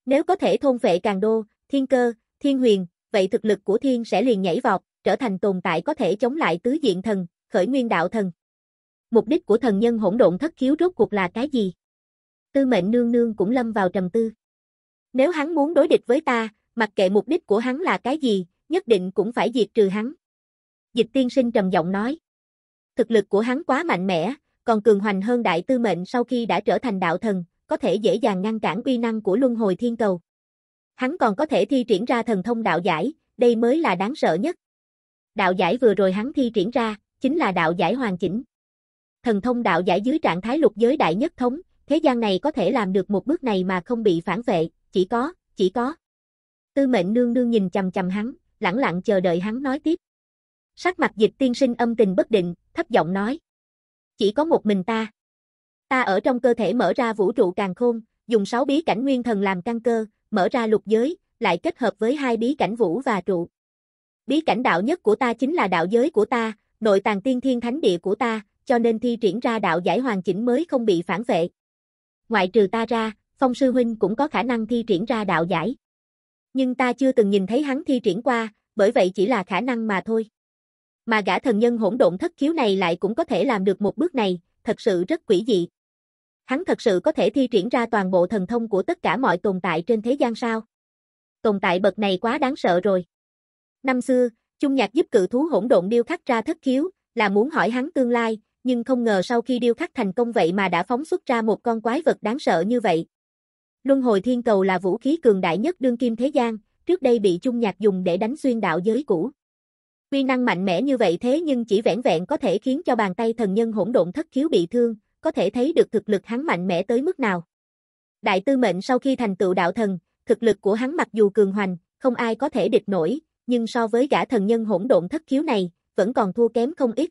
S1: Nếu có thể thôn vệ càng đô, thiên cơ, thiên huyền, vậy thực lực của thiên sẽ liền nhảy vọt, trở thành tồn tại có thể chống lại tứ diện thần, khởi nguyên đạo thần. Mục đích của thần nhân hỗn độn thất khiếu rốt cuộc là cái gì? Tư mệnh nương nương cũng lâm vào trầm tư. Nếu hắn muốn đối địch với ta, mặc kệ mục đích của hắn là cái gì, nhất định cũng phải diệt trừ hắn. Dịch tiên sinh trầm giọng nói. Thực lực của hắn quá mạnh mẽ, còn cường hoành hơn đại tư mệnh sau khi đã trở thành đạo thần, có thể dễ dàng ngăn cản uy năng của luân hồi thiên cầu. Hắn còn có thể thi triển ra thần thông đạo giải, đây mới là đáng sợ nhất. Đạo giải vừa rồi hắn thi triển ra, chính là đạo giải hoàn chỉnh. Thần thông đạo giải dưới trạng thái lục giới đại nhất thống, thế gian này có thể làm được một bước này mà không bị phản vệ, chỉ có, chỉ có. Tư mệnh nương nương nhìn chầm chầm hắn, lặng lặng chờ đợi hắn nói tiếp. Sắc mặt dịch tiên sinh âm tình bất định, thấp giọng nói chỉ có một mình ta. Ta ở trong cơ thể mở ra vũ trụ càng khôn, dùng sáu bí cảnh nguyên thần làm căn cơ, mở ra lục giới, lại kết hợp với hai bí cảnh vũ và trụ. Bí cảnh đạo nhất của ta chính là đạo giới của ta, nội tàng tiên thiên thánh địa của ta, cho nên thi triển ra đạo giải hoàn chỉnh mới không bị phản vệ. Ngoại trừ ta ra, Phong Sư Huynh cũng có khả năng thi triển ra đạo giải. Nhưng ta chưa từng nhìn thấy hắn thi triển qua, bởi vậy chỉ là khả năng mà thôi. Mà gã thần nhân hỗn độn thất khiếu này lại cũng có thể làm được một bước này, thật sự rất quỷ dị. Hắn thật sự có thể thi triển ra toàn bộ thần thông của tất cả mọi tồn tại trên thế gian sao? Tồn tại bậc này quá đáng sợ rồi. Năm xưa, Trung Nhạc giúp cự thú hỗn độn điêu khắc ra thất khiếu, là muốn hỏi hắn tương lai, nhưng không ngờ sau khi điêu khắc thành công vậy mà đã phóng xuất ra một con quái vật đáng sợ như vậy. Luân hồi thiên cầu là vũ khí cường đại nhất đương kim thế gian, trước đây bị Trung Nhạc dùng để đánh xuyên đạo giới cũ. Quy năng mạnh mẽ như vậy thế nhưng chỉ vẻn vẹn có thể khiến cho bàn tay thần nhân hỗn độn thất khiếu bị thương, có thể thấy được thực lực hắn mạnh mẽ tới mức nào. Đại tư mệnh sau khi thành tựu đạo thần, thực lực của hắn mặc dù cường hoành, không ai có thể địch nổi, nhưng so với gã thần nhân hỗn độn thất khiếu này, vẫn còn thua kém không ít.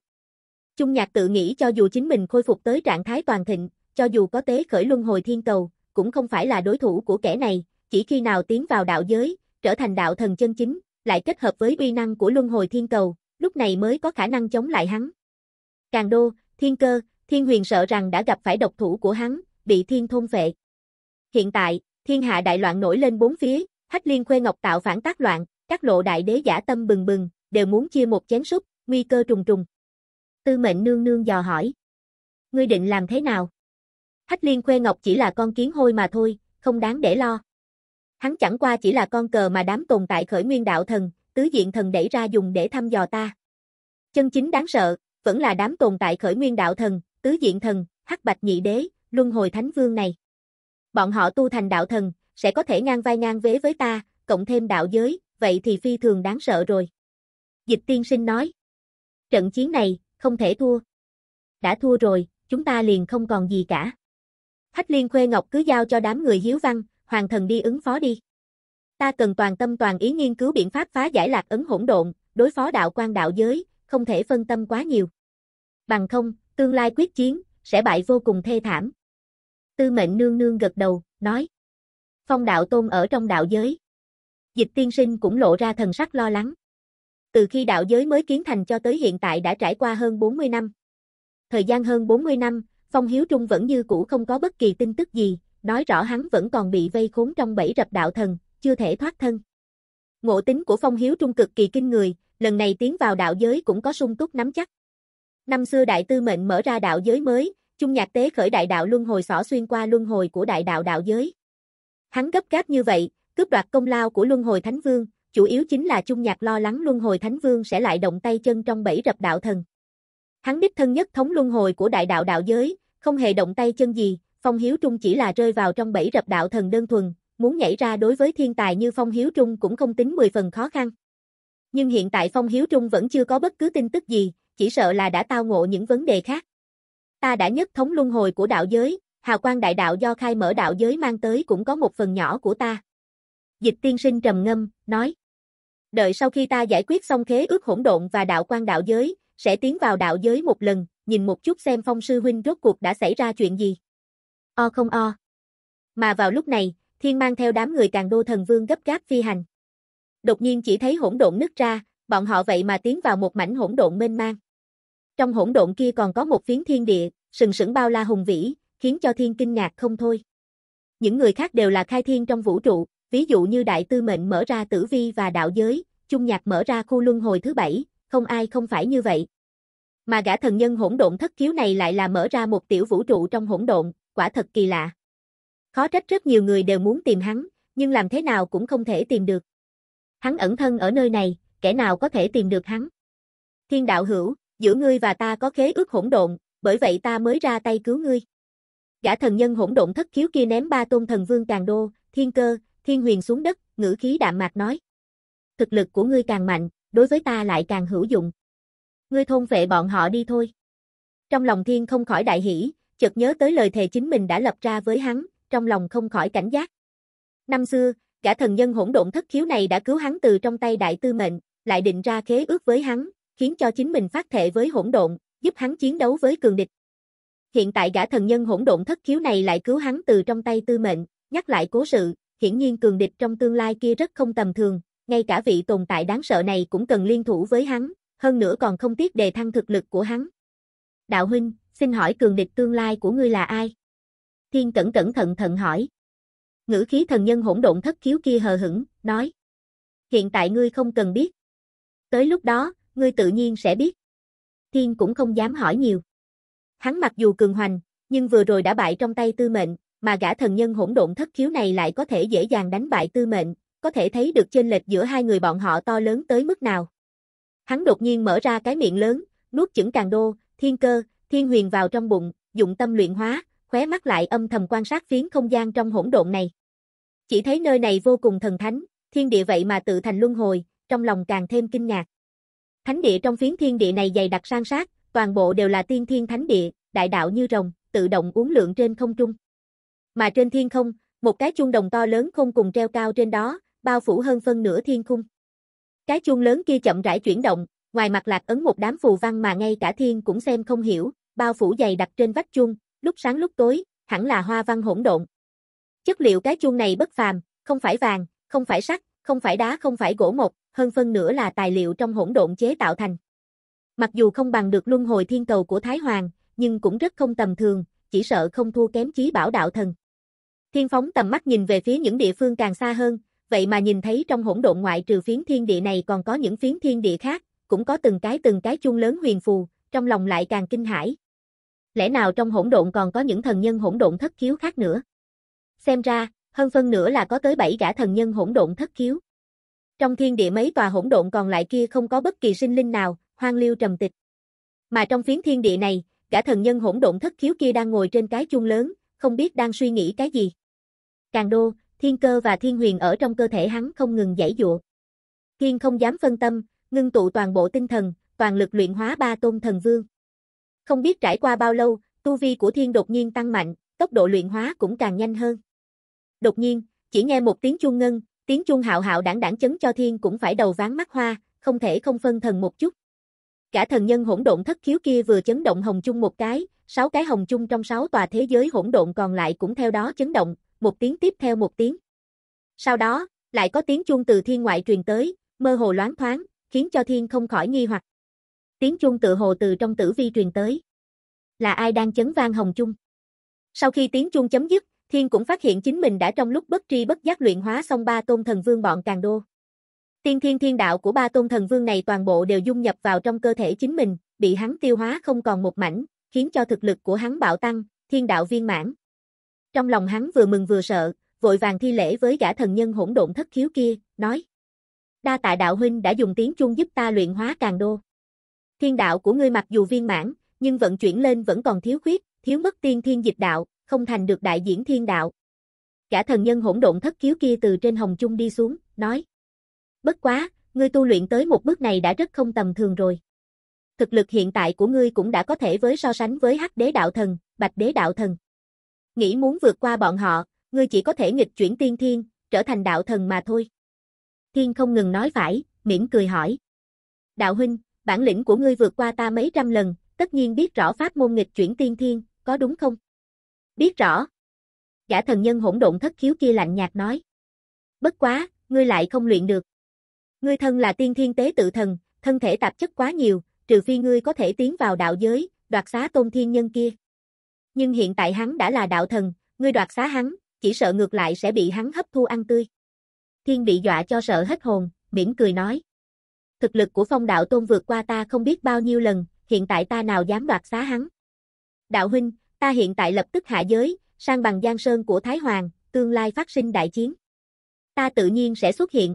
S1: Trung Nhạc tự nghĩ cho dù chính mình khôi phục tới trạng thái toàn thịnh, cho dù có tế khởi luân hồi thiên cầu, cũng không phải là đối thủ của kẻ này, chỉ khi nào tiến vào đạo giới, trở thành đạo thần chân chính, lại kết hợp với uy năng của luân hồi thiên cầu, lúc này mới có khả năng chống lại hắn. Càng đô, thiên cơ, thiên huyền sợ rằng đã gặp phải độc thủ của hắn, bị thiên thôn vệ. Hiện tại, thiên hạ đại loạn nổi lên bốn phía, hách liên khuê ngọc tạo phản tác loạn, các lộ đại đế giả tâm bừng bừng, đều muốn chia một chén súp, nguy cơ trùng trùng. Tư mệnh nương nương dò hỏi. Ngươi định làm thế nào? Hách liên khuê ngọc chỉ là con kiến hôi mà thôi, không đáng để lo. Hắn chẳng qua chỉ là con cờ mà đám tồn tại khởi nguyên đạo thần, tứ diện thần đẩy ra dùng để thăm dò ta. Chân chính đáng sợ, vẫn là đám tồn tại khởi nguyên đạo thần, tứ diện thần, hắc bạch nhị đế, luân hồi thánh vương này. Bọn họ tu thành đạo thần, sẽ có thể ngang vai ngang vế với ta, cộng thêm đạo giới, vậy thì phi thường đáng sợ rồi. Dịch tiên sinh nói. Trận chiến này, không thể thua. Đã thua rồi, chúng ta liền không còn gì cả. Hách liên khuê ngọc cứ giao cho đám người hiếu văn, hoàng thần đi ứng phó đi. Ta cần toàn tâm toàn ý nghiên cứu biện pháp phá giải lạc ấn hỗn độn, đối phó đạo quan đạo giới, không thể phân tâm quá nhiều. Bằng không, tương lai quyết chiến, sẽ bại vô cùng thê thảm. Tư mệnh nương nương gật đầu, nói. Phong đạo tôn ở trong đạo giới. Dịch tiên sinh cũng lộ ra thần sắc lo lắng. Từ khi đạo giới mới kiến thành cho tới hiện tại đã trải qua hơn 40 năm. Thời gian hơn 40 năm, Phong Hiếu Trung vẫn như cũ không có bất kỳ tin tức gì, nói rõ hắn vẫn còn bị vây khốn trong bẫy rập đạo thần, chưa thể thoát thân. Ngộ tính của Phong Hiếu Trung cực kỳ kinh người, lần này tiến vào đạo giới cũng có sung túc nắm chắc. Năm xưa đại tư mệnh mở ra đạo giới mới, chung nhạc tế khởi đại đạo luân hồi xỏ xuyên qua luân hồi của đại đạo đạo giới. Hắn gấp gáp như vậy, cướp đoạt công lao của luân hồi thánh vương, chủ yếu chính là chung nhạc lo lắng luân hồi thánh vương sẽ lại động tay chân trong bẫy rập đạo thần. Hắn đích thân nhất thống luân hồi của đại đạo đạo giới, không hề động tay chân gì, Phong Hiếu Trung chỉ là rơi vào trong bẫy rập đạo thần đơn thuần, muốn nhảy ra đối với thiên tài như Phong Hiếu Trung cũng không tính 10 phần khó khăn. Nhưng hiện tại Phong Hiếu Trung vẫn chưa có bất cứ tin tức gì, chỉ sợ là đã tao ngộ những vấn đề khác. Ta đã nhất thống luân hồi của đạo giới, hào quang đại đạo do khai mở đạo giới mang tới cũng có một phần nhỏ của ta. Dịch tiên sinh trầm ngâm, nói. Đợi sau khi ta giải quyết xong khế ước hỗn độn và đạo quan đạo giới, sẽ tiến vào đạo giới một lần, nhìn một chút xem phong sư huynh rốt cuộc đã xảy ra chuyện gì. O không o. Mà vào lúc này, thiên mang theo đám người càng đô thần vương gấp gáp phi hành. Đột nhiên chỉ thấy hỗn độn nứt ra, bọn họ vậy mà tiến vào một mảnh hỗn độn mênh mang. Trong hỗn độn kia còn có một phiến thiên địa, sừng sững bao la hùng vĩ, khiến cho thiên kinh ngạc không thôi. Những người khác đều là khai thiên trong vũ trụ, ví dụ như đại tư mệnh mở ra tử vi và đạo giới, chung nhạc mở ra khu luân hồi thứ bảy, không ai không phải như vậy. Mà gã thần nhân hỗn độn thất kiếu này lại là mở ra một tiểu vũ trụ trong hỗn độn, quả thật kỳ lạ. Khó trách rất nhiều người đều muốn tìm hắn, nhưng làm thế nào cũng không thể tìm được. Hắn ẩn thân ở nơi này, kẻ nào có thể tìm được hắn? Thiên đạo hữu, giữa ngươi và ta có khế ước hỗn độn, bởi vậy ta mới ra tay cứu ngươi. Gã thần nhân hỗn độn thất khiếu kia ném ba tôn thần vương càng đô, thiên cơ, thiên huyền xuống đất, ngữ khí đạm mạc nói. Thực lực của ngươi càng mạnh, đối với ta lại càng hữu dụng. Ngươi thôn vệ bọn họ đi thôi. Trong lòng thiên không khỏi đại hỷ, chợt nhớ tới lời thề chính mình đã lập ra với hắn, trong lòng không khỏi cảnh giác. Năm xưa, gã thần nhân hỗn độn thất khiếu này đã cứu hắn từ trong tay đại tư mệnh, lại định ra khế ước với hắn, khiến cho chính mình phát thệ với hỗn độn, giúp hắn chiến đấu với cường địch. Hiện tại gã thần nhân hỗn độn thất khiếu này lại cứu hắn từ trong tay tư mệnh, nhắc lại cố sự, hiển nhiên cường địch trong tương lai kia rất không tầm thường, ngay cả vị tồn tại đáng sợ này cũng cần liên thủ với hắn, hơn nữa còn không tiếc đề thăng thực lực của hắn. Đạo huynh, xin hỏi cường địch tương lai của ngươi là ai? Thiên cẩn cẩn thận thận hỏi. Ngữ khí thần nhân hỗn độn thất khiếu kia hờ hững, nói. Hiện tại ngươi không cần biết. Tới lúc đó, ngươi tự nhiên sẽ biết. Thiên cũng không dám hỏi nhiều. Hắn mặc dù cường hoành, nhưng vừa rồi đã bại trong tay tư mệnh, mà gã thần nhân hỗn độn thất khiếu này lại có thể dễ dàng đánh bại tư mệnh, có thể thấy được chênh lệch giữa hai người bọn họ to lớn tới mức nào. Hắn đột nhiên mở ra cái miệng lớn, nuốt chửng càng đô, thiên cơ, Thiên huyền vào trong bụng, dụng tâm luyện hóa, khóe mắt lại âm thầm quan sát phiến không gian trong hỗn độn này. Chỉ thấy nơi này vô cùng thần thánh, thiên địa vậy mà tự thành luân hồi, trong lòng càng thêm kinh ngạc. Thánh địa trong phiến thiên địa này dày đặc sang sát, toàn bộ đều là tiên thiên thánh địa, đại đạo như rồng, tự động uốn lượn trên không trung. Mà trên thiên không, một cái chuông đồng to lớn không cùng treo cao trên đó, bao phủ hơn phân nửa thiên khung. Cái chuông lớn kia chậm rãi chuyển động, ngoài mặt lạc ấn một đám phù văn mà ngay cả thiên cũng xem không hiểu, bao phủ dày đặt trên vách chuông, lúc sáng lúc tối, hẳn là hoa văn hỗn độn. Chất liệu cái chuông này bất phàm, không phải vàng, không phải sắt, không phải đá không phải gỗ mộc, hơn phân nữa là tài liệu trong hỗn độn chế tạo thành. Mặc dù không bằng được luân hồi thiên cầu của Thái Hoàng, nhưng cũng rất không tầm thường, chỉ sợ không thua kém chí bảo đạo thần. Thiên phóng tầm mắt nhìn về phía những địa phương càng xa hơn, vậy mà nhìn thấy trong hỗn độn ngoại trừ phiến thiên địa này còn có những phiến thiên địa khác, cũng có từng cái từng cái chuông lớn huyền phù, trong lòng lại càng kinh hãi, lẽ nào trong hỗn độn còn có những thần nhân hỗn độn thất khiếu khác nữa? Xem ra, hơn phân nữa là có tới 7 gã thần nhân hỗn độn thất khiếu. Trong thiên địa mấy tòa hỗn độn còn lại kia không có bất kỳ sinh linh nào, hoang liêu trầm tịch. Mà trong phiến thiên địa này, gã thần nhân hỗn độn thất khiếu kia đang ngồi trên cái chung lớn, không biết đang suy nghĩ cái gì. Càng đô, thiên cơ và thiên huyền ở trong cơ thể hắn không ngừng giải dụa. Thiên không dám phân tâm, ngưng tụ toàn bộ tinh thần, toàn lực luyện hóa ba tôn thần vương. Không biết trải qua bao lâu, tu vi của thiên đột nhiên tăng mạnh, tốc độ luyện hóa cũng càng nhanh hơn. Đột nhiên, chỉ nghe một tiếng chuông ngân, tiếng chuông hạo hạo đảng đảng chấn cho thiên cũng phải đầu ván mắt hoa, không thể không phân thần một chút. Cả thần nhân hỗn độn thất khiếu kia vừa chấn động hồng chung một cái, sáu cái hồng chung trong sáu tòa thế giới hỗn độn còn lại cũng theo đó chấn động, một tiếng tiếp theo một tiếng. Sau đó, lại có tiếng chuông từ thiên ngoại truyền tới, mơ hồ loáng thoáng, khiến cho thiên không khỏi nghi hoặc tiếng chuông tự hồ từ trong tử vi truyền tới. Là ai đang chấn vang hồng chung? Sau khi tiếng chuông chấm dứt, Thiên cũng phát hiện chính mình đã trong lúc bất tri bất giác luyện hóa xong ba tôn thần vương bọn càng đô. Tiên thiên thiên đạo của ba tôn thần vương này toàn bộ đều dung nhập vào trong cơ thể chính mình, bị hắn tiêu hóa không còn một mảnh, khiến cho thực lực của hắn bạo tăng, thiên đạo viên mãn. Trong lòng hắn vừa mừng vừa sợ, vội vàng thi lễ với gã thần nhân hỗn độn thất khiếu kia, nói: "Đa tại đạo huynh đã dùng tiếng chuông giúp ta luyện hóa càng đô." Thiên đạo của ngươi mặc dù viên mãn, nhưng vận chuyển lên vẫn còn thiếu khuyết, thiếu mất tiên thiên dịch đạo, không thành được đại diễn thiên đạo. Cả thần nhân hỗn độn thất khiếu kia từ trên hồng chung đi xuống, nói. Bất quá, ngươi tu luyện tới một bước này đã rất không tầm thường rồi. Thực lực hiện tại của ngươi cũng đã có thể với so sánh với hắc đế đạo thần, bạch đế đạo thần. Nghĩ muốn vượt qua bọn họ, ngươi chỉ có thể nghịch chuyển tiên thiên, trở thành đạo thần mà thôi. Thiên không ngừng nói phải, miễn cười hỏi. Đạo huynh, bản lĩnh của ngươi vượt qua ta mấy trăm lần, tất nhiên biết rõ pháp môn nghịch chuyển tiên thiên, có đúng không? Biết rõ. Gã thần nhân hỗn độn thất khiếu kia lạnh nhạt nói. Bất quá, ngươi lại không luyện được. Ngươi thân là tiên thiên tế tự thần, thân thể tạp chất quá nhiều, trừ phi ngươi có thể tiến vào đạo giới, đoạt xá tôn thiên nhân kia. Nhưng hiện tại hắn đã là đạo thần, ngươi đoạt xá hắn, chỉ sợ ngược lại sẽ bị hắn hấp thu ăn tươi. Thiên bị dọa cho sợ hết hồn, miễn cười nói thực lực của phong đạo tôn vượt qua ta không biết bao nhiêu lần, hiện tại ta nào dám đoạt xá hắn. Đạo huynh, ta hiện tại lập tức hạ giới, sang bằng giang sơn của Thái Hoàng, tương lai phát sinh đại chiến. Ta tự nhiên sẽ xuất hiện.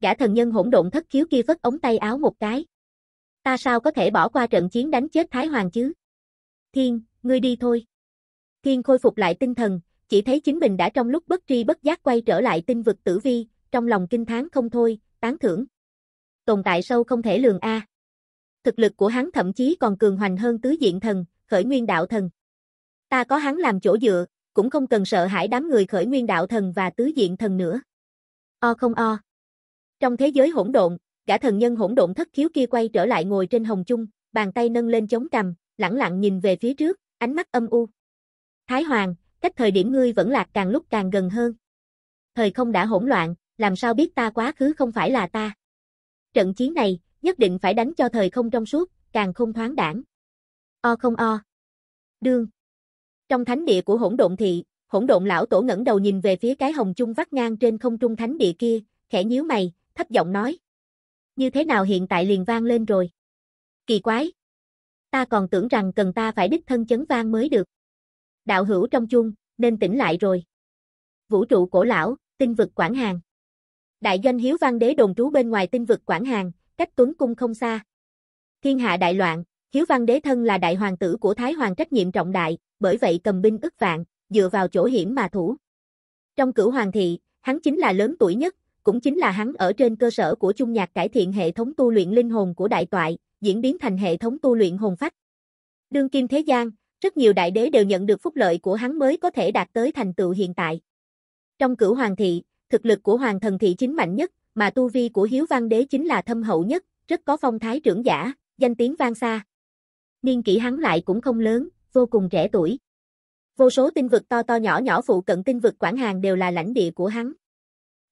S1: Gã thần nhân hỗn độn thất khiếu kia phất ống tay áo một cái. Ta sao có thể bỏ qua trận chiến đánh chết Thái Hoàng chứ? Thiên, ngươi đi thôi. Thiên khôi phục lại tinh thần, chỉ thấy chính mình đã trong lúc bất tri bất giác quay trở lại tinh vực tử vi, trong lòng kinh thán không thôi, tán thưởng tồn tại sâu không thể lường a. Thực lực của hắn thậm chí còn cường hoành hơn tứ diện thần, khởi nguyên đạo thần. Ta có hắn làm chỗ dựa, cũng không cần sợ hãi đám người khởi nguyên đạo thần và tứ diện thần nữa. O không o. Trong thế giới hỗn độn, gã thần nhân hỗn độn thất khiếu kia quay trở lại ngồi trên hồng chung, bàn tay nâng lên chống cằm, lẳng lặng nhìn về phía trước, ánh mắt âm u. Thái Hoàng, cách thời điểm ngươi vẫn lạc càng lúc càng gần hơn. Thời không đã hỗn loạn, làm sao biết ta quá khứ không phải là ta trận chiến này, nhất định phải đánh cho thời không trong suốt, càng không thoáng đảng. O không o. Đương. Trong thánh địa của hỗn độn thị, hỗn độn lão tổ ngẩng đầu nhìn về phía cái hồng chung vắt ngang trên không trung thánh địa kia, khẽ nhíu mày, thấp giọng nói. Như thế nào hiện tại liền vang lên rồi? Kỳ quái. Ta còn tưởng rằng cần ta phải đích thân chấn vang mới được. Đạo hữu trong chung, nên tỉnh lại rồi. Vũ trụ cổ lão, tinh vực quảng hàng. Đại doanh Hiếu Văn Đế đồn trú bên ngoài tinh vực Quảng Hàng, cách Tuấn Cung không xa. Thiên hạ đại loạn, Hiếu Văn Đế thân là đại hoàng tử của Thái Hoàng trách nhiệm trọng đại, bởi vậy cầm binh ức vạn, dựa vào chỗ hiểm mà thủ. Trong cửu hoàng thị, hắn chính là lớn tuổi nhất, cũng chính là hắn ở trên cơ sở của trung nhạc cải thiện hệ thống tu luyện linh hồn của đại toại, diễn biến thành hệ thống tu luyện hồn phách. Đương kim thế gian, rất nhiều đại đế đều nhận được phúc lợi của hắn mới có thể đạt tới thành tựu hiện tại. Trong cửu hoàng thị, thực lực của hoàng thần thị chính mạnh nhất, mà tu vi của hiếu văn đế chính là thâm hậu nhất, rất có phong thái trưởng giả, danh tiếng vang xa. Niên kỷ hắn lại cũng không lớn, vô cùng trẻ tuổi. Vô số tinh vực to to nhỏ nhỏ phụ cận tinh vực quản Hàng đều là lãnh địa của hắn.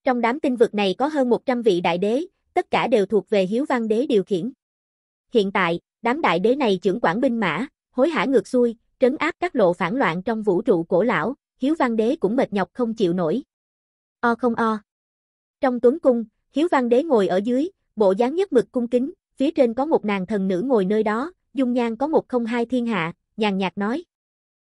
S1: Trong đám tinh vực này có hơn 100 vị đại đế, tất cả đều thuộc về hiếu văn đế điều khiển. Hiện tại, đám đại đế này trưởng quản binh mã, hối hả ngược xuôi, trấn áp các lộ phản loạn trong vũ trụ cổ lão, hiếu văn đế cũng mệt nhọc không chịu nổi, o không o. Trong tuấn cung, Hiếu Văn Đế ngồi ở dưới, bộ dáng nhất mực cung kính, phía trên có một nàng thần nữ ngồi nơi đó, dung nhan có một không hai thiên hạ, nhàn nhạt nói.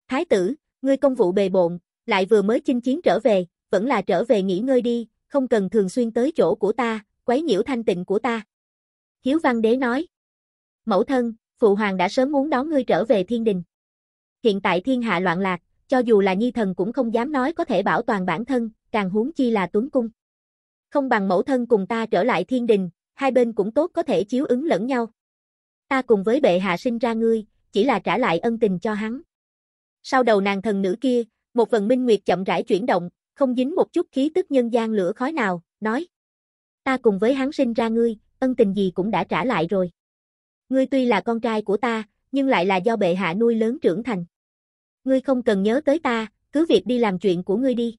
S1: Thái tử, ngươi công vụ bề bộn, lại vừa mới chinh chiến trở về, vẫn là trở về nghỉ ngơi đi, không cần thường xuyên tới chỗ của ta, quấy nhiễu thanh tịnh của ta. Hiếu Văn Đế nói. Mẫu thân, Phụ Hoàng đã sớm muốn đón ngươi trở về thiên đình. Hiện tại thiên hạ loạn lạc, cho dù là nhi thần cũng không dám nói có thể bảo toàn bản thân, càng huống chi là tuấn cung. Không bằng mẫu thân cùng ta trở lại thiên đình, hai bên cũng tốt có thể chiếu ứng lẫn nhau. Ta cùng với bệ hạ sinh ra ngươi, chỉ là trả lại ân tình cho hắn. Sau đầu nàng thần nữ kia, một vần minh nguyệt chậm rãi chuyển động, không dính một chút khí tức nhân gian lửa khói nào, nói. Ta cùng với hắn sinh ra ngươi, ân tình gì cũng đã trả lại rồi. Ngươi tuy là con trai của ta, nhưng lại là do bệ hạ nuôi lớn trưởng thành. Ngươi không cần nhớ tới ta, cứ việc đi làm chuyện của ngươi đi.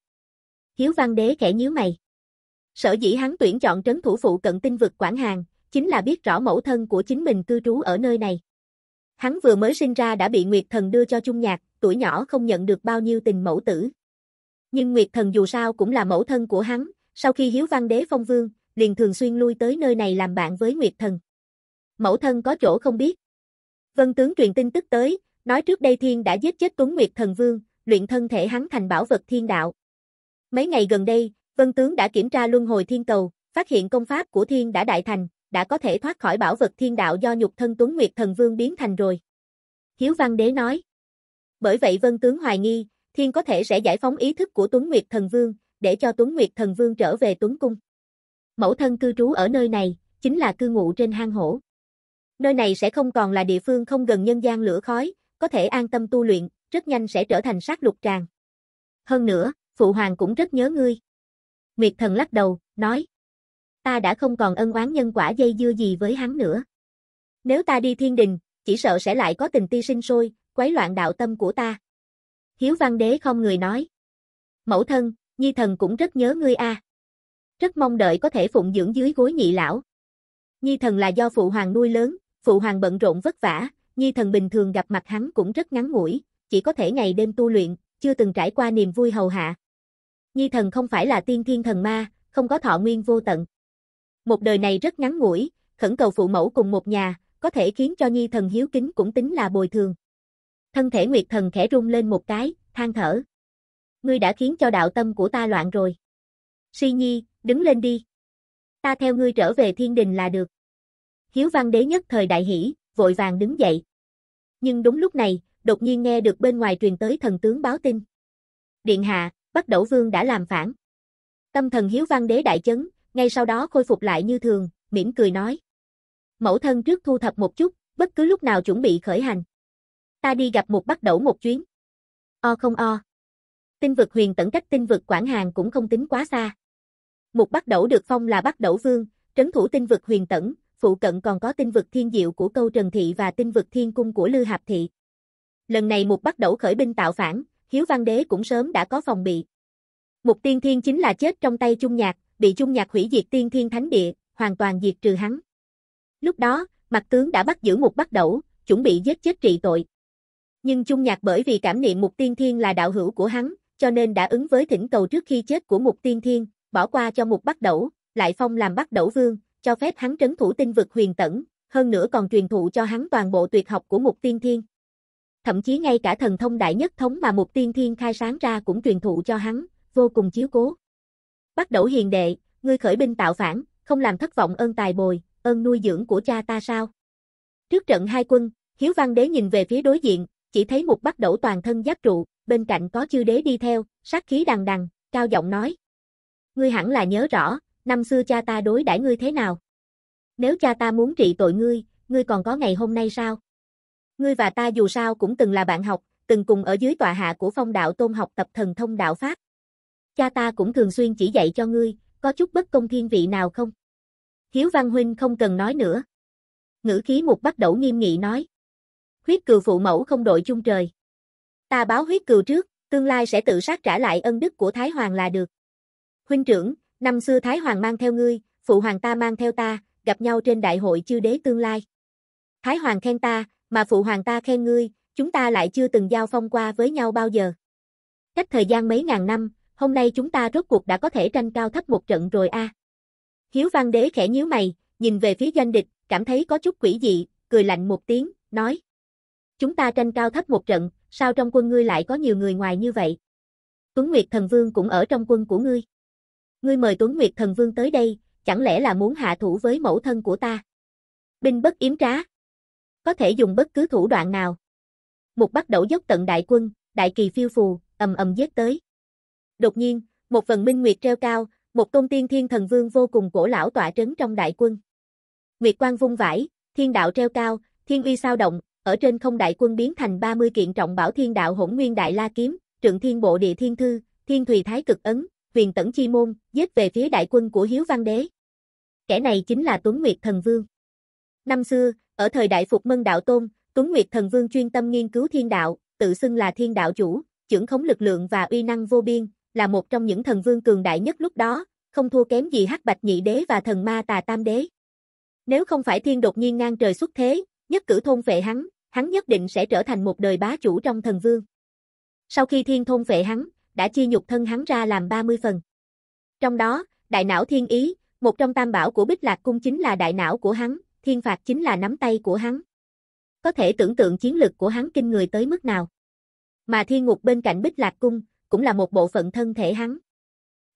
S1: Hiếu Văn Đế khẽ nhíu mày. Sở dĩ hắn tuyển chọn trấn thủ phụ cận tinh vực Quảng Hàng, chính là biết rõ mẫu thân của chính mình cư trú ở nơi này. Hắn vừa mới sinh ra đã bị Nguyệt Thần đưa cho Chung Nhạc, tuổi nhỏ không nhận được bao nhiêu tình mẫu tử. Nhưng Nguyệt Thần dù sao cũng là mẫu thân của hắn, sau khi Hiếu Văn Đế phong vương, liền thường xuyên lui tới nơi này làm bạn với Nguyệt Thần. Mẫu thân có chỗ không biết. Vân tướng truyền tin tức tới, nói trước đây Thiên đã giết chết Tuấn Nguyệt Thần Vương, luyện thân thể hắn thành bảo vật thiên đạo. Mấy ngày gần đây, Vân Tướng đã kiểm tra luân hồi thiên cầu, phát hiện công pháp của thiên đã đại thành, đã có thể thoát khỏi bảo vật thiên đạo do nhục thân Tuấn Nguyệt Thần Vương biến thành rồi. Hiếu Văn Đế nói. Bởi vậy Vân Tướng hoài nghi, thiên có thể sẽ giải phóng ý thức của Tuấn Nguyệt Thần Vương, để cho Tuấn Nguyệt Thần Vương trở về Tuấn Cung. Mẫu thân cư trú ở nơi này, chính là cư ngụ trên hang hổ. Nơi này sẽ không còn là địa phương không gần nhân gian lửa khói, có thể an tâm tu luyện, rất nhanh sẽ trở thành sát lục tràng. Hơn nữa, phụ hoàng cũng rất nhớ ngươi. Nguyệt thần lắc đầu, nói. Ta đã không còn ân oán nhân quả dây dưa gì với hắn nữa. Nếu ta đi thiên đình, chỉ sợ sẽ lại có tình ti sinh sôi, quấy loạn đạo tâm của ta. Hiếu văn đế không người nói. Mẫu thân, nhi thần cũng rất nhớ ngươi a. Rất mong đợi có thể phụng dưỡng dưới gối nhị lão. Nhi thần là do phụ hoàng nuôi lớn, phụ hoàng bận rộn vất vả, nhi thần bình thường gặp mặt hắn cũng rất ngắn ngủi, chỉ có thể ngày đêm tu luyện, chưa từng trải qua niềm vui hầu hạ. Nhi thần không phải là tiên thiên thần ma, không có thọ nguyên vô tận. Một đời này rất ngắn ngủi, khẩn cầu phụ mẫu cùng một nhà, có thể khiến cho Nhi thần hiếu kính cũng tính là bồi thường. Thân thể Nguyệt thần khẽ rung lên một cái, than thở. Ngươi đã khiến cho đạo tâm của ta loạn rồi. Si Nhi, đứng lên đi. Ta theo ngươi trở về thiên đình là được. Hiếu văn đế nhất thời đại hỷ, vội vàng đứng dậy. Nhưng đúng lúc này, đột nhiên nghe được bên ngoài truyền tới thần tướng báo tin. Điện hạ, Bắc Đẩu Vương đã làm phản. Tâm thần Hiếu Văn Đế đại chấn, ngay sau đó khôi phục lại như thường, mỉm cười nói. Mẫu thân trước thu thập một chút, bất cứ lúc nào chuẩn bị khởi hành. Ta đi gặp một Bắc Đẩu một chuyến. O không o. Tinh vực huyền tận cách tinh vực Quảng Hàng cũng không tính quá xa. Một Bắc Đẩu được phong là Bắc Đẩu Vương, trấn thủ tinh vực huyền tẩn, phụ cận còn có tinh vực thiên diệu của câu Trần Thị và tinh vực thiên cung của Lư Hạp Thị. Lần này một bắt đầu khởi binh tạo phản, Hiếu Văn Đế cũng sớm đã có phòng bị. Mục tiên thiên chính là chết trong tay Trung Nhạc, bị Trung Nhạc hủy diệt tiên thiên thánh địa, hoàn toàn diệt trừ hắn. Lúc đó, mặt tướng đã bắt giữ một bắt đẩu, chuẩn bị giết chết trị tội. Nhưng Trung Nhạc bởi vì cảm niệm mục tiên thiên là đạo hữu của hắn, cho nên đã ứng với thỉnh cầu trước khi chết của mục tiên thiên, bỏ qua cho mục bắt đẩu, lại phong làm bắt đẩu vương, cho phép hắn trấn thủ tinh vực huyền tẩn, hơn nữa còn truyền thụ cho hắn toàn bộ tuyệt học của mục tiên thiên thậm chí ngay cả thần thông đại nhất thống mà một tiên thiên khai sáng ra cũng truyền thụ cho hắn, vô cùng chiếu cố. Bắt đầu hiền đệ, ngươi khởi binh tạo phản, không làm thất vọng ơn tài bồi, ơn nuôi dưỡng của cha ta sao? Trước trận hai quân, Hiếu Văn Đế nhìn về phía đối diện, chỉ thấy một bắt đầu toàn thân giáp trụ, bên cạnh có chư đế đi theo, sát khí đằng đằng, cao giọng nói. Ngươi hẳn là nhớ rõ, năm xưa cha ta đối đãi ngươi thế nào? Nếu cha ta muốn trị tội ngươi, ngươi còn có ngày hôm nay sao? ngươi và ta dù sao cũng từng là bạn học, từng cùng ở dưới tòa hạ của phong đạo tôn học tập thần thông đạo Pháp. Cha ta cũng thường xuyên chỉ dạy cho ngươi, có chút bất công thiên vị nào không? Hiếu Văn Huynh không cần nói nữa. Ngữ khí một bắt đầu nghiêm nghị nói. Huyết cừu phụ mẫu không đội chung trời. Ta báo huyết cừu trước, tương lai sẽ tự sát trả lại ân đức của Thái Hoàng là được. Huynh trưởng, năm xưa Thái Hoàng mang theo ngươi, phụ hoàng ta mang theo ta, gặp nhau trên đại hội chư đế tương lai. Thái Hoàng khen ta, mà phụ hoàng ta khen ngươi, chúng ta lại chưa từng giao phong qua với nhau bao giờ. Cách thời gian mấy ngàn năm, hôm nay chúng ta rốt cuộc đã có thể tranh cao thấp một trận rồi a. À. Hiếu Văn Đế khẽ nhíu mày, nhìn về phía doanh địch, cảm thấy có chút quỷ dị, cười lạnh một tiếng, nói: "Chúng ta tranh cao thấp một trận, sao trong quân ngươi lại có nhiều người ngoài như vậy? Tuấn Nguyệt Thần Vương cũng ở trong quân của ngươi. Ngươi mời Tuấn Nguyệt Thần Vương tới đây, chẳng lẽ là muốn hạ thủ với mẫu thân của ta?" Binh bất yếm trá có thể dùng bất cứ thủ đoạn nào. Một bắt đầu dốc tận đại quân, đại kỳ phiêu phù, ầm ầm giết tới. Đột nhiên, một vần minh nguyệt treo cao, một tôn tiên thiên thần vương vô cùng cổ lão tỏa trấn trong đại quân. Nguyệt quang vung vãi, thiên đạo treo cao, thiên uy sao động, ở trên không đại quân biến thành 30 kiện trọng bảo thiên đạo hỗn nguyên đại la kiếm, trượng thiên bộ địa thiên thư, thiên thùy thái cực ấn, huyền tẩn chi môn, giết về phía đại quân của Hiếu Văn Đế. Kẻ này chính là Tuấn Nguyệt Thần Vương. Năm xưa, ở thời đại Phục Mân Đạo Tôn, Tuấn Nguyệt Thần Vương chuyên tâm nghiên cứu thiên đạo, tự xưng là thiên đạo chủ, trưởng khống lực lượng và uy năng vô biên, là một trong những thần vương cường đại nhất lúc đó, không thua kém gì Hắc Bạch Nhị Đế và thần ma Tà Tam Đế. Nếu không phải thiên đột nhiên ngang trời xuất thế, nhất cử thôn vệ hắn, hắn nhất định sẽ trở thành một đời bá chủ trong thần vương. Sau khi thiên thôn vệ hắn, đã chia nhục thân hắn ra làm 30 phần. Trong đó, đại não thiên ý, một trong tam bảo của Bích Lạc Cung chính là đại não của hắn, thiên phạt chính là nắm tay của hắn. Có thể tưởng tượng chiến lực của hắn kinh người tới mức nào. Mà thiên ngục bên cạnh bích lạc cung, cũng là một bộ phận thân thể hắn.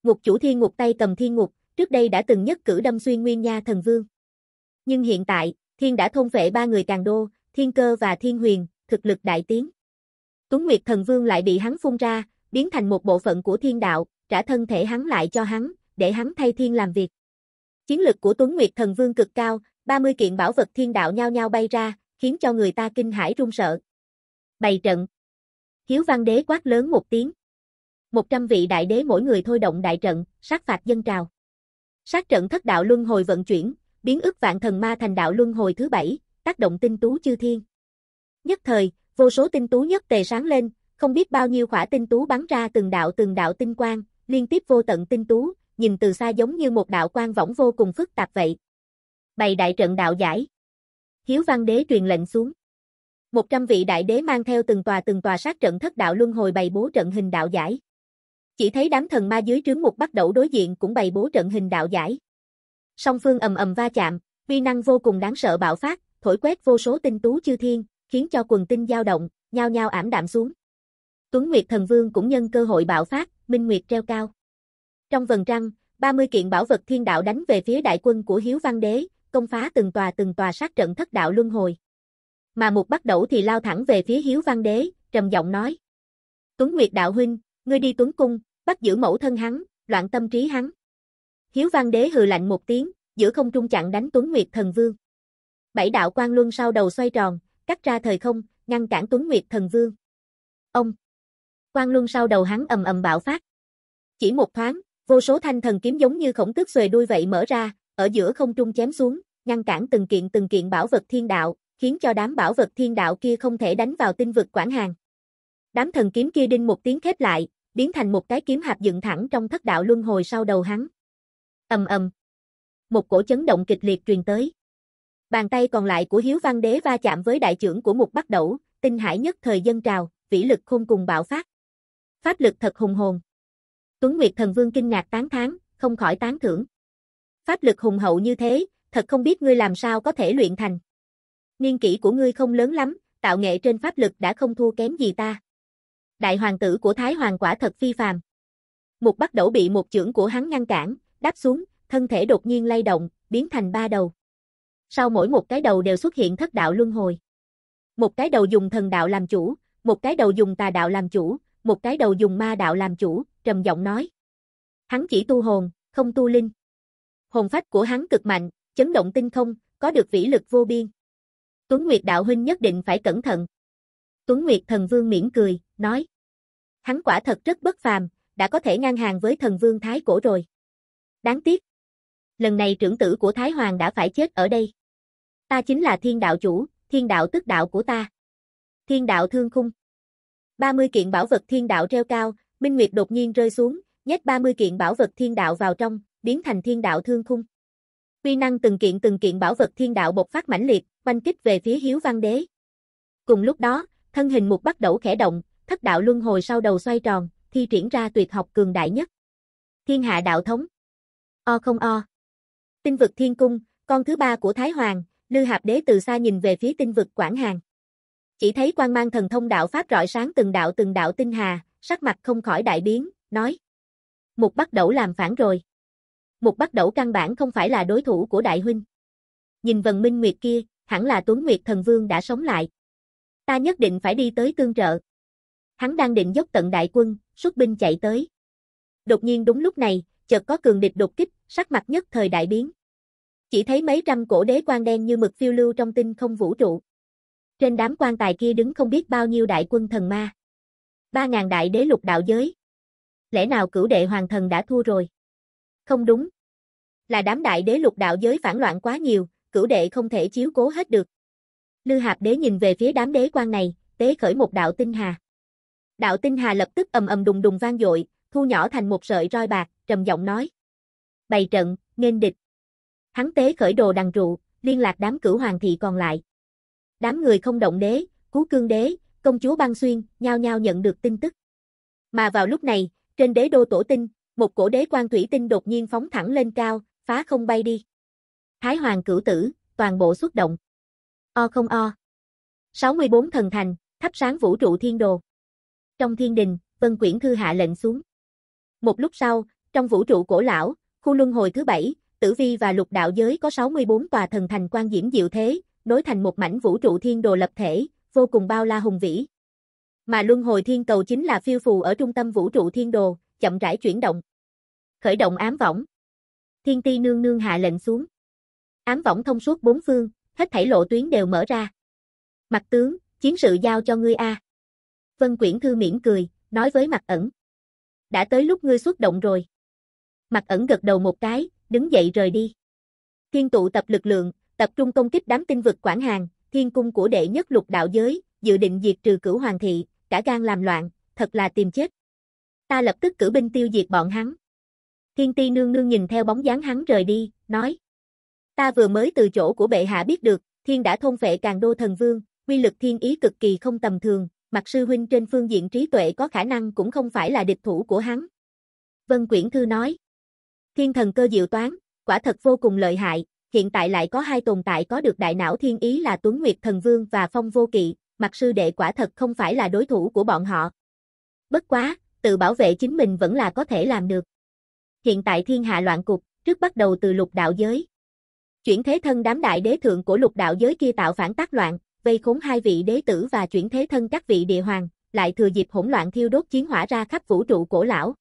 S1: Ngục chủ thiên ngục tay cầm thiên ngục, trước đây đã từng nhất cử đâm xuyên nguyên nha thần vương. Nhưng hiện tại, thiên đã thôn vệ ba người càng đô, thiên cơ và thiên huyền, thực lực đại tiến. Tuấn Nguyệt thần vương lại bị hắn phun ra, biến thành một bộ phận của thiên đạo, trả thân thể hắn lại cho hắn, để hắn thay thiên làm việc. Chiến lực của Tuấn Nguyệt thần vương cực cao, 30 kiện bảo vật thiên đạo nhao nhao bay ra, khiến cho người ta kinh hãi run sợ. Bày trận. Hiếu Văn Đế quát lớn một tiếng. 100 vị đại đế mỗi người thôi động đại trận, sát phạt dân trào. Sát trận thất đạo luân hồi vận chuyển, biến ức vạn thần ma thành đạo luân hồi thứ bảy, tác động tinh tú chư thiên. Nhất thời, vô số tinh tú nhất tề sáng lên, không biết bao nhiêu khỏa tinh tú bắn ra từng đạo từng đạo tinh quang, liên tiếp vô tận tinh tú, nhìn từ xa giống như một đạo quang võng vô cùng phức tạp vậy bày đại trận đạo giải. Hiếu Văn Đế truyền lệnh xuống. một trăm vị đại đế mang theo từng tòa từng tòa sát trận thất đạo luân hồi bày bố trận hình đạo giải. Chỉ thấy đám thần ma dưới trướng một bắt đầu đối diện cũng bày bố trận hình đạo giải. Song phương ầm ầm va chạm, uy năng vô cùng đáng sợ bạo phát, thổi quét vô số tinh tú chư thiên, khiến cho quần tinh dao động, nhao nhao ảm đạm xuống. Tuấn Nguyệt Thần Vương cũng nhân cơ hội bạo phát, minh nguyệt treo cao. Trong vần trăng, 30 kiện bảo vật thiên đạo đánh về phía đại quân của Hiếu Văn Đế, công phá từng tòa từng tòa sát trận thất đạo luân hồi. Mà một bắt đầu thì lao thẳng về phía Hiếu Văn Đế, trầm giọng nói. Tuấn Nguyệt Đạo Huynh, ngươi đi Tuấn Cung, bắt giữ mẫu thân hắn, loạn tâm trí hắn. Hiếu Văn Đế hừ lạnh một tiếng, giữa không trung chặn đánh Tuấn Nguyệt Thần Vương. Bảy đạo quan luân sau đầu xoay tròn, cắt ra thời không, ngăn cản Tuấn Nguyệt Thần Vương. Ông! Quan luân sau đầu hắn ầm ầm bạo phát. Chỉ một thoáng, vô số thanh thần kiếm giống như khổng tước xuề đuôi vậy mở ra, ở giữa không trung chém xuống, ngăn cản từng kiện từng kiện bảo vật thiên đạo, khiến cho đám bảo vật thiên đạo kia không thể đánh vào tinh vực Quảng Hàng. Đám thần kiếm kia đinh một tiếng khép lại, biến thành một cái kiếm hạp dựng thẳng trong thất đạo luân hồi sau đầu hắn. Ầm ầm. Một cổ chấn động kịch liệt truyền tới. Bàn tay còn lại của Hiếu Văn Đế va chạm với đại trưởng của một bắt Đẩu, tinh hải nhất thời dân trào, vĩ lực khôn cùng bạo phát. Pháp lực thật hùng hồn. Tuấn Nguyệt Thần Vương kinh ngạc tán thán, không khỏi tán thưởng. Pháp lực hùng hậu như thế, thật không biết ngươi làm sao có thể luyện thành. Niên kỷ của ngươi không lớn lắm, tạo nghệ trên pháp lực đã không thua kém gì ta. Đại hoàng tử của Thái Hoàng quả thật phi phàm. Một bắt đẩu bị một chưởng của hắn ngăn cản, đáp xuống, thân thể đột nhiên lay động, biến thành ba đầu. Sau mỗi một cái đầu đều xuất hiện thất đạo luân hồi. Một cái đầu dùng thần đạo làm chủ, một cái đầu dùng tà đạo làm chủ, một cái đầu dùng ma đạo làm chủ, trầm giọng nói. Hắn chỉ tu hồn, không tu linh. Hồn phách của hắn cực mạnh, chấn động tinh không, có được vĩ lực vô biên. Tuấn Nguyệt đạo huynh nhất định phải cẩn thận. Tuấn Nguyệt thần vương mỉm cười, nói. Hắn quả thật rất bất phàm, đã có thể ngang hàng với thần vương Thái Cổ rồi. Đáng tiếc. Lần này trưởng tử của Thái Hoàng đã phải chết ở đây. Ta chính là thiên đạo chủ, thiên đạo tức đạo của ta. Thiên đạo thương khung. 30 kiện bảo vật thiên đạo treo cao, Minh Nguyệt đột nhiên rơi xuống, nhét 30 kiện bảo vật thiên đạo vào trong, biến thành thiên đạo thương khung. Quy năng từng kiện từng kiện bảo vật thiên đạo bộc phát mãnh liệt, oanh kích về phía Hiếu Văn Đế. Cùng lúc đó, thân hình một bắt đầu khẽ động, thất đạo luân hồi sau đầu xoay tròn, thi triển ra tuyệt học cường đại nhất. Thiên hạ đạo thống. O không o. Tinh vực thiên cung, con thứ ba của Thái Hoàng, Lư Hạp Đế từ xa nhìn về phía tinh vực Quảng Hàng. Chỉ thấy quan mang thần thông đạo pháp rọi sáng từng đạo từng đạo tinh hà, sắc mặt không khỏi đại biến, nói. mục bắt đầu làm phản rồi một bắt đầu căn bản không phải là đối thủ của đại huynh. Nhìn vần minh nguyệt kia, hẳn là Tuấn Nguyệt thần vương đã sống lại. Ta nhất định phải đi tới tương trợ. Hắn đang định dốc tận đại quân, xuất binh chạy tới. Đột nhiên đúng lúc này, chợt có cường địch đột kích, sắc mặt nhất thời đại biến. Chỉ thấy mấy trăm cổ đế quan đen như mực phiêu lưu trong tinh không vũ trụ. Trên đám quan tài kia đứng không biết bao nhiêu đại quân thần ma. Ba ngàn đại đế lục đạo giới. Lẽ nào cửu đệ hoàng thần đã thua rồi? Không đúng. Là đám đại đế lục đạo giới phản loạn quá nhiều, cửu đệ không thể chiếu cố hết được. Lư Hạp đế nhìn về phía đám đế quan này, tế khởi một đạo tinh hà. Đạo tinh hà lập tức ầm ầm đùng đùng vang dội, thu nhỏ thành một sợi roi bạc, trầm giọng nói: "Bày trận, nghênh địch." Hắn tế khởi đồ đằng trụ, liên lạc đám cửu hoàng thị còn lại. Đám người không động đế, Cú Cương đế, công chúa Băng Xuyên, nhao nhao nhận được tin tức. Mà vào lúc này, trên đế đô tổ tinh, một cổ đế quan thủy tinh đột nhiên phóng thẳng lên cao, phá không bay đi. Thái hoàng cửu tử, toàn bộ xuất động. O không o. 64 thần thành, thắp sáng vũ trụ thiên đồ. Trong thiên đình, Vân Quyển Thư hạ lệnh xuống. Một lúc sau, trong vũ trụ cổ lão, khu luân hồi thứ bảy, tử vi và lục đạo giới có 64 tòa thần thành quan diễm diệu thế, nối thành một mảnh vũ trụ thiên đồ lập thể, vô cùng bao la hùng vĩ. Mà luân hồi thiên cầu chính là phiêu phù ở trung tâm vũ trụ thiên đồ, chậm rãi chuyển động. Khởi động ám võng. Thiên ti nương nương hạ lệnh xuống. Ám võng thông suốt bốn phương, hết thảy lộ tuyến đều mở ra. Mặt tướng, chiến sự giao cho ngươi a. Vân Quyển Thư miễn cười, nói với mặt ẩn. Đã tới lúc ngươi xuất động rồi. Mặt ẩn gật đầu một cái, đứng dậy rời đi. Thiên tụ tập lực lượng, tập trung công kích đám tinh vực quản Hàng, thiên cung của đệ nhất lục đạo giới, dự định diệt trừ cửu hoàng thị, cả gan làm loạn, thật là tìm chết ta lập tức cử binh tiêu diệt bọn hắn. Thiên ti nương nương nhìn theo bóng dáng hắn rời đi, nói. Ta vừa mới từ chỗ của bệ hạ biết được, thiên đã thôn phệ càng đô thần vương, quy lực thiên ý cực kỳ không tầm thường, mặc sư huynh trên phương diện trí tuệ có khả năng cũng không phải là địch thủ của hắn. Vân Quyển Thư nói. Thiên thần cơ diệu toán, quả thật vô cùng lợi hại, hiện tại lại có hai tồn tại có được đại não thiên ý là Tuấn Nguyệt Thần Vương và Phong Vô Kỵ, mặc sư đệ quả thật không phải là đối thủ của bọn họ. Bất quá, tự bảo vệ chính mình vẫn là có thể làm được. Hiện tại thiên hạ loạn cục, trước bắt đầu từ lục đạo giới. Chuyển thế thân đám đại đế thượng của lục đạo giới kia tạo phản tác loạn, vây khốn hai vị đế tử và chuyển thế thân các vị địa hoàng, lại thừa dịp hỗn loạn thiêu đốt chiến hỏa ra khắp vũ trụ cổ lão.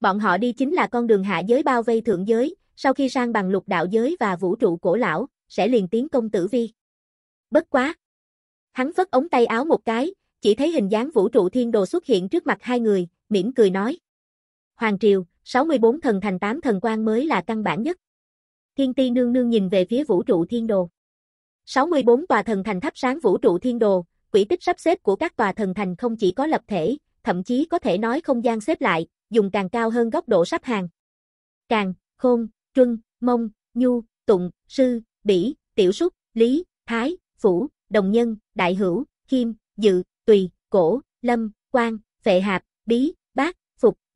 S1: Bọn họ đi chính là con đường hạ giới bao vây thượng giới, sau khi sang bằng lục đạo giới và vũ trụ cổ lão, sẽ liền tiến công tử vi. Bất quá! Hắn phất ống tay áo một cái, chỉ thấy hình dáng vũ trụ thiên đồ xuất hiện trước mặt hai người, mỉm cười nói. Hoàng Triều, 64 thần thành 8 thần quan mới là căn bản nhất. Thiên ti nương nương nhìn về phía vũ trụ thiên đồ. 64 tòa thần thành thắp sáng vũ trụ thiên đồ, quỹ tích sắp xếp của các tòa thần thành không chỉ có lập thể, thậm chí có thể nói không gian xếp lại, dùng càng cao hơn góc độ sắp hàng. Càng, Khôn, Truân, Mông, Nhu, Tụng, Sư, Bỉ, Tiểu Súc, Lý, Thái, Phủ, Đồng Nhân, Đại Hữu, Kim, Dự, Tùy, Cổ, Lâm, quan Phệ Hạp, Bí,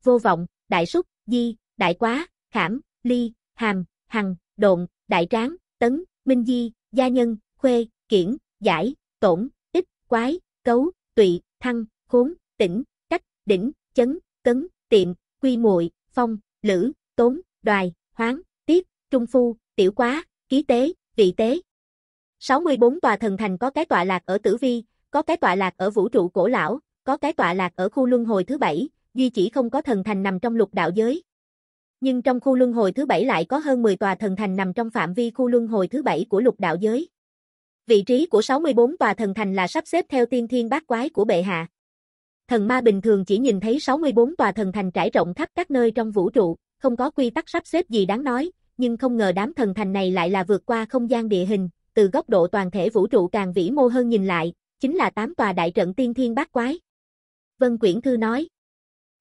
S1: vô vọng, đại súc, di, đại quá, khảm, ly, hàm, hằng, độn, đại tráng, tấn, minh di, gia nhân, khuê, kiển, giải, tổn, ích, quái, cấu, tụy, thăng, khốn, tỉnh, cách, đỉnh, chấn, cấn, tiệm, quy muội, phong, lữ, tốn, đoài, hoáng, tiết, trung phu, tiểu quá, ký tế, vị tế. 64 tòa thần thành có cái tọa lạc ở Tử Vi, có cái tọa lạc ở vũ trụ cổ lão, có cái tọa lạc ở khu luân hồi thứ bảy, duy chỉ không có thần thành nằm trong lục đạo giới. Nhưng trong khu luân hồi thứ bảy lại có hơn 10 tòa thần thành nằm trong phạm vi khu luân hồi thứ bảy của lục đạo giới. Vị trí của 64 tòa thần thành là sắp xếp theo tiên thiên bát quái của bệ hạ. Thần ma bình thường chỉ nhìn thấy 64 tòa thần thành trải rộng khắp các nơi trong vũ trụ, không có quy tắc sắp xếp gì đáng nói, nhưng không ngờ đám thần thành này lại là vượt qua không gian địa hình, từ góc độ toàn thể vũ trụ càng vĩ mô hơn nhìn lại, chính là tám tòa đại trận tiên thiên bát quái. Vân Quyển Thư nói,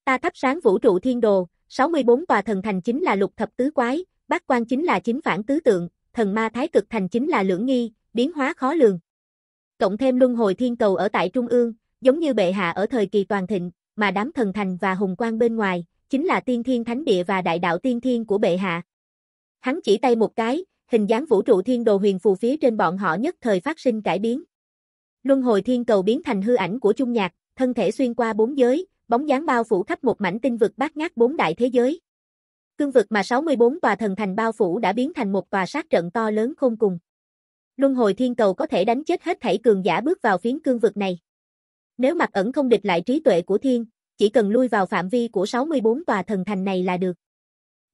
S1: Ta thắp sáng vũ trụ thiên đồ, 64 tòa thần thành chính là lục thập tứ quái, bát quan chính là chính phản tứ tượng, thần ma thái cực thành chính là lưỡng nghi, biến hóa khó lường. Cộng thêm luân hồi thiên cầu ở tại trung ương, giống như bệ hạ ở thời kỳ toàn thịnh, mà đám thần thành và hùng quan bên ngoài, chính là tiên thiên thánh địa và đại đạo tiên thiên của bệ hạ. Hắn chỉ tay một cái, hình dáng vũ trụ thiên đồ huyền phù phía trên bọn họ nhất thời phát sinh cải biến. Luân hồi thiên cầu biến thành hư ảnh của trung nhạc, thân thể xuyên qua bốn giới, bóng dáng bao phủ khắp một mảnh tinh vực bát ngát bốn đại thế giới. Cương vực mà 64 tòa thần thành bao phủ đã biến thành một tòa sát trận to lớn khôn cùng. Luân hồi thiên cầu có thể đánh chết hết thảy cường giả bước vào phiến cương vực này. Nếu mặt ẩn không địch lại trí tuệ của thiên, chỉ cần lui vào phạm vi của 64 tòa thần thành này là được.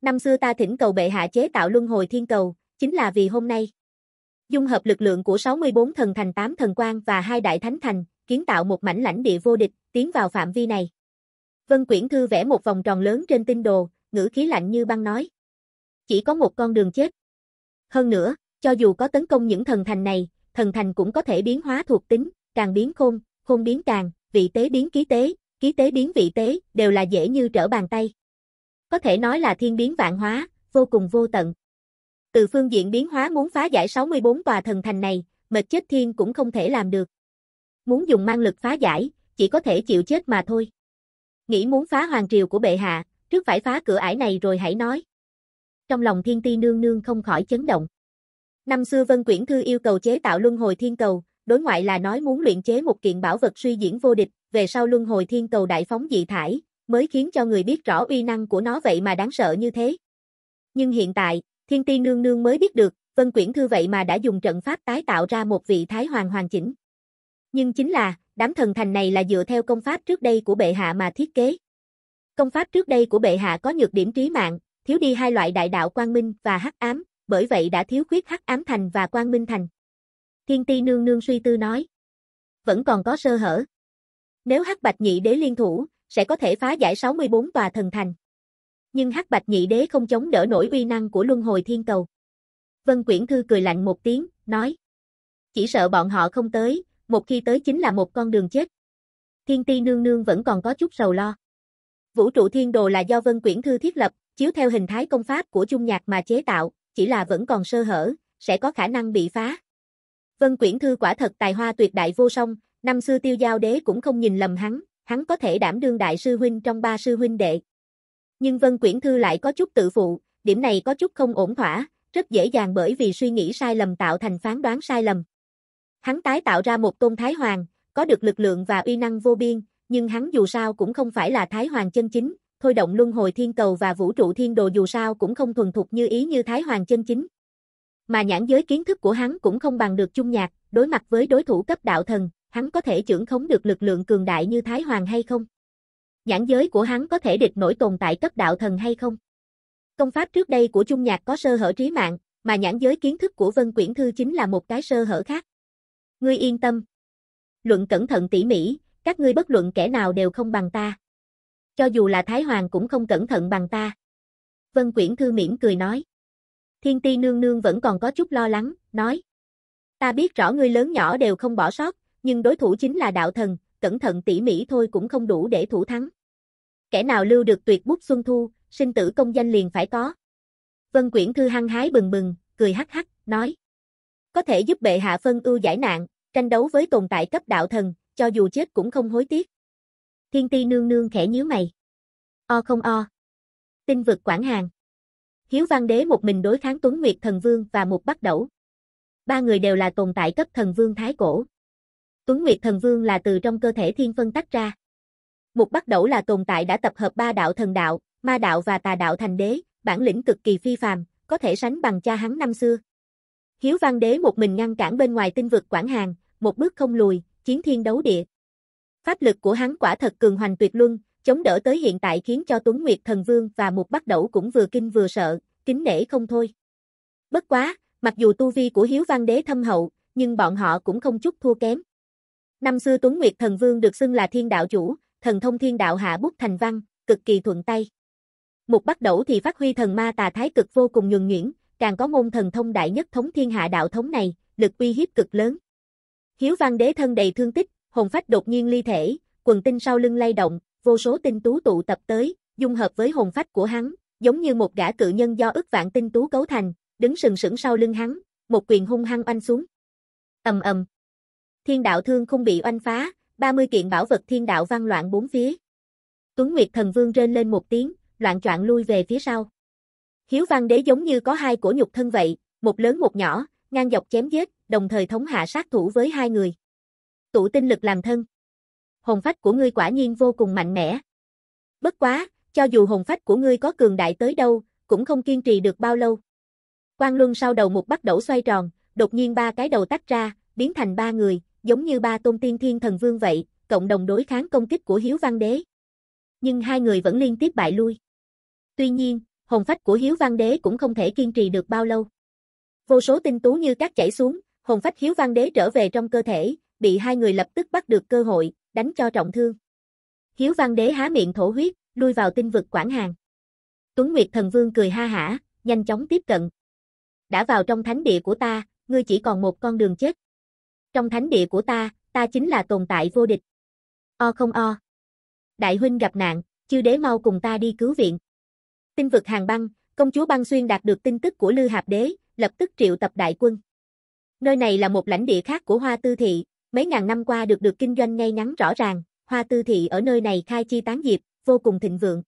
S1: Năm xưa ta thỉnh cầu bệ hạ chế tạo luân hồi thiên cầu, chính là vì hôm nay. Dung hợp lực lượng của 64 thần thành 8 thần quan và hai đại thánh thành, kiến tạo một mảnh lãnh địa vô địch, tiến vào phạm vi này. Vân Quyển Thư vẽ một vòng tròn lớn trên tinh đồ, ngữ khí lạnh như băng nói. Chỉ có một con đường chết. Hơn nữa, cho dù có tấn công những thần thành này, thần thành cũng có thể biến hóa thuộc tính, càng biến khôn, khôn biến càng, vị tế biến ký tế, ký tế biến vị tế, đều là dễ như trở bàn tay. Có thể nói là thiên biến vạn hóa, vô cùng vô tận. Từ phương diện biến hóa muốn phá giải 64 tòa thần thành này, mệt chết thiên cũng không thể làm được. Muốn dùng mang lực phá giải, chỉ có thể chịu chết mà thôi. Nghĩ muốn phá hoàng triều của bệ hạ, trước phải phá cửa ải này rồi hãy nói. Trong lòng thiên ti nương nương không khỏi chấn động. Năm xưa Vân Quyển Thư yêu cầu chế tạo luân hồi thiên cầu, đối ngoại là nói muốn luyện chế một kiện bảo vật suy diễn vô địch, về sau luân hồi thiên cầu đại phóng dị thải, mới khiến cho người biết rõ uy năng của nó vậy mà đáng sợ như thế. Nhưng hiện tại, thiên ti nương nương mới biết được, Vân Quyển Thư vậy mà đã dùng trận pháp tái tạo ra một vị Thái Hoàng hoàn chỉnh. Nhưng chính là, đám thần thành này là dựa theo công pháp trước đây của bệ hạ mà thiết kế. Công pháp trước đây của bệ hạ có nhược điểm trí mạng, thiếu đi hai loại đại đạo quang minh và hắc ám, bởi vậy đã thiếu khuyết hắc ám thành và quang minh thành. Thiên ti nương nương suy tư nói. Vẫn còn có sơ hở. Nếu hắc bạch nhị đế liên thủ, sẽ có thể phá giải 64 tòa thần thành. Nhưng hắc bạch nhị đế không chống đỡ nổi uy năng của luân hồi thiên cầu. Vân Quyển Thư cười lạnh một tiếng, nói. Chỉ sợ bọn họ không tới, một khi tới chính là một con đường chết. Thiên ti nương nương vẫn còn có chút sầu lo. Vũ trụ thiên đồ là do Vân Quyển Thư thiết lập, chiếu theo hình thái công pháp của Chung Nhạc mà chế tạo, chỉ là vẫn còn sơ hở, sẽ có khả năng bị phá. Vân Quyển Thư quả thật tài hoa tuyệt đại vô song, năm xưa tiêu giao đế cũng không nhìn lầm hắn, hắn có thể đảm đương đại sư huynh trong ba sư huynh đệ. Nhưng Vân Quyển Thư lại có chút tự phụ, điểm này có chút không ổn thỏa, rất dễ dàng bởi vì suy nghĩ sai lầm tạo thành phán đoán sai lầm. Hắn tái tạo ra một tôn Thái Hoàng, có được lực lượng và uy năng vô biên, nhưng hắn dù sao cũng không phải là Thái Hoàng chân chính, thôi động luân hồi thiên cầu và vũ trụ thiên đồ dù sao cũng không thuần thục như ý như Thái Hoàng chân chính. Mà nhãn giới kiến thức của hắn cũng không bằng được chung nhạc, đối mặt với đối thủ cấp đạo thần, hắn có thể trưởng khống được lực lượng cường đại như Thái Hoàng hay không? Nhãn giới của hắn có thể địch nổi tồn tại cấp đạo thần hay không? Công pháp trước đây của chung nhạc có sơ hở trí mạng, mà nhãn giới kiến thức của Vân Quyển Thư chính là một cái sơ hở khác. Ngươi yên tâm. Luận cẩn thận tỉ mỉ, các ngươi bất luận kẻ nào đều không bằng ta. Cho dù là Thái Hoàng cũng không cẩn thận bằng ta. Vân Quyển Thư mỉm cười nói. Thiên ti nương nương vẫn còn có chút lo lắng, nói. Ta biết rõ ngươi lớn nhỏ đều không bỏ sót, nhưng đối thủ chính là đạo thần, cẩn thận tỉ mỉ thôi cũng không đủ để thủ thắng. Kẻ nào lưu được tuyệt bút xuân thu, sinh tử công danh liền phải có. Vân Quyển Thư hăng hái bừng bừng, cười hắc hắc, nói. Có thể giúp bệ hạ phân ưu giải nạn, Tranh đấu với tồn tại cấp đạo thần, cho dù chết cũng không hối tiếc. Thiên ti nương nương khẽ nhíu mày. O không o. Tinh vực quản Hàng. Hiếu Văn Đế một mình đối kháng Tuấn Nguyệt Thần Vương và một bắt đẩu. Ba người đều là tồn tại cấp thần vương thái cổ. Tuấn Nguyệt Thần Vương là từ trong cơ thể thiên phân tách ra. Một bắt đẩu là tồn tại đã tập hợp ba đạo thần đạo, ma đạo và tà đạo thành đế, bản lĩnh cực kỳ phi phàm, có thể sánh bằng cha hắn năm xưa. Hiếu Văn Đế một mình ngăn cản bên ngoài tinh vực quản Hàng, một bước không lùi, chiến thiên đấu địa. Pháp lực của hắn quả thật cường hoành tuyệt luân, chống đỡ tới hiện tại khiến cho Tuấn Nguyệt Thần Vương và một bắt đẩu cũng vừa kinh vừa sợ, kính nể không thôi. Bất quá, mặc dù tu vi của Hiếu Văn Đế thâm hậu, nhưng bọn họ cũng không chút thua kém. Năm xưa Tuấn Nguyệt Thần Vương được xưng là thiên đạo chủ, thần thông thiên đạo hạ bút thành văn, cực kỳ thuận tay. Một bắt đẩu thì phát huy thần ma tà thái cực vô cùng nhường nhuyễn, càng có ngôn thần thông đại nhất thống thiên hạ đạo thống này, lực uy hiếp cực lớn. Hiếu Văn Đế thân đầy thương tích, hồn phách đột nhiên ly thể, quần tinh sau lưng lay động, vô số tinh tú tụ tập tới, dung hợp với hồn phách của hắn, giống như một gã cự nhân do ức vạn tinh tú cấu thành, đứng sừng sững sau lưng hắn, một quyền hung hăng oanh xuống. Ầm ầm. Thiên đạo thương không bị oanh phá, 30 kiện bảo vật thiên đạo vang loạn bốn phía. Tuấn Nguyệt Thần Vương rên lên một tiếng, loạn choạng lui về phía sau. Hiếu Văn Đế giống như có hai cổ nhục thân vậy, một lớn một nhỏ, ngang dọc chém giết, đồng thời thống hạ sát thủ với hai người. Tụ tinh lực làm thân. Hồn phách của ngươi quả nhiên vô cùng mạnh mẽ. Bất quá, cho dù hồn phách của ngươi có cường đại tới đâu, cũng không kiên trì được bao lâu. Quang Luân sau đầu một bắt đầu xoay tròn, đột nhiên ba cái đầu tách ra, biến thành ba người, giống như ba tôn tiên thiên thần vương vậy, cộng đồng đối kháng công kích của Hiếu Văn Đế. Nhưng hai người vẫn liên tiếp bại lui. Tuy nhiên, hồn phách của Hiếu Văn Đế cũng không thể kiên trì được bao lâu. Vô số tinh tú như cát chảy xuống, hồn phách hiếu văn đế trở về trong cơ thể, bị hai người lập tức bắt được cơ hội, đánh cho trọng thương. Hiếu văn đế há miệng thổ huyết, lui vào tinh vực Quảng Hàng. Tuấn Nguyệt thần vương cười ha hả, nhanh chóng tiếp cận. Đã vào trong thánh địa của ta, ngươi chỉ còn một con đường chết. Trong thánh địa của ta, ta chính là tồn tại vô địch. O không o. Đại huynh gặp nạn, chư đế mau cùng ta đi cứu viện. Tinh vực hàng băng, công chúa băng xuyên đạt được tin tức của Lư Hạp đế, lập tức triệu tập đại quân. Nơi này là một lãnh địa khác của Hoa Tư Thị, mấy ngàn năm qua được được kinh doanh ngay ngắn rõ ràng, Hoa Tư Thị ở nơi này khai chi tán diệp, vô cùng thịnh vượng.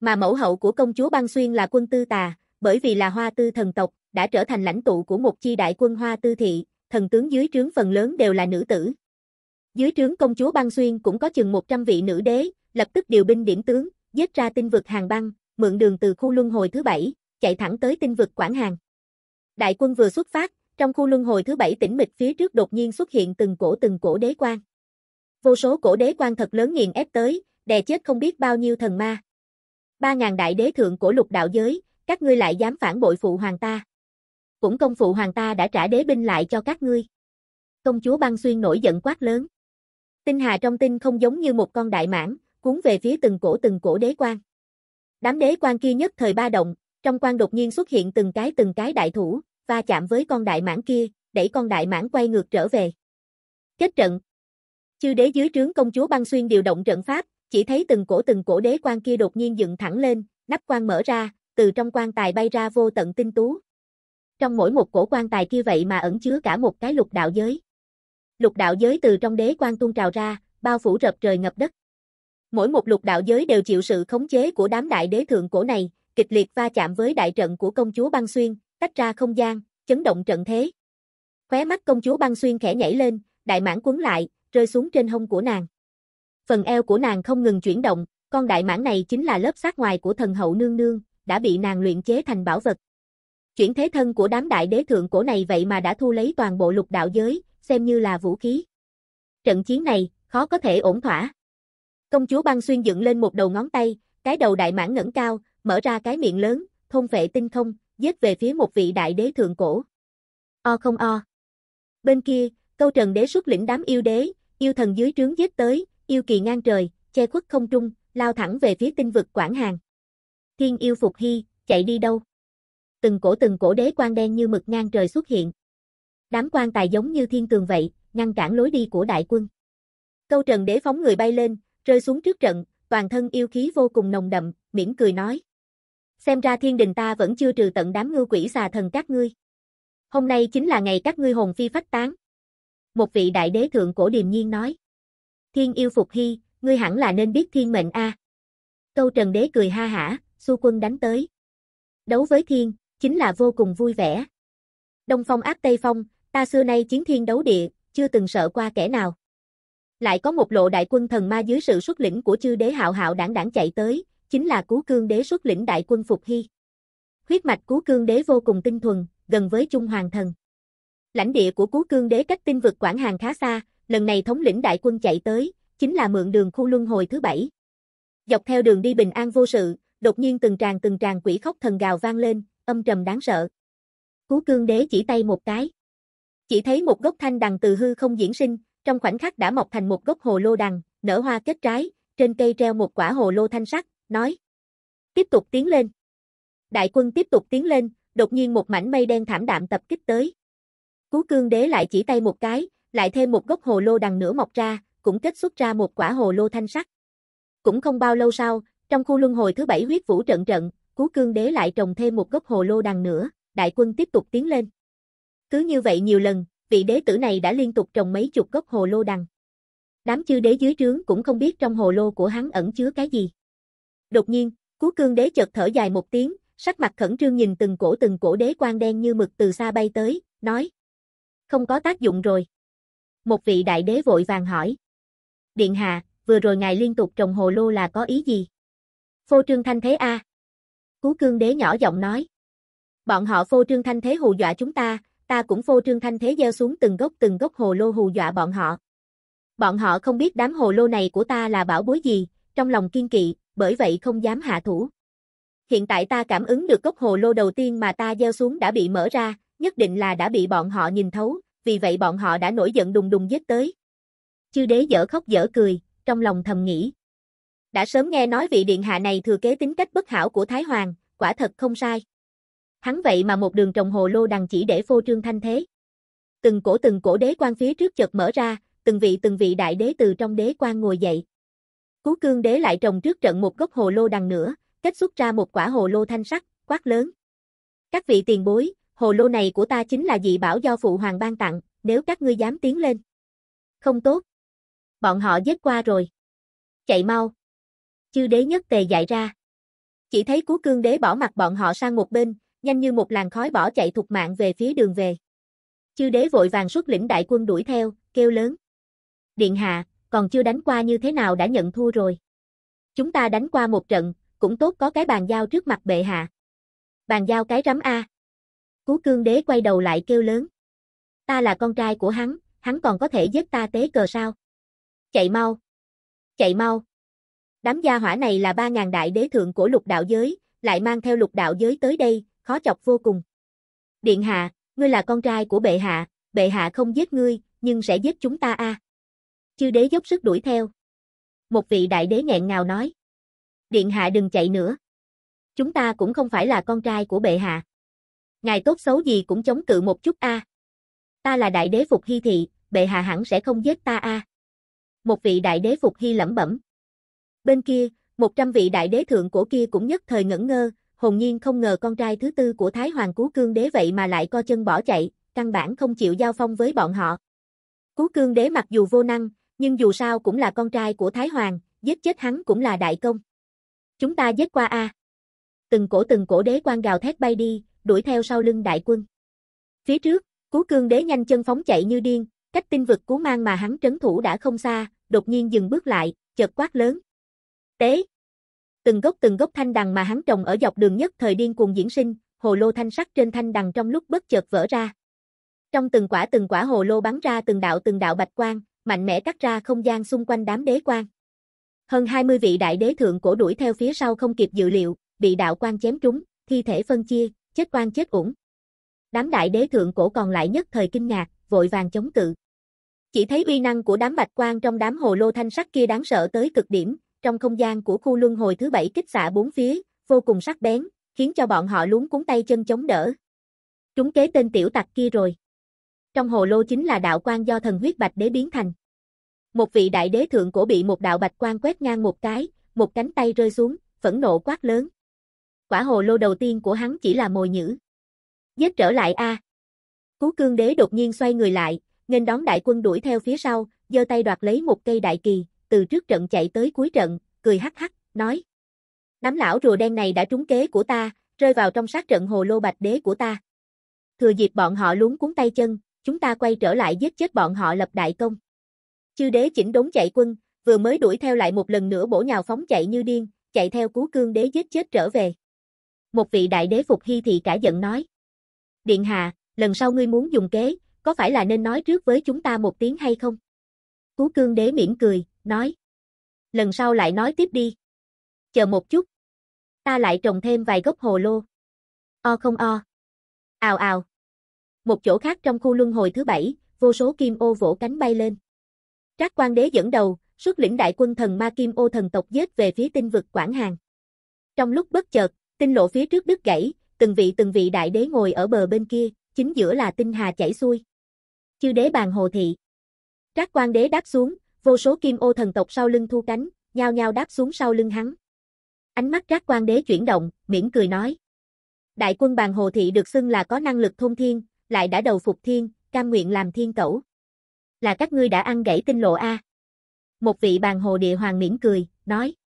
S1: Mà mẫu hậu của công chúa Băng Xuyên là quân tư tà, bởi vì là Hoa Tư thần tộc, đã trở thành lãnh tụ của một chi đại quân Hoa Tư Thị, thần tướng dưới trướng phần lớn đều là nữ tử. Dưới trướng công chúa Băng Xuyên cũng có chừng 100 vị nữ đế, lập tức điều binh điểm tướng, giết ra tinh vực hàng băng, mượn đường từ khu luân hồi thứ bảy, chạy thẳng tới tinh vực Quảng Hàng. Đại quân vừa xuất phát, trong khu luân hồi thứ bảy tĩnh mịch phía trước đột nhiên xuất hiện từng cổ từng cổ đế quan. Vô số cổ đế quan thật lớn nghiền ép tới, đè chết không biết bao nhiêu thần ma. Ba ngàn đại đế thượng của lục đạo giới, các ngươi lại dám phản bội phụ hoàng ta. Cũng công phụ hoàng ta đã trả đế binh lại cho các ngươi. Công chúa băng xuyên nổi giận quát lớn. Tinh hà trong tinh không giống như một con đại mãng, cuốn về phía từng cổ từng cổ đế quan. Đám đế quan kia nhất thời ba động, trong quan đột nhiên xuất hiện từng cái từng cái đại thủ, va chạm với con đại mãng kia, đẩy con đại mãng quay ngược trở về. Kết trận. Chư đế dưới trướng công chúa băng xuyên điều động trận pháp, chỉ thấy từng cổ từng cổ đế quan kia đột nhiên dựng thẳng lên, nắp quan mở ra, từ trong quan tài bay ra vô tận tinh tú. Trong mỗi một cổ quan tài kia vậy mà ẩn chứa cả một cái lục đạo giới. Lục đạo giới từ trong đế quan tuôn trào ra, bao phủ rập trời ngập đất. Mỗi một lục đạo giới đều chịu sự khống chế của đám đại đế thượng cổ này, kịch liệt va chạm với đại trận của công chúa băng xuyên, tách ra không gian, chấn động trận thế. Khóe mắt công chúa băng xuyên khẽ nhảy lên, đại mãn cuốn lại, rơi xuống trên hông của nàng. Phần eo của nàng không ngừng chuyển động, con đại mãn này chính là lớp sát ngoài của thần hậu nương nương, đã bị nàng luyện chế thành bảo vật. Chuyển thế thân của đám đại đế thượng cổ này vậy mà đã thu lấy toàn bộ lục đạo giới, xem như là vũ khí. Trận chiến này, khó có thể ổn thỏa. Công chúa băng xuyên dựng lên một đầu ngón tay, cái đầu đại mãn ngẩng cao, mở ra cái miệng lớn, thôn vệ tinh không, giết về phía một vị đại đế thượng cổ. O không o. Bên kia, câu trần đế xuất lĩnh đám yêu đế, yêu thần dưới trướng giết tới, yêu kỳ ngang trời, che khuất không trung, lao thẳng về phía tinh vực Quảng Hàng. Thiên yêu phục hy, chạy đi đâu? Từng cổ từng cổ đế quan đen như mực ngang trời xuất hiện. Đám quan tài giống như thiên tường vậy, ngăn cản lối đi của đại quân. Câu trần đế phóng người bay lên, rơi xuống trước trận, toàn thân yêu khí vô cùng nồng đậm, miễn cười nói xem ra thiên đình ta vẫn chưa trừ tận đám ngư quỷ xà thần các ngươi. Hôm nay chính là ngày các ngươi hồn phi phách tán. Một vị đại đế thượng cổ điềm nhiên nói. Thiên yêu phục hy, ngươi hẳn là nên biết thiên mệnh a. Câu trần đế cười ha hả, su quân đánh tới. Đấu với thiên, chính là vô cùng vui vẻ. Đông phong áp tây phong, ta xưa nay chiến thiên đấu địa, chưa từng sợ qua kẻ nào. Lại có một lộ đại quân thần ma dưới sự xuất lĩnh của chư đế hạo hạo đảng đảng chạy tới, chính là Cú Cương Đế xuất lĩnh đại quân phục hy. Huyết mạch Cú Cương Đế vô cùng tinh thuần, gần với Trung Hoàng Thần. Lãnh địa của Cú Cương Đế cách tinh vực Quảng Hàng khá xa, lần này thống lĩnh đại quân chạy tới, chính là mượn đường khu luân hồi thứ bảy. Dọc theo đường đi bình an vô sự, đột nhiên từng tràng từng tràng quỷ khóc thần gào vang lên, âm trầm đáng sợ. Cú Cương Đế chỉ tay một cái. Chỉ thấy một gốc thanh đằng từ hư không diễn sinh, trong khoảnh khắc đã mọc thành một gốc hồ lô đằng, nở hoa kết trái, trên cây treo một quả hồ lô thanh sắc, nói. Tiếp tục tiến lên. Đại quân tiếp tục tiến lên, đột nhiên một mảnh mây đen thảm đạm tập kích tới. Cú cương đế lại chỉ tay một cái, lại thêm một gốc hồ lô đằng nữa mọc ra, cũng kết xuất ra một quả hồ lô thanh sắc. Cũng không bao lâu sau, trong khu luân hồi thứ bảy huyết vũ trận trận, cú cương đế lại trồng thêm một gốc hồ lô đằng nữa, đại quân tiếp tục tiến lên. Cứ như vậy nhiều lần, vị đế tử này đã liên tục trồng mấy chục gốc hồ lô đằng. Đám chư đế dưới trướng cũng không biết trong hồ lô của hắn ẩn chứa cái gì. Đột nhiên, Cú Cương Đế chợt thở dài một tiếng, sắc mặt khẩn trương nhìn từng cổ từng cổ đế quan đen như mực từ xa bay tới, nói: "Không có tác dụng rồi." Một vị đại đế vội vàng hỏi: "Điện hạ, vừa rồi ngài liên tục trồng hồ lô là có ý gì?" Phô Trương Thanh Thế a. Cú Cương Đế nhỏ giọng nói: "Bọn họ Phô Trương Thanh Thế hù dọa chúng ta, ta cũng Phô Trương Thanh Thế gieo xuống từng gốc từng gốc hồ lô hù dọa bọn họ." Bọn họ không biết đám hồ lô này của ta là bảo bối gì, trong lòng kiên kỵ, bởi vậy không dám hạ thủ. Hiện tại ta cảm ứng được cốc hồ lô đầu tiên mà ta gieo xuống đã bị mở ra, nhất định là đã bị bọn họ nhìn thấu, vì vậy bọn họ đã nổi giận đùng đùng giết tới. Chư đế dở khóc dở cười, trong lòng thầm nghĩ. Đã sớm nghe nói vị điện hạ này thừa kế tính cách bất hảo của Thái Hoàng, quả thật không sai. Hắn vậy mà một đường trồng hồ lô đằng chỉ để phô trương thanh thế. Từng cổ từng cổ đế quan phía trước chợt mở ra, từng vị từng vị đại đế từ trong đế quan ngồi dậy. Cú cương đế lại trồng trước trận một gốc hồ lô đằng nữa, kết xuất ra một quả hồ lô thanh sắc, quát lớn. Các vị tiền bối, hồ lô này của ta chính là dị bảo do phụ hoàng ban tặng, nếu các ngươi dám tiến lên. Không tốt. Bọn họ giết qua rồi. Chạy mau. Chư đế nhất tề dạy ra. Chỉ thấy cú cương đế bỏ mặt bọn họ sang một bên, nhanh như một làn khói bỏ chạy thục mạng về phía đường về. Chư đế vội vàng xuất lĩnh đại quân đuổi theo, kêu lớn. Điện hạ, còn chưa đánh qua như thế nào đã nhận thua rồi. Chúng ta đánh qua một trận, cũng tốt có cái bàn giao trước mặt bệ hạ. Bàn giao cái rắm A. Cú cương đế quay đầu lại kêu lớn. Ta là con trai của hắn, hắn còn có thể giết ta tế cờ sao? Chạy mau! Chạy mau! Đám gia hỏa này là ba ngàn đại đế thượng của lục đạo giới, lại mang theo lục đạo giới tới đây, khó chọc vô cùng. Điện hạ, ngươi là con trai của bệ hạ, bệ hạ không giết ngươi, nhưng sẽ giết chúng ta a. À chư đế dốc sức đuổi theo. Một vị đại đế nghẹn ngào nói. Điện hạ đừng chạy nữa. Chúng ta cũng không phải là con trai của bệ hạ. Ngài tốt xấu gì cũng chống cự một chút a. Ta là đại đế phục hy thị, bệ hạ hẳn sẽ không giết ta a. Một vị đại đế phục hy lẩm bẩm. Bên kia, một trăm vị đại đế thượng cổ kia cũng nhất thời ngẩn ngơ, hồn nhiên không ngờ con trai thứ tư của Thái Hoàng Cú Cương Đế vậy mà lại co chân bỏ chạy, căn bản không chịu giao phong với bọn họ. Cú Cương Đế mặc dù vô năng, nhưng dù sao cũng là con trai của Thái Hoàng, giết chết hắn cũng là đại công. Chúng ta giết qua A. Từng cổ từng cổ đế quan gào thét bay đi, đuổi theo sau lưng đại quân. Phía trước, Cú Cương đế nhanh chân phóng chạy như điên, cách tinh vực Cú Mang mà hắn trấn thủ đã không xa, đột nhiên dừng bước lại, chợt quát lớn. Tế! Từng gốc từng gốc thanh đằng mà hắn trồng ở dọc đường nhất thời điên cuồng diễn sinh, hồ lô thanh sắc trên thanh đằng trong lúc bất chợt vỡ ra. Trong từng quả từng quả hồ lô bắn ra từng đạo từng đạo bạch quang, mạnh mẽ cắt ra không gian xung quanh đám đế quan. Hơn 20 vị đại đế thượng cổ đuổi theo phía sau không kịp dự liệu, bị đạo quan chém trúng, thi thể phân chia, chết quan chết uổng. Đám đại đế thượng cổ còn lại nhất thời kinh ngạc, vội vàng chống cự. Chỉ thấy uy năng của đám bạch quan trong đám hồ lô thanh sắc kia đáng sợ tới cực điểm, trong không gian của khu luân hồi thứ bảy kích xạ bốn phía, vô cùng sắc bén, khiến cho bọn họ lún cuốn tay chân chống đỡ. Chúng kế tên tiểu tặc kia rồi. Trong hồ lô chính là đạo quan do thần huyết bạch đế biến thành. Một vị đại đế thượng cổ bị một đạo bạch quan quét ngang một cái, một cánh tay rơi xuống, phẫn nộ quát lớn. Quả hồ lô đầu tiên của hắn chỉ là mồi nhữ. Giết trở lại a. À. Cú cương đế đột nhiên xoay người lại, nghênh đón đại quân đuổi theo phía sau, giơ tay đoạt lấy một cây đại kỳ, từ trước trận chạy tới cuối trận, cười hắc hắc, nói. Đám lão rùa đen này đã trúng kế của ta, rơi vào trong sát trận hồ lô bạch đế của ta. Thừa dịp bọn họ luống cuốn tay chân, chúng ta quay trở lại giết chết bọn họ lập đại công. Chư đế chỉnh đốn chạy quân, vừa mới đuổi theo lại một lần nữa bổ nhào phóng chạy như điên, chạy theo cú cương đế giết chết trở về. Một vị đại đế phục hy thì cả giận nói. Điện hạ, lần sau ngươi muốn dùng kế, có phải là nên nói trước với chúng ta một tiếng hay không? Cú cương đế mỉm cười, nói. Lần sau lại nói tiếp đi. Chờ một chút. Ta lại trồng thêm vài gốc hồ lô. O không o. Ào ào. Một chỗ khác trong khu luân hồi thứ bảy, vô số kim ô vỗ cánh bay lên. Trác quan đế dẫn đầu, xuất lĩnh đại quân thần Ma Kim Ô thần tộc giết về phía tinh vực Quảng Hàng. Trong lúc bất chợt, tinh lộ phía trước đứt gãy, từng vị từng vị đại đế ngồi ở bờ bên kia, chính giữa là tinh hà chảy xuôi. Chư đế bàn hồ thị. Trác quan đế đáp xuống, vô số Kim Ô thần tộc sau lưng thu cánh, nhao nhao đáp xuống sau lưng hắn. Ánh mắt Trác quan đế chuyển động, mỉm cười nói: Đại quân bàn hồ thị được xưng là có năng lực thông thiên, lại đã đầu phục thiên, cam nguyện làm thiên cẩu là các ngươi đã ăn gãy tinh lộ a. Một vị bàn hồ địa hoàng mỉm cười, nói.